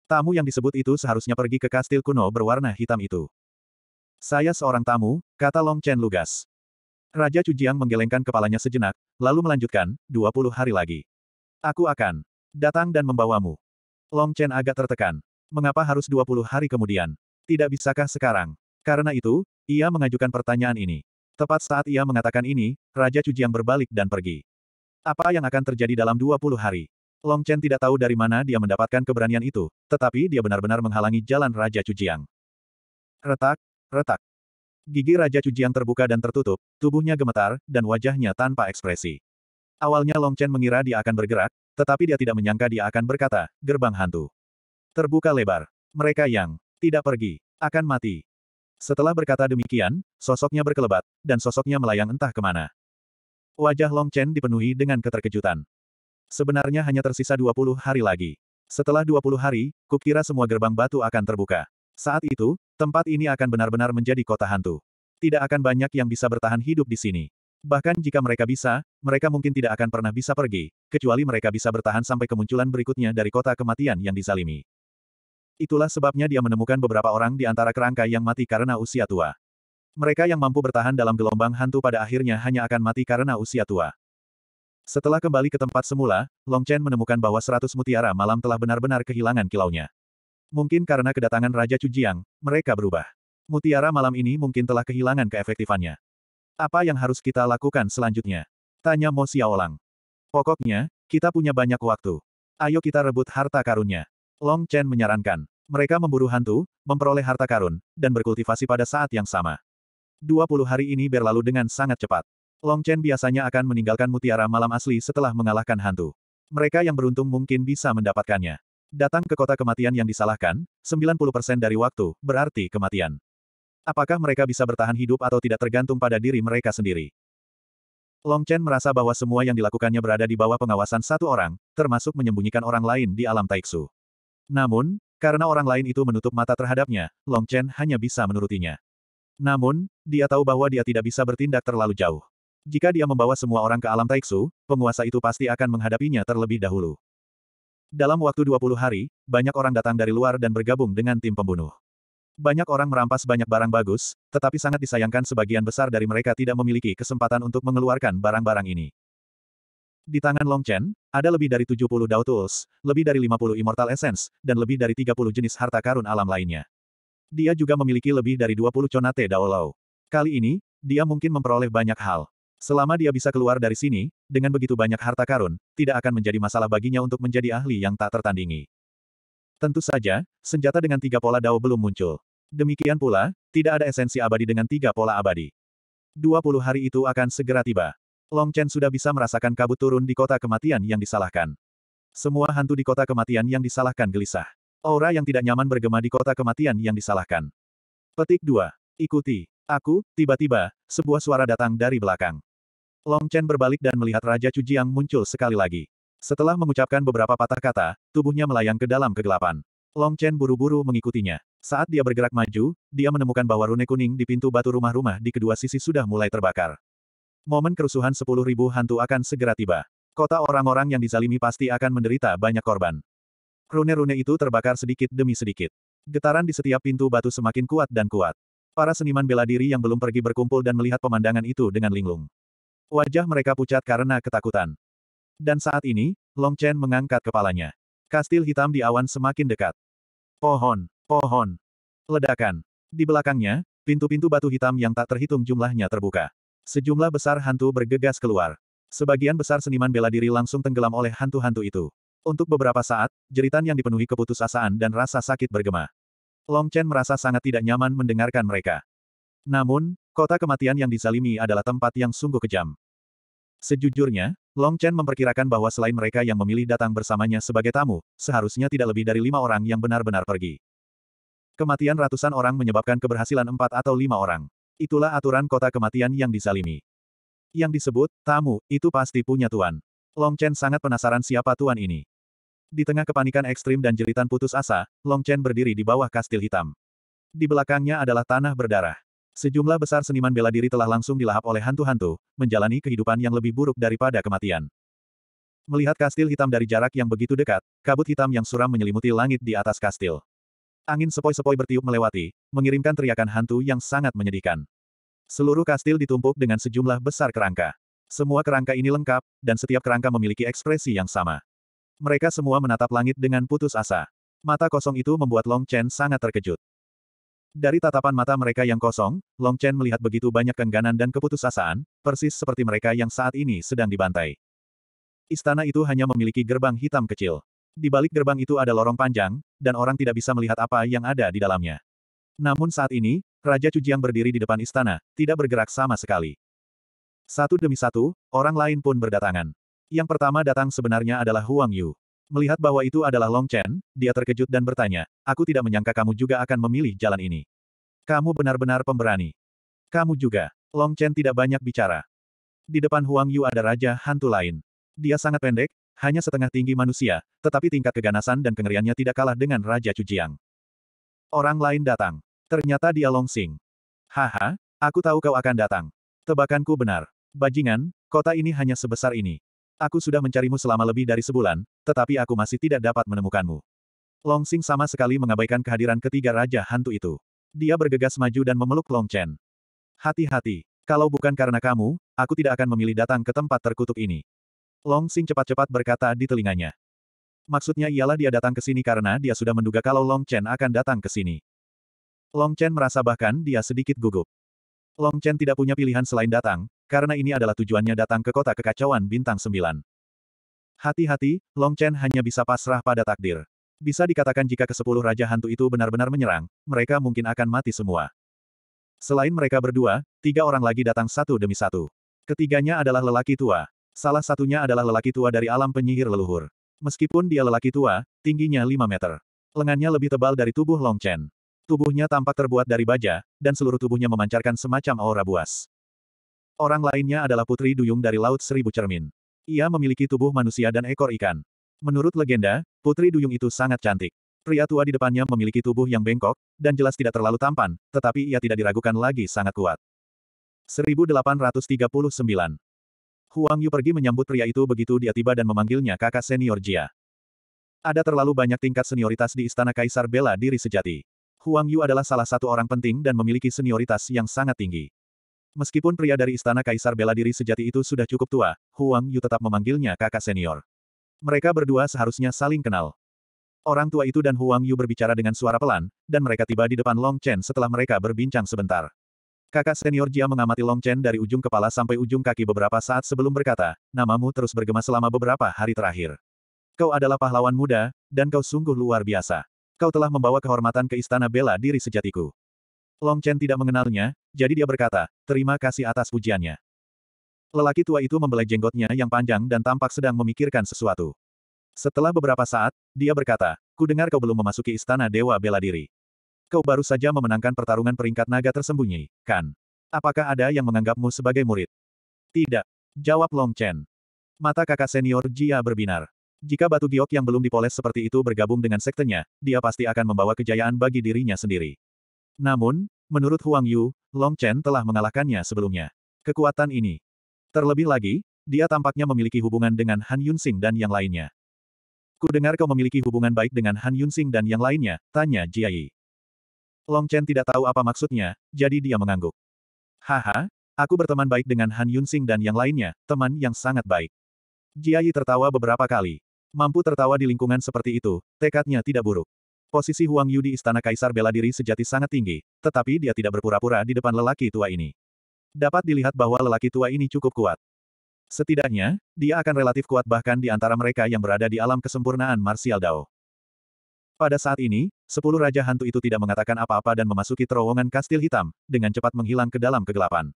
Tamu yang disebut itu seharusnya pergi ke kastil kuno berwarna hitam itu. Saya seorang tamu, kata Long Chen lugas. Raja Cujiang menggelengkan kepalanya sejenak, lalu melanjutkan, 20 hari lagi. Aku akan datang dan membawamu. Long Chen agak tertekan. Mengapa harus 20 hari kemudian? Tidak bisakah sekarang? Karena itu, ia mengajukan pertanyaan ini. Tepat saat ia mengatakan ini, Raja Cujiang berbalik dan pergi. Apa yang akan terjadi dalam 20 hari? Long Chen tidak tahu dari mana dia mendapatkan keberanian itu, tetapi dia benar-benar menghalangi jalan Raja Cujiang. Retak, retak. Gigi Raja Cujiang terbuka dan tertutup, tubuhnya gemetar, dan wajahnya tanpa ekspresi. Awalnya Long Chen mengira dia akan bergerak, tetapi dia tidak menyangka dia akan berkata, gerbang hantu. Terbuka lebar. Mereka yang tidak pergi, akan mati. Setelah berkata demikian, sosoknya berkelebat, dan sosoknya melayang entah kemana. Wajah Long Chen dipenuhi dengan keterkejutan. Sebenarnya hanya tersisa 20 hari lagi. Setelah 20 hari, kukira semua gerbang batu akan terbuka. Saat itu, tempat ini akan benar-benar menjadi kota hantu. Tidak akan banyak yang bisa bertahan hidup di sini. Bahkan jika mereka bisa, mereka mungkin tidak akan pernah bisa pergi, kecuali mereka bisa bertahan sampai kemunculan berikutnya dari kota kematian yang dizalimi. Itulah sebabnya dia menemukan beberapa orang di antara kerangka yang mati karena usia tua. Mereka yang mampu bertahan dalam gelombang hantu pada akhirnya hanya akan mati karena usia tua. Setelah kembali ke tempat semula, Long Chen menemukan bahwa seratus mutiara malam telah benar-benar kehilangan kilaunya. Mungkin karena kedatangan Raja Cujiang, mereka berubah. Mutiara malam ini mungkin telah kehilangan keefektifannya. Apa yang harus kita lakukan selanjutnya? Tanya Mo Xiaolang. Pokoknya, kita punya banyak waktu. Ayo kita rebut harta karunnya. Long Chen menyarankan. Mereka memburu hantu, memperoleh harta karun, dan berkultivasi pada saat yang sama. 20 hari ini berlalu dengan sangat cepat. Long Chen biasanya akan meninggalkan mutiara malam asli setelah mengalahkan hantu. Mereka yang beruntung mungkin bisa mendapatkannya. Datang ke kota kematian yang disalahkan, 90% dari waktu, berarti kematian. Apakah mereka bisa bertahan hidup atau tidak tergantung pada diri mereka sendiri? Long Chen merasa bahwa semua yang dilakukannya berada di bawah pengawasan satu orang, termasuk menyembunyikan orang lain di alam Taiksu. Namun, karena orang lain itu menutup mata terhadapnya, Long Chen hanya bisa menurutinya. Namun, dia tahu bahwa dia tidak bisa bertindak terlalu jauh. Jika dia membawa semua orang ke alam Taiksu, penguasa itu pasti akan menghadapinya terlebih dahulu. Dalam waktu 20 hari, banyak orang datang dari luar dan bergabung dengan tim pembunuh. Banyak orang merampas banyak barang bagus, tetapi sangat disayangkan sebagian besar dari mereka tidak memiliki kesempatan untuk mengeluarkan barang-barang ini. Di tangan Long Chen, ada lebih dari 70 Dao Tools, lebih dari 50 Immortal Essence, dan lebih dari 30 jenis harta karun alam lainnya. Dia juga memiliki lebih dari 20 Conate Dao Lao. Kali ini, dia mungkin memperoleh banyak hal. Selama dia bisa keluar dari sini, dengan begitu banyak harta karun, tidak akan menjadi masalah baginya untuk menjadi ahli yang tak tertandingi. Tentu saja, senjata dengan tiga pola dao belum muncul. Demikian pula, tidak ada esensi abadi dengan tiga pola abadi. 20 hari itu akan segera tiba. Long Chen sudah bisa merasakan kabut turun di kota kematian yang disalahkan. Semua hantu di kota kematian yang disalahkan gelisah. Aura yang tidak nyaman bergema di kota kematian yang disalahkan. Petik 2. Ikuti. Aku, tiba-tiba, sebuah suara datang dari belakang. Long Chen berbalik dan melihat Raja yang muncul sekali lagi. Setelah mengucapkan beberapa patah kata, tubuhnya melayang ke dalam kegelapan. Long Chen buru-buru mengikutinya. Saat dia bergerak maju, dia menemukan bahwa rune kuning di pintu batu rumah-rumah di kedua sisi sudah mulai terbakar. Momen kerusuhan sepuluh ribu hantu akan segera tiba. Kota orang-orang yang dizalimi pasti akan menderita banyak korban. Rune-rune itu terbakar sedikit demi sedikit. Getaran di setiap pintu batu semakin kuat dan kuat. Para seniman bela diri yang belum pergi berkumpul dan melihat pemandangan itu dengan linglung. Wajah mereka pucat karena ketakutan. Dan saat ini, Long Chen mengangkat kepalanya. Kastil hitam di awan semakin dekat. Pohon, pohon, ledakan. Di belakangnya, pintu-pintu batu hitam yang tak terhitung jumlahnya terbuka. Sejumlah besar hantu bergegas keluar. Sebagian besar seniman bela diri langsung tenggelam oleh hantu-hantu itu. Untuk beberapa saat, jeritan yang dipenuhi keputusasaan dan rasa sakit bergema. Long Chen merasa sangat tidak nyaman mendengarkan mereka. Namun, kota kematian yang disalimi adalah tempat yang sungguh kejam. Sejujurnya, Long Chen memperkirakan bahwa selain mereka yang memilih datang bersamanya sebagai tamu, seharusnya tidak lebih dari lima orang yang benar-benar pergi. Kematian ratusan orang menyebabkan keberhasilan empat atau lima orang. Itulah aturan kota kematian yang disalimi. Yang disebut, tamu, itu pasti punya tuan. Long Chen sangat penasaran siapa tuan ini. Di tengah kepanikan ekstrim dan jeritan putus asa, Long Chen berdiri di bawah kastil hitam. Di belakangnya adalah tanah berdarah. Sejumlah besar seniman bela diri telah langsung dilahap oleh hantu-hantu, menjalani kehidupan yang lebih buruk daripada kematian. Melihat kastil hitam dari jarak yang begitu dekat, kabut hitam yang suram menyelimuti langit di atas kastil. Angin sepoi-sepoi bertiup melewati, mengirimkan teriakan hantu yang sangat menyedihkan. Seluruh kastil ditumpuk dengan sejumlah besar kerangka. Semua kerangka ini lengkap, dan setiap kerangka memiliki ekspresi yang sama. Mereka semua menatap langit dengan putus asa. Mata kosong itu membuat Long Chen sangat terkejut. Dari tatapan mata mereka yang kosong, Long Chen melihat begitu banyak kengganan dan keputusasaan, persis seperti mereka yang saat ini sedang dibantai. Istana itu hanya memiliki gerbang hitam kecil. Di balik gerbang itu ada lorong panjang, dan orang tidak bisa melihat apa yang ada di dalamnya. Namun saat ini, Raja Cujiang berdiri di depan istana, tidak bergerak sama sekali. Satu demi satu, orang lain pun berdatangan. Yang pertama datang sebenarnya adalah Huang Yu. Melihat bahwa itu adalah Long Chen, dia terkejut dan bertanya, aku tidak menyangka kamu juga akan memilih jalan ini. Kamu benar-benar pemberani. Kamu juga. Long Chen tidak banyak bicara. Di depan Huang Yu ada raja hantu lain. Dia sangat pendek, hanya setengah tinggi manusia, tetapi tingkat keganasan dan kengeriannya tidak kalah dengan Raja Cujiang. Orang lain datang. Ternyata dia Long Sing. Haha, aku tahu kau akan datang. Tebakanku benar. Bajingan, kota ini hanya sebesar ini. Aku sudah mencarimu selama lebih dari sebulan, tetapi aku masih tidak dapat menemukanmu. Long Xing sama sekali mengabaikan kehadiran ketiga raja hantu itu. Dia bergegas maju dan memeluk Long Chen. Hati-hati, kalau bukan karena kamu, aku tidak akan memilih datang ke tempat terkutuk ini. Long Xing cepat-cepat berkata di telinganya. Maksudnya ialah dia datang ke sini karena dia sudah menduga kalau Long Chen akan datang ke sini. Long Chen merasa bahkan dia sedikit gugup. Long Chen tidak punya pilihan selain datang, karena ini adalah tujuannya datang ke kota kekacauan bintang sembilan. Hati-hati, Long Chen hanya bisa pasrah pada takdir. Bisa dikatakan jika kesepuluh Raja Hantu itu benar-benar menyerang, mereka mungkin akan mati semua. Selain mereka berdua, tiga orang lagi datang satu demi satu. Ketiganya adalah lelaki tua. Salah satunya adalah lelaki tua dari alam penyihir leluhur. Meskipun dia lelaki tua, tingginya 5 meter. Lengannya lebih tebal dari tubuh Long Chen. Tubuhnya tampak terbuat dari baja, dan seluruh tubuhnya memancarkan semacam aura buas. Orang lainnya adalah putri duyung dari Laut Seribu Cermin. Ia memiliki tubuh manusia dan ekor ikan. Menurut legenda, putri duyung itu sangat cantik. Pria tua di depannya memiliki tubuh yang bengkok, dan jelas tidak terlalu tampan, tetapi ia tidak diragukan lagi sangat kuat. 1839 Huang Yu pergi menyambut pria itu begitu dia tiba dan memanggilnya kakak senior Jia. Ada terlalu banyak tingkat senioritas di Istana Kaisar Bela Diri Sejati. Huang Yu adalah salah satu orang penting dan memiliki senioritas yang sangat tinggi. Meskipun pria dari istana kaisar bela diri sejati itu sudah cukup tua, Huang Yu tetap memanggilnya kakak senior. Mereka berdua seharusnya saling kenal. Orang tua itu dan Huang Yu berbicara dengan suara pelan, dan mereka tiba di depan Long Chen setelah mereka berbincang sebentar. Kakak senior Jia mengamati Long Chen dari ujung kepala sampai ujung kaki beberapa saat sebelum berkata, namamu terus bergema selama beberapa hari terakhir. Kau adalah pahlawan muda, dan kau sungguh luar biasa. Kau telah membawa kehormatan ke istana bela diri sejatiku. Long Chen tidak mengenalnya, jadi dia berkata, terima kasih atas pujiannya. Lelaki tua itu membelai jenggotnya yang panjang dan tampak sedang memikirkan sesuatu. Setelah beberapa saat, dia berkata, ku dengar kau belum memasuki istana Dewa Bela Diri. Kau baru saja memenangkan pertarungan peringkat naga tersembunyi, kan? Apakah ada yang menganggapmu sebagai murid? Tidak. Jawab Long Chen. Mata kakak senior Jia berbinar. Jika batu giok yang belum dipoles seperti itu bergabung dengan sektenya, dia pasti akan membawa kejayaan bagi dirinya sendiri. Namun, menurut Huang Yu, Long Chen telah mengalahkannya sebelumnya. Kekuatan ini. Terlebih lagi, dia tampaknya memiliki hubungan dengan Han Yunsing dan yang lainnya. Ku dengar kau memiliki hubungan baik dengan Han Yunsing dan yang lainnya, tanya Jiayi. Long Chen tidak tahu apa maksudnya, jadi dia mengangguk. Haha, aku berteman baik dengan Han Yunsing dan yang lainnya, teman yang sangat baik. Jiayi tertawa beberapa kali. Mampu tertawa di lingkungan seperti itu, tekadnya tidak buruk. Posisi Huang Yu di istana kaisar bela diri sejati sangat tinggi, tetapi dia tidak berpura-pura di depan lelaki tua ini. Dapat dilihat bahwa lelaki tua ini cukup kuat. Setidaknya, dia akan relatif kuat bahkan di antara mereka yang berada di alam kesempurnaan Martial Dao. Pada saat ini, sepuluh Raja Hantu itu tidak mengatakan apa-apa dan memasuki terowongan kastil hitam, dengan cepat menghilang ke dalam kegelapan.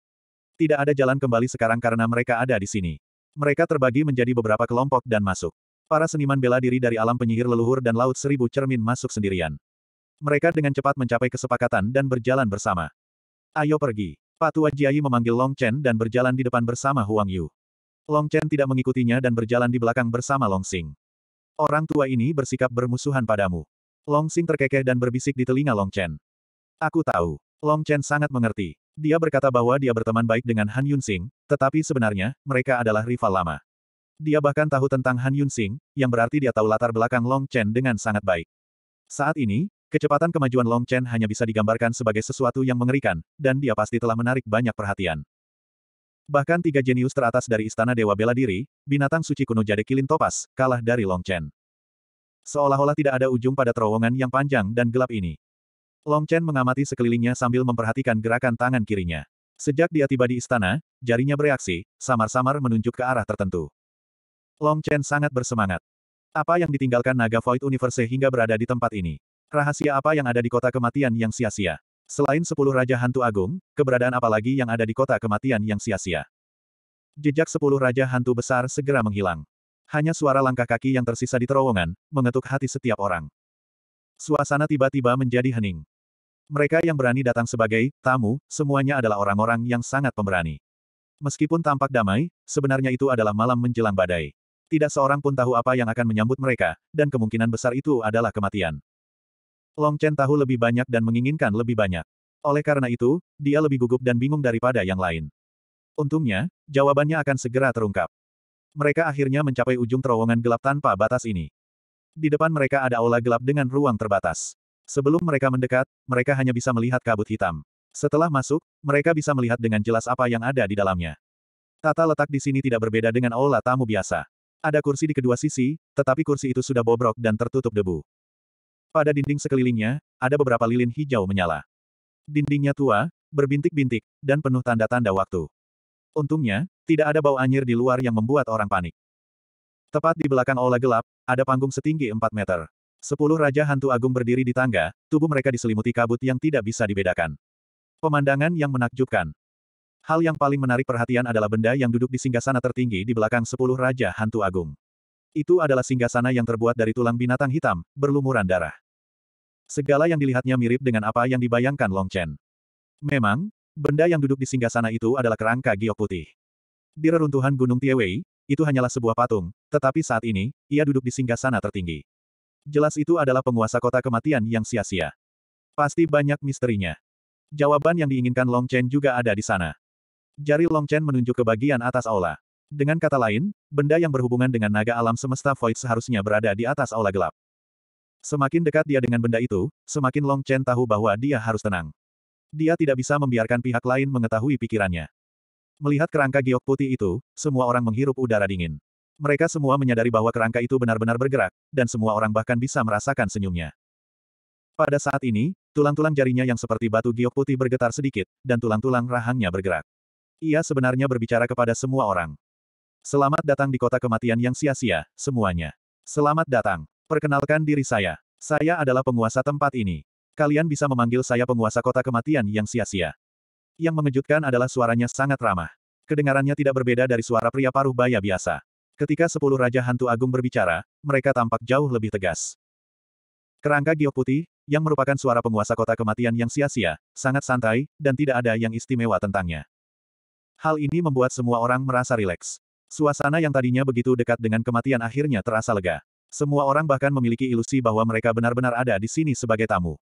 Tidak ada jalan kembali sekarang karena mereka ada di sini. Mereka terbagi menjadi beberapa kelompok dan masuk. Para seniman bela diri dari alam penyihir leluhur dan laut seribu cermin masuk sendirian. Mereka dengan cepat mencapai kesepakatan dan berjalan bersama. Ayo pergi. Patua Jiayi memanggil Long Chen dan berjalan di depan bersama Huang Yu. Long Chen tidak mengikutinya dan berjalan di belakang bersama Long Sing. Orang tua ini bersikap bermusuhan padamu. Long Sing terkekeh dan berbisik di telinga Long Chen. Aku tahu. Long Chen sangat mengerti. Dia berkata bahwa dia berteman baik dengan Han Yun Sing, tetapi sebenarnya, mereka adalah rival lama. Dia bahkan tahu tentang Han Yun Sing, yang berarti dia tahu latar belakang Long Chen dengan sangat baik. Saat ini, kecepatan kemajuan Long Chen hanya bisa digambarkan sebagai sesuatu yang mengerikan, dan dia pasti telah menarik banyak perhatian. Bahkan tiga jenius teratas dari Istana Dewa Bela Diri, binatang suci kuno Jade Kilin Topas, kalah dari Long Chen. Seolah-olah tidak ada ujung pada terowongan yang panjang dan gelap ini. Long Chen mengamati sekelilingnya sambil memperhatikan gerakan tangan kirinya. Sejak dia tiba di istana, jarinya bereaksi, samar-samar menunjuk ke arah tertentu. Long Chen sangat bersemangat. Apa yang ditinggalkan naga Void Universe hingga berada di tempat ini? Rahasia apa yang ada di kota kematian yang sia-sia? Selain sepuluh Raja Hantu Agung, keberadaan apa lagi yang ada di kota kematian yang sia-sia? Jejak sepuluh Raja Hantu Besar segera menghilang. Hanya suara langkah kaki yang tersisa di terowongan, mengetuk hati setiap orang. Suasana tiba-tiba menjadi hening. Mereka yang berani datang sebagai tamu, semuanya adalah orang-orang yang sangat pemberani. Meskipun tampak damai, sebenarnya itu adalah malam menjelang badai. Tidak seorang pun tahu apa yang akan menyambut mereka, dan kemungkinan besar itu adalah kematian. Long Chen tahu lebih banyak dan menginginkan lebih banyak. Oleh karena itu, dia lebih gugup dan bingung daripada yang lain. Untungnya, jawabannya akan segera terungkap. Mereka akhirnya mencapai ujung terowongan gelap tanpa batas ini. Di depan mereka ada aula gelap dengan ruang terbatas. Sebelum mereka mendekat, mereka hanya bisa melihat kabut hitam. Setelah masuk, mereka bisa melihat dengan jelas apa yang ada di dalamnya. Tata letak di sini tidak berbeda dengan aula tamu biasa. Ada kursi di kedua sisi, tetapi kursi itu sudah bobrok dan tertutup debu. Pada dinding sekelilingnya, ada beberapa lilin hijau menyala. Dindingnya tua, berbintik-bintik, dan penuh tanda-tanda waktu. Untungnya, tidak ada bau anyir di luar yang membuat orang panik. Tepat di belakang aula gelap, ada panggung setinggi 4 meter. Sepuluh Raja Hantu Agung berdiri di tangga, tubuh mereka diselimuti kabut yang tidak bisa dibedakan. Pemandangan yang menakjubkan. Hal yang paling menarik perhatian adalah benda yang duduk di singgasana tertinggi di belakang sepuluh Raja Hantu Agung. Itu adalah singgasana yang terbuat dari tulang binatang hitam, berlumuran darah. Segala yang dilihatnya mirip dengan apa yang dibayangkan Long Chen. Memang, benda yang duduk di singgasana itu adalah kerangka giok putih. Di reruntuhan Gunung Tiewei, itu hanyalah sebuah patung, tetapi saat ini, ia duduk di singgasana tertinggi. Jelas itu adalah penguasa kota kematian yang sia-sia. Pasti banyak misterinya. Jawaban yang diinginkan Long Chen juga ada di sana. Jari Long Chen menunjuk ke bagian atas aula. Dengan kata lain, benda yang berhubungan dengan naga alam semesta void seharusnya berada di atas aula gelap. Semakin dekat dia dengan benda itu, semakin Long Chen tahu bahwa dia harus tenang. Dia tidak bisa membiarkan pihak lain mengetahui pikirannya. Melihat kerangka giok putih itu, semua orang menghirup udara dingin. Mereka semua menyadari bahwa kerangka itu benar-benar bergerak, dan semua orang bahkan bisa merasakan senyumnya. Pada saat ini, tulang-tulang jarinya yang seperti batu giok putih bergetar sedikit, dan tulang-tulang rahangnya bergerak. Ia sebenarnya berbicara kepada semua orang. Selamat datang di kota kematian yang sia-sia, semuanya. Selamat datang. Perkenalkan diri saya. Saya adalah penguasa tempat ini. Kalian bisa memanggil saya penguasa kota kematian yang sia-sia. Yang mengejutkan adalah suaranya sangat ramah. Kedengarannya tidak berbeda dari suara pria paruh baya biasa. Ketika sepuluh Raja Hantu Agung berbicara, mereka tampak jauh lebih tegas. Kerangka giok putih, yang merupakan suara penguasa kota kematian yang sia-sia, sangat santai, dan tidak ada yang istimewa tentangnya. Hal ini membuat semua orang merasa rileks. Suasana yang tadinya begitu dekat dengan kematian akhirnya terasa lega. Semua orang bahkan memiliki ilusi bahwa mereka benar-benar ada di sini sebagai tamu.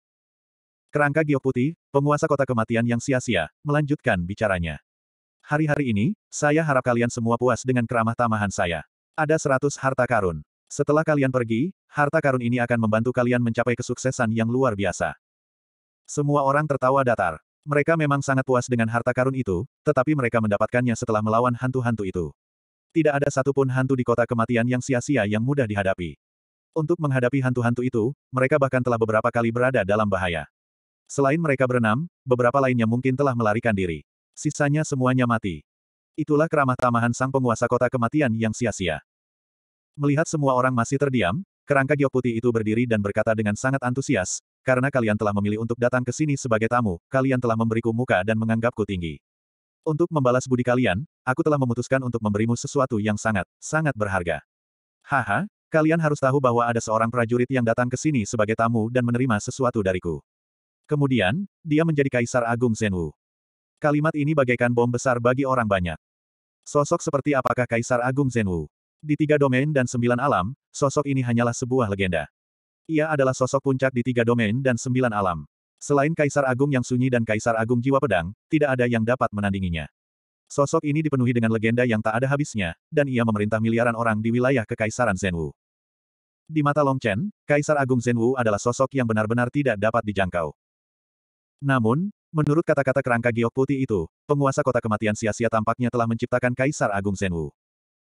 Kerangka giok putih, penguasa kota kematian yang sia-sia, melanjutkan bicaranya. Hari-hari ini, saya harap kalian semua puas dengan keramah tamahan saya. Ada seratus harta karun. Setelah kalian pergi, harta karun ini akan membantu kalian mencapai kesuksesan yang luar biasa. Semua orang tertawa datar. Mereka memang sangat puas dengan harta karun itu, tetapi mereka mendapatkannya setelah melawan hantu-hantu itu. Tidak ada satupun hantu di kota kematian yang sia-sia yang mudah dihadapi. Untuk menghadapi hantu-hantu itu, mereka bahkan telah beberapa kali berada dalam bahaya. Selain mereka berenam, beberapa lainnya mungkin telah melarikan diri. Sisanya semuanya mati. Itulah keramah tamahan sang penguasa kota kematian yang sia-sia. Melihat semua orang masih terdiam, kerangka giok putih itu berdiri dan berkata dengan sangat antusias, karena kalian telah memilih untuk datang ke sini sebagai tamu, kalian telah memberiku muka dan menganggapku tinggi. Untuk membalas budi kalian, aku telah memutuskan untuk memberimu sesuatu yang sangat, sangat berharga. Haha, kalian harus tahu bahwa ada seorang prajurit yang datang ke sini sebagai tamu dan menerima sesuatu dariku. Kemudian, dia menjadi Kaisar Agung Zenwu. Kalimat ini bagaikan bom besar bagi orang banyak. Sosok seperti apakah Kaisar Agung Zenwu? Di tiga domain dan sembilan alam, sosok ini hanyalah sebuah legenda. Ia adalah sosok puncak di tiga domain dan sembilan alam. Selain Kaisar Agung yang sunyi dan Kaisar Agung Jiwa Pedang, tidak ada yang dapat menandinginya. Sosok ini dipenuhi dengan legenda yang tak ada habisnya, dan ia memerintah miliaran orang di wilayah Kekaisaran Zenwu. Di mata Long Chen, Kaisar Agung Zenwu adalah sosok yang benar-benar tidak dapat dijangkau. Namun, menurut kata-kata kerangka giok putih itu, penguasa kota kematian sia-sia tampaknya telah menciptakan Kaisar Agung Zenwu.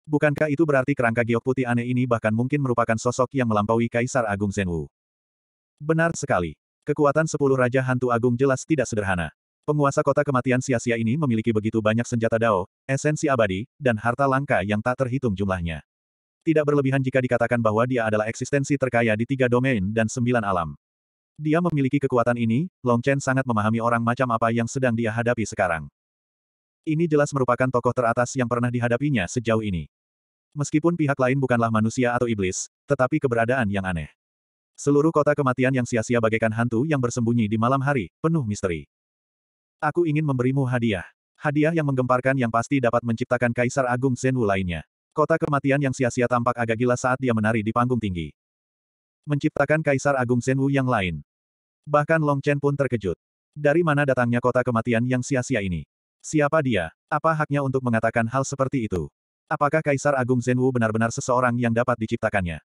Bukankah itu berarti kerangka giok putih aneh ini bahkan mungkin merupakan sosok yang melampaui Kaisar Agung Zenwu? Benar sekali. Kekuatan sepuluh Raja Hantu Agung jelas tidak sederhana. Penguasa kota kematian sia-sia ini memiliki begitu banyak senjata dao, esensi abadi, dan harta langka yang tak terhitung jumlahnya. Tidak berlebihan jika dikatakan bahwa dia adalah eksistensi terkaya di tiga domain dan sembilan alam. Dia memiliki kekuatan ini, Long Chen sangat memahami orang macam apa yang sedang dia hadapi sekarang. Ini jelas merupakan tokoh teratas yang pernah dihadapinya sejauh ini. Meskipun pihak lain bukanlah manusia atau iblis, tetapi keberadaan yang aneh. Seluruh kota kematian yang sia-sia bagaikan hantu yang bersembunyi di malam hari, penuh misteri. Aku ingin memberimu hadiah. Hadiah yang menggemparkan yang pasti dapat menciptakan Kaisar Agung Senwu lainnya. Kota kematian yang sia-sia tampak agak gila saat dia menari di panggung tinggi. Menciptakan Kaisar Agung Senwu yang lain. Bahkan Long Chen pun terkejut. Dari mana datangnya kota kematian yang sia-sia ini? Siapa dia? Apa haknya untuk mengatakan hal seperti itu? Apakah Kaisar Agung Zhenwu benar-benar seseorang yang dapat diciptakannya?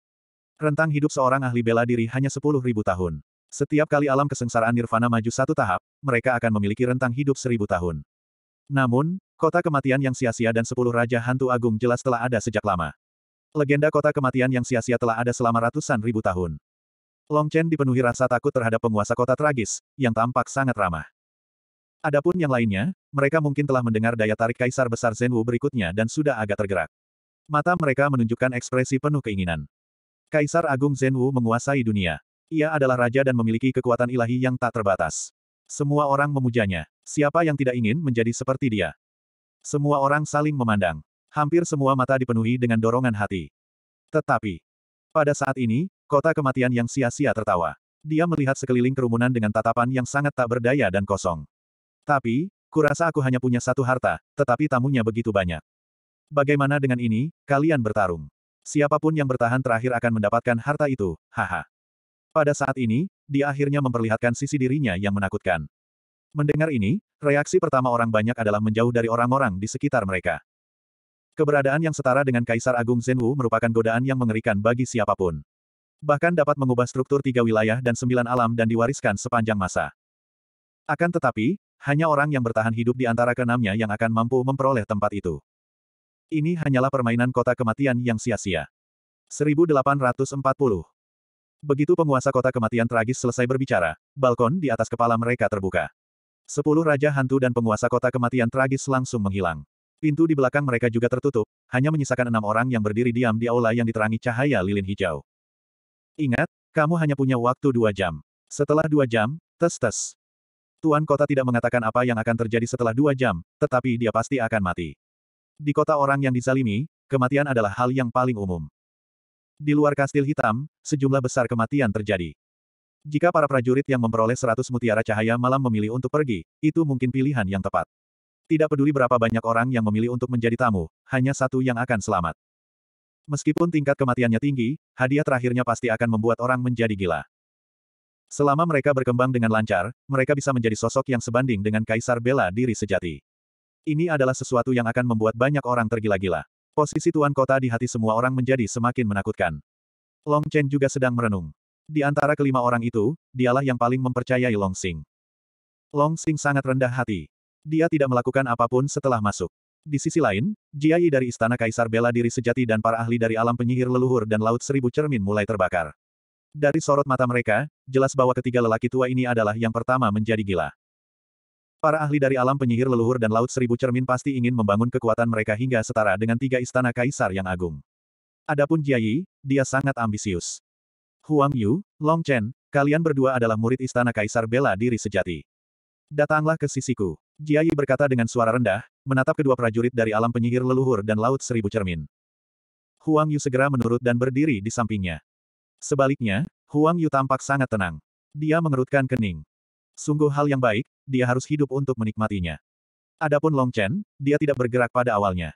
Rentang hidup seorang ahli bela diri hanya 10.000 tahun. Setiap kali alam kesengsaraan nirvana maju satu tahap, mereka akan memiliki rentang hidup 1.000 tahun. Namun, kota kematian yang sia-sia dan 10 Raja Hantu Agung jelas telah ada sejak lama. Legenda kota kematian yang sia-sia telah ada selama ratusan ribu tahun. Long Chen dipenuhi rasa takut terhadap penguasa kota tragis, yang tampak sangat ramah. Adapun yang lainnya, mereka mungkin telah mendengar daya tarik Kaisar Besar Zenwu berikutnya dan sudah agak tergerak. Mata mereka menunjukkan ekspresi penuh keinginan. Kaisar Agung Zenwu menguasai dunia. Ia adalah raja dan memiliki kekuatan ilahi yang tak terbatas. Semua orang memujanya. Siapa yang tidak ingin menjadi seperti dia? Semua orang saling memandang. Hampir semua mata dipenuhi dengan dorongan hati. Tetapi, pada saat ini, kota kematian yang sia-sia tertawa. Dia melihat sekeliling kerumunan dengan tatapan yang sangat tak berdaya dan kosong. Tapi, kurasa aku hanya punya satu harta, tetapi tamunya begitu banyak. Bagaimana dengan ini, kalian bertarung. Siapapun yang bertahan terakhir akan mendapatkan harta itu, haha. Pada saat ini, dia akhirnya memperlihatkan sisi dirinya yang menakutkan. Mendengar ini, reaksi pertama orang banyak adalah menjauh dari orang-orang di sekitar mereka. Keberadaan yang setara dengan Kaisar Agung Zhenwu merupakan godaan yang mengerikan bagi siapapun. Bahkan dapat mengubah struktur tiga wilayah dan sembilan alam dan diwariskan sepanjang masa. Akan tetapi, hanya orang yang bertahan hidup di antara keenamnya yang akan mampu memperoleh tempat itu. Ini hanyalah permainan kota kematian yang sia-sia. 1840 Begitu penguasa kota kematian tragis selesai berbicara, balkon di atas kepala mereka terbuka. Sepuluh raja hantu dan penguasa kota kematian tragis langsung menghilang. Pintu di belakang mereka juga tertutup, hanya menyisakan enam orang yang berdiri diam di aula yang diterangi cahaya lilin hijau. Ingat, kamu hanya punya waktu dua jam. Setelah dua jam, tes-tes. Tuan kota tidak mengatakan apa yang akan terjadi setelah dua jam, tetapi dia pasti akan mati. Di kota orang yang dizalimi, kematian adalah hal yang paling umum. Di luar kastil hitam, sejumlah besar kematian terjadi. Jika para prajurit yang memperoleh seratus mutiara cahaya malam memilih untuk pergi, itu mungkin pilihan yang tepat. Tidak peduli berapa banyak orang yang memilih untuk menjadi tamu, hanya satu yang akan selamat. Meskipun tingkat kematiannya tinggi, hadiah terakhirnya pasti akan membuat orang menjadi gila. Selama mereka berkembang dengan lancar, mereka bisa menjadi sosok yang sebanding dengan kaisar bela diri sejati. Ini adalah sesuatu yang akan membuat banyak orang tergila-gila. Posisi tuan kota di hati semua orang menjadi semakin menakutkan. Long Chen juga sedang merenung. Di antara kelima orang itu, dialah yang paling mempercayai Long Sing. Long Sing sangat rendah hati. Dia tidak melakukan apapun setelah masuk. Di sisi lain, Jiayi dari Istana Kaisar Bela Diri Sejati dan para ahli dari alam penyihir leluhur dan Laut Seribu Cermin mulai terbakar. Dari sorot mata mereka, jelas bahwa ketiga lelaki tua ini adalah yang pertama menjadi gila. Para ahli dari alam penyihir leluhur dan laut seribu cermin pasti ingin membangun kekuatan mereka hingga setara dengan tiga istana kaisar yang agung. Adapun Jiayi, dia sangat ambisius. Huang Yu, Long Chen, kalian berdua adalah murid istana kaisar bela diri sejati. Datanglah ke sisiku. Jiayi berkata dengan suara rendah, menatap kedua prajurit dari alam penyihir leluhur dan laut seribu cermin. Huang Yu segera menurut dan berdiri di sampingnya. Sebaliknya, Huang Yu tampak sangat tenang. Dia mengerutkan kening. Sungguh hal yang baik, dia harus hidup untuk menikmatinya. Adapun Long Chen, dia tidak bergerak pada awalnya.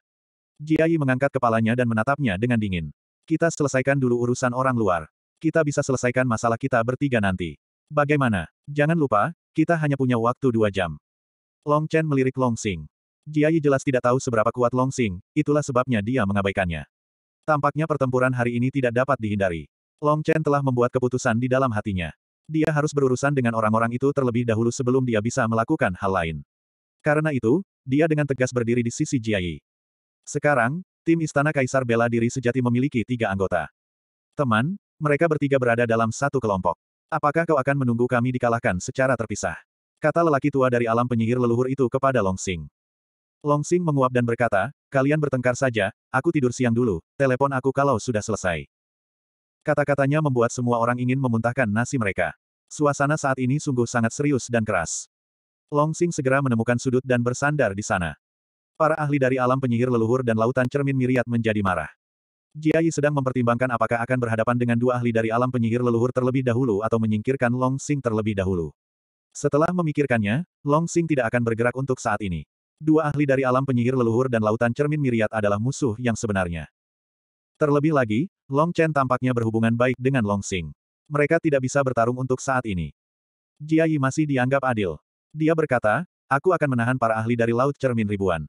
Jiayi mengangkat kepalanya dan menatapnya dengan dingin. Kita selesaikan dulu urusan orang luar. Kita bisa selesaikan masalah kita bertiga nanti. Bagaimana? Jangan lupa, kita hanya punya waktu dua jam. Long Chen melirik Long Xing. Jiayi jelas tidak tahu seberapa kuat Long Xing, itulah sebabnya dia mengabaikannya. Tampaknya pertempuran hari ini tidak dapat dihindari. Long Chen telah membuat keputusan di dalam hatinya. Dia harus berurusan dengan orang-orang itu terlebih dahulu sebelum dia bisa melakukan hal lain. Karena itu, dia dengan tegas berdiri di sisi Jiayi. Sekarang, tim Istana Kaisar Bela Diri sejati memiliki tiga anggota. Teman, mereka bertiga berada dalam satu kelompok. Apakah kau akan menunggu kami dikalahkan secara terpisah? Kata lelaki tua dari alam penyihir leluhur itu kepada Long Sing. Long Sing menguap dan berkata, kalian bertengkar saja, aku tidur siang dulu, telepon aku kalau sudah selesai. Kata-katanya membuat semua orang ingin memuntahkan nasi mereka. Suasana saat ini sungguh sangat serius dan keras. Long Sing segera menemukan sudut dan bersandar di sana. Para ahli dari alam penyihir leluhur dan lautan cermin miriat menjadi marah. Jiayi sedang mempertimbangkan apakah akan berhadapan dengan dua ahli dari alam penyihir leluhur terlebih dahulu atau menyingkirkan Long Sing terlebih dahulu. Setelah memikirkannya, Long Sing tidak akan bergerak untuk saat ini. Dua ahli dari alam penyihir leluhur dan lautan cermin miriat adalah musuh yang sebenarnya. Terlebih lagi, Long Chen tampaknya berhubungan baik dengan Long Xing. Mereka tidak bisa bertarung untuk saat ini. Jia Yi masih dianggap adil. Dia berkata, aku akan menahan para ahli dari Laut Cermin Ribuan.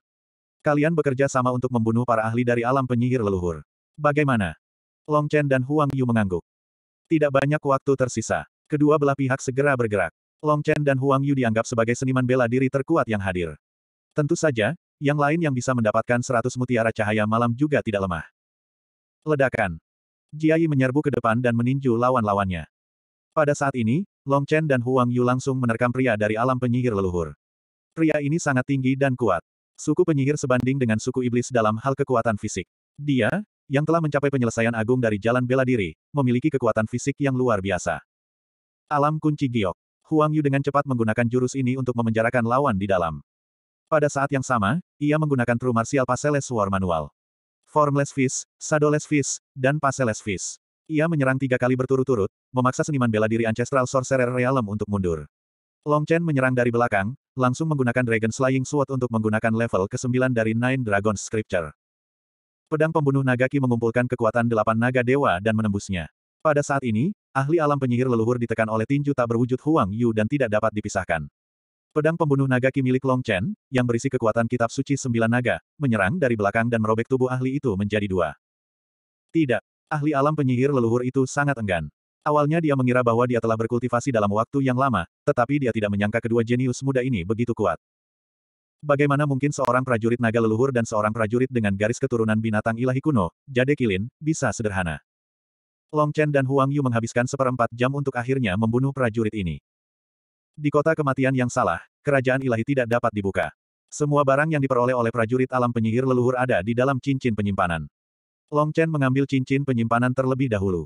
Kalian bekerja sama untuk membunuh para ahli dari alam penyihir leluhur. Bagaimana? Long Chen dan Huang Yu mengangguk. Tidak banyak waktu tersisa. Kedua belah pihak segera bergerak. Long Chen dan Huang Yu dianggap sebagai seniman bela diri terkuat yang hadir. Tentu saja, yang lain yang bisa mendapatkan seratus mutiara cahaya malam juga tidak lemah. Ledakan. Jiayi menyerbu ke depan dan meninju lawan-lawannya. Pada saat ini, Long Chen dan Huang Yu langsung menerkam pria dari alam penyihir leluhur. Pria ini sangat tinggi dan kuat. Suku penyihir sebanding dengan suku iblis dalam hal kekuatan fisik. Dia, yang telah mencapai penyelesaian agung dari jalan bela diri, memiliki kekuatan fisik yang luar biasa. Alam kunci giok. Huang Yu dengan cepat menggunakan jurus ini untuk memenjarakan lawan di dalam. Pada saat yang sama, ia menggunakan true martial paseles war manual formless fish, shadowless fish, dan passeless fish. Ia menyerang tiga kali berturut-turut, memaksa seniman bela diri Ancestral Sorcerer Realm untuk mundur. Long Chen menyerang dari belakang, langsung menggunakan Dragon Slaying Sword untuk menggunakan level ke-9 dari Nine Dragons Scripture. Pedang pembunuh Nagaki mengumpulkan kekuatan delapan naga dewa dan menembusnya. Pada saat ini, ahli alam penyihir leluhur ditekan oleh tinju tak berwujud Huang Yu dan tidak dapat dipisahkan. Pedang pembunuh naga Ki milik Long Chen, yang berisi kekuatan kitab suci sembilan naga, menyerang dari belakang dan merobek tubuh ahli itu menjadi dua. Tidak. Ahli alam penyihir leluhur itu sangat enggan. Awalnya dia mengira bahwa dia telah berkultivasi dalam waktu yang lama, tetapi dia tidak menyangka kedua jenius muda ini begitu kuat. Bagaimana mungkin seorang prajurit naga leluhur dan seorang prajurit dengan garis keturunan binatang ilahi kuno, Jade Kilin, bisa sederhana? Long Chen dan Huang Yu menghabiskan seperempat jam untuk akhirnya membunuh prajurit ini. Di kota kematian yang salah, kerajaan ilahi tidak dapat dibuka. Semua barang yang diperoleh oleh prajurit alam penyihir leluhur ada di dalam cincin penyimpanan. Long Chen mengambil cincin penyimpanan terlebih dahulu.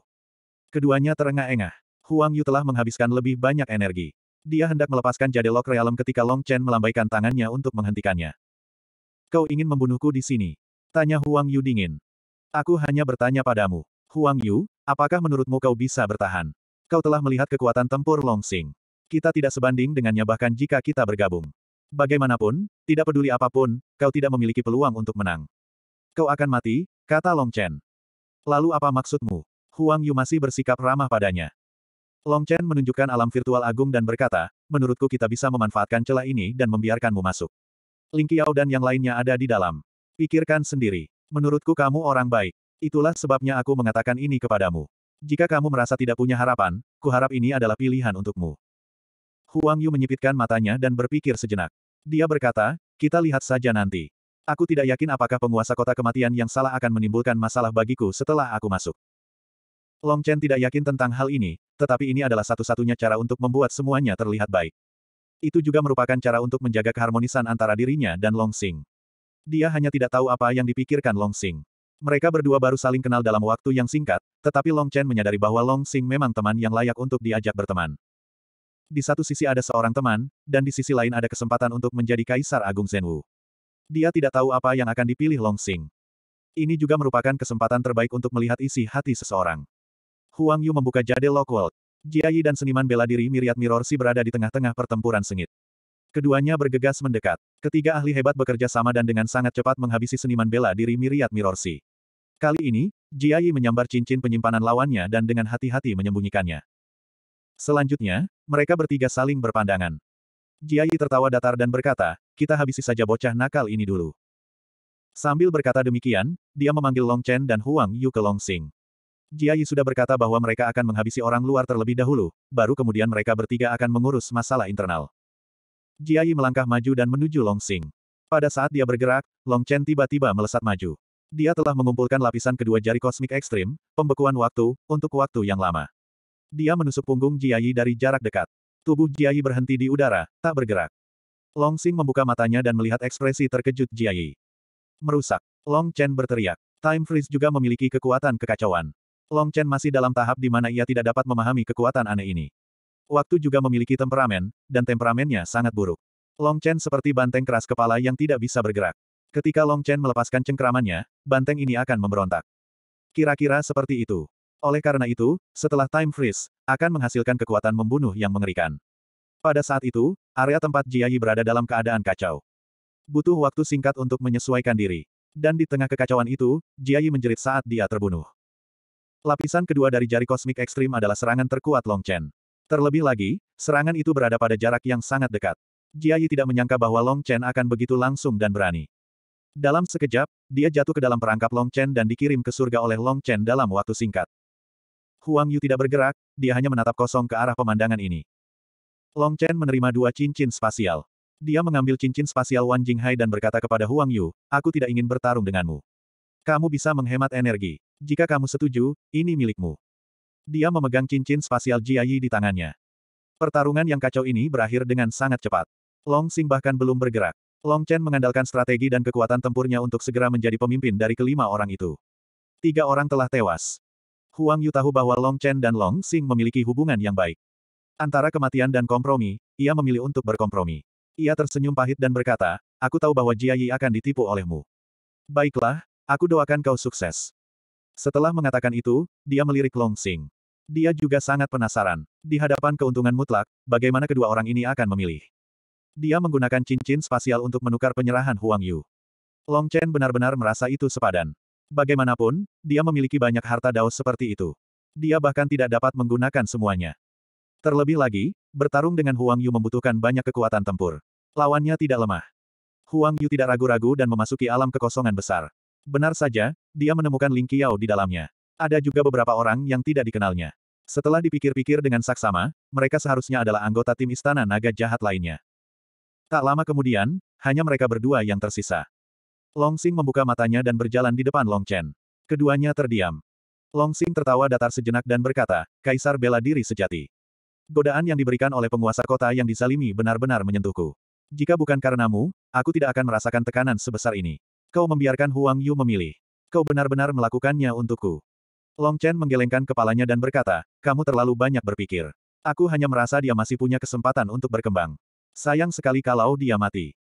Keduanya terengah-engah. Huang Yu telah menghabiskan lebih banyak energi. Dia hendak melepaskan jade Lok realem ketika Long Chen melambaikan tangannya untuk menghentikannya. Kau ingin membunuhku di sini? Tanya Huang Yu dingin. Aku hanya bertanya padamu. Huang Yu, apakah menurutmu kau bisa bertahan? Kau telah melihat kekuatan tempur Long Sing. Kita tidak sebanding dengannya bahkan jika kita bergabung. Bagaimanapun, tidak peduli apapun, kau tidak memiliki peluang untuk menang. Kau akan mati, kata Long Chen. Lalu apa maksudmu? Huang Yu masih bersikap ramah padanya. Long Chen menunjukkan alam virtual agung dan berkata, menurutku kita bisa memanfaatkan celah ini dan membiarkanmu masuk. Ling Qiao dan yang lainnya ada di dalam. Pikirkan sendiri. Menurutku kamu orang baik. Itulah sebabnya aku mengatakan ini kepadamu. Jika kamu merasa tidak punya harapan, kuharap ini adalah pilihan untukmu. Huang Yu menyipitkan matanya dan berpikir sejenak. Dia berkata, kita lihat saja nanti. Aku tidak yakin apakah penguasa kota kematian yang salah akan menimbulkan masalah bagiku setelah aku masuk. Long Chen tidak yakin tentang hal ini, tetapi ini adalah satu-satunya cara untuk membuat semuanya terlihat baik. Itu juga merupakan cara untuk menjaga keharmonisan antara dirinya dan Long Xing. Dia hanya tidak tahu apa yang dipikirkan Long Xing. Mereka berdua baru saling kenal dalam waktu yang singkat, tetapi Long Chen menyadari bahwa Long Xing memang teman yang layak untuk diajak berteman di satu sisi ada seorang teman, dan di sisi lain ada kesempatan untuk menjadi Kaisar Agung Zenwu. Dia tidak tahu apa yang akan dipilih Long Xing. Ini juga merupakan kesempatan terbaik untuk melihat isi hati seseorang. Huang Yu membuka jade Lockwood. Jiayi dan seniman bela diri Miriat Mirorsi berada di tengah-tengah pertempuran sengit. Keduanya bergegas mendekat. Ketiga ahli hebat bekerja sama dan dengan sangat cepat menghabisi seniman bela diri Miriat Mirorsi. Kali ini, Jiayi menyambar cincin penyimpanan lawannya dan dengan hati-hati menyembunyikannya. Selanjutnya, mereka bertiga saling berpandangan. Jiayi tertawa datar dan berkata, kita habisi saja bocah nakal ini dulu. Sambil berkata demikian, dia memanggil Long Chen dan Huang Yu ke Long Xing. Jiayi sudah berkata bahwa mereka akan menghabisi orang luar terlebih dahulu, baru kemudian mereka bertiga akan mengurus masalah internal. Jiayi melangkah maju dan menuju Long Xing. Pada saat dia bergerak, Long Chen tiba-tiba melesat maju. Dia telah mengumpulkan lapisan kedua jari kosmik ekstrim, pembekuan waktu, untuk waktu yang lama. Dia menusuk punggung Jiayi dari jarak dekat. Tubuh Jiayi berhenti di udara, tak bergerak. Long Xing membuka matanya dan melihat ekspresi terkejut Jiayi. Merusak. Long Chen berteriak. Time Freeze juga memiliki kekuatan kekacauan. Long Chen masih dalam tahap di mana ia tidak dapat memahami kekuatan aneh ini. Waktu juga memiliki temperamen, dan temperamennya sangat buruk. Long Chen seperti banteng keras kepala yang tidak bisa bergerak. Ketika Long Chen melepaskan cengkramannya, banteng ini akan memberontak. Kira-kira seperti itu. Oleh karena itu, setelah time freeze, akan menghasilkan kekuatan membunuh yang mengerikan. Pada saat itu, area tempat Jiayi berada dalam keadaan kacau. Butuh waktu singkat untuk menyesuaikan diri. Dan di tengah kekacauan itu, Jiayi menjerit saat dia terbunuh. Lapisan kedua dari jari kosmik ekstrim adalah serangan terkuat Long Chen. Terlebih lagi, serangan itu berada pada jarak yang sangat dekat. Jiayi tidak menyangka bahwa Long Chen akan begitu langsung dan berani. Dalam sekejap, dia jatuh ke dalam perangkap Long Chen dan dikirim ke surga oleh Long Chen dalam waktu singkat. Huang Yu tidak bergerak, dia hanya menatap kosong ke arah pemandangan ini. Long Chen menerima dua cincin spasial. Dia mengambil cincin spasial Wan Jinghai dan berkata kepada Huang Yu, aku tidak ingin bertarung denganmu. Kamu bisa menghemat energi. Jika kamu setuju, ini milikmu. Dia memegang cincin spasial Jia Yi di tangannya. Pertarungan yang kacau ini berakhir dengan sangat cepat. Long Xing bahkan belum bergerak. Long Chen mengandalkan strategi dan kekuatan tempurnya untuk segera menjadi pemimpin dari kelima orang itu. Tiga orang telah tewas. Huang Yu tahu bahwa Long Chen dan Long Xing memiliki hubungan yang baik. Antara kematian dan kompromi, ia memilih untuk berkompromi. Ia tersenyum pahit dan berkata, aku tahu bahwa Jia Yi akan ditipu olehmu. Baiklah, aku doakan kau sukses. Setelah mengatakan itu, dia melirik Long Xing. Dia juga sangat penasaran. Di hadapan keuntungan mutlak, bagaimana kedua orang ini akan memilih. Dia menggunakan cincin spasial untuk menukar penyerahan Huang Yu. Long Chen benar-benar merasa itu sepadan. Bagaimanapun, dia memiliki banyak harta daus seperti itu. Dia bahkan tidak dapat menggunakan semuanya. Terlebih lagi, bertarung dengan Huang Yu membutuhkan banyak kekuatan tempur. Lawannya tidak lemah. Huang Yu tidak ragu-ragu dan memasuki alam kekosongan besar. Benar saja, dia menemukan Ling Qiao di dalamnya. Ada juga beberapa orang yang tidak dikenalnya. Setelah dipikir-pikir dengan saksama, mereka seharusnya adalah anggota tim istana naga jahat lainnya. Tak lama kemudian, hanya mereka berdua yang tersisa. Long Xing membuka matanya dan berjalan di depan Long Chen. Keduanya terdiam. Long Xing tertawa datar sejenak dan berkata, Kaisar bela diri sejati. Godaan yang diberikan oleh penguasa kota yang disalimi benar-benar menyentuhku. Jika bukan karenamu, aku tidak akan merasakan tekanan sebesar ini. Kau membiarkan Huang Yu memilih. Kau benar-benar melakukannya untukku. Long Chen menggelengkan kepalanya dan berkata, kamu terlalu banyak berpikir. Aku hanya merasa dia masih punya kesempatan untuk berkembang. Sayang sekali kalau dia mati.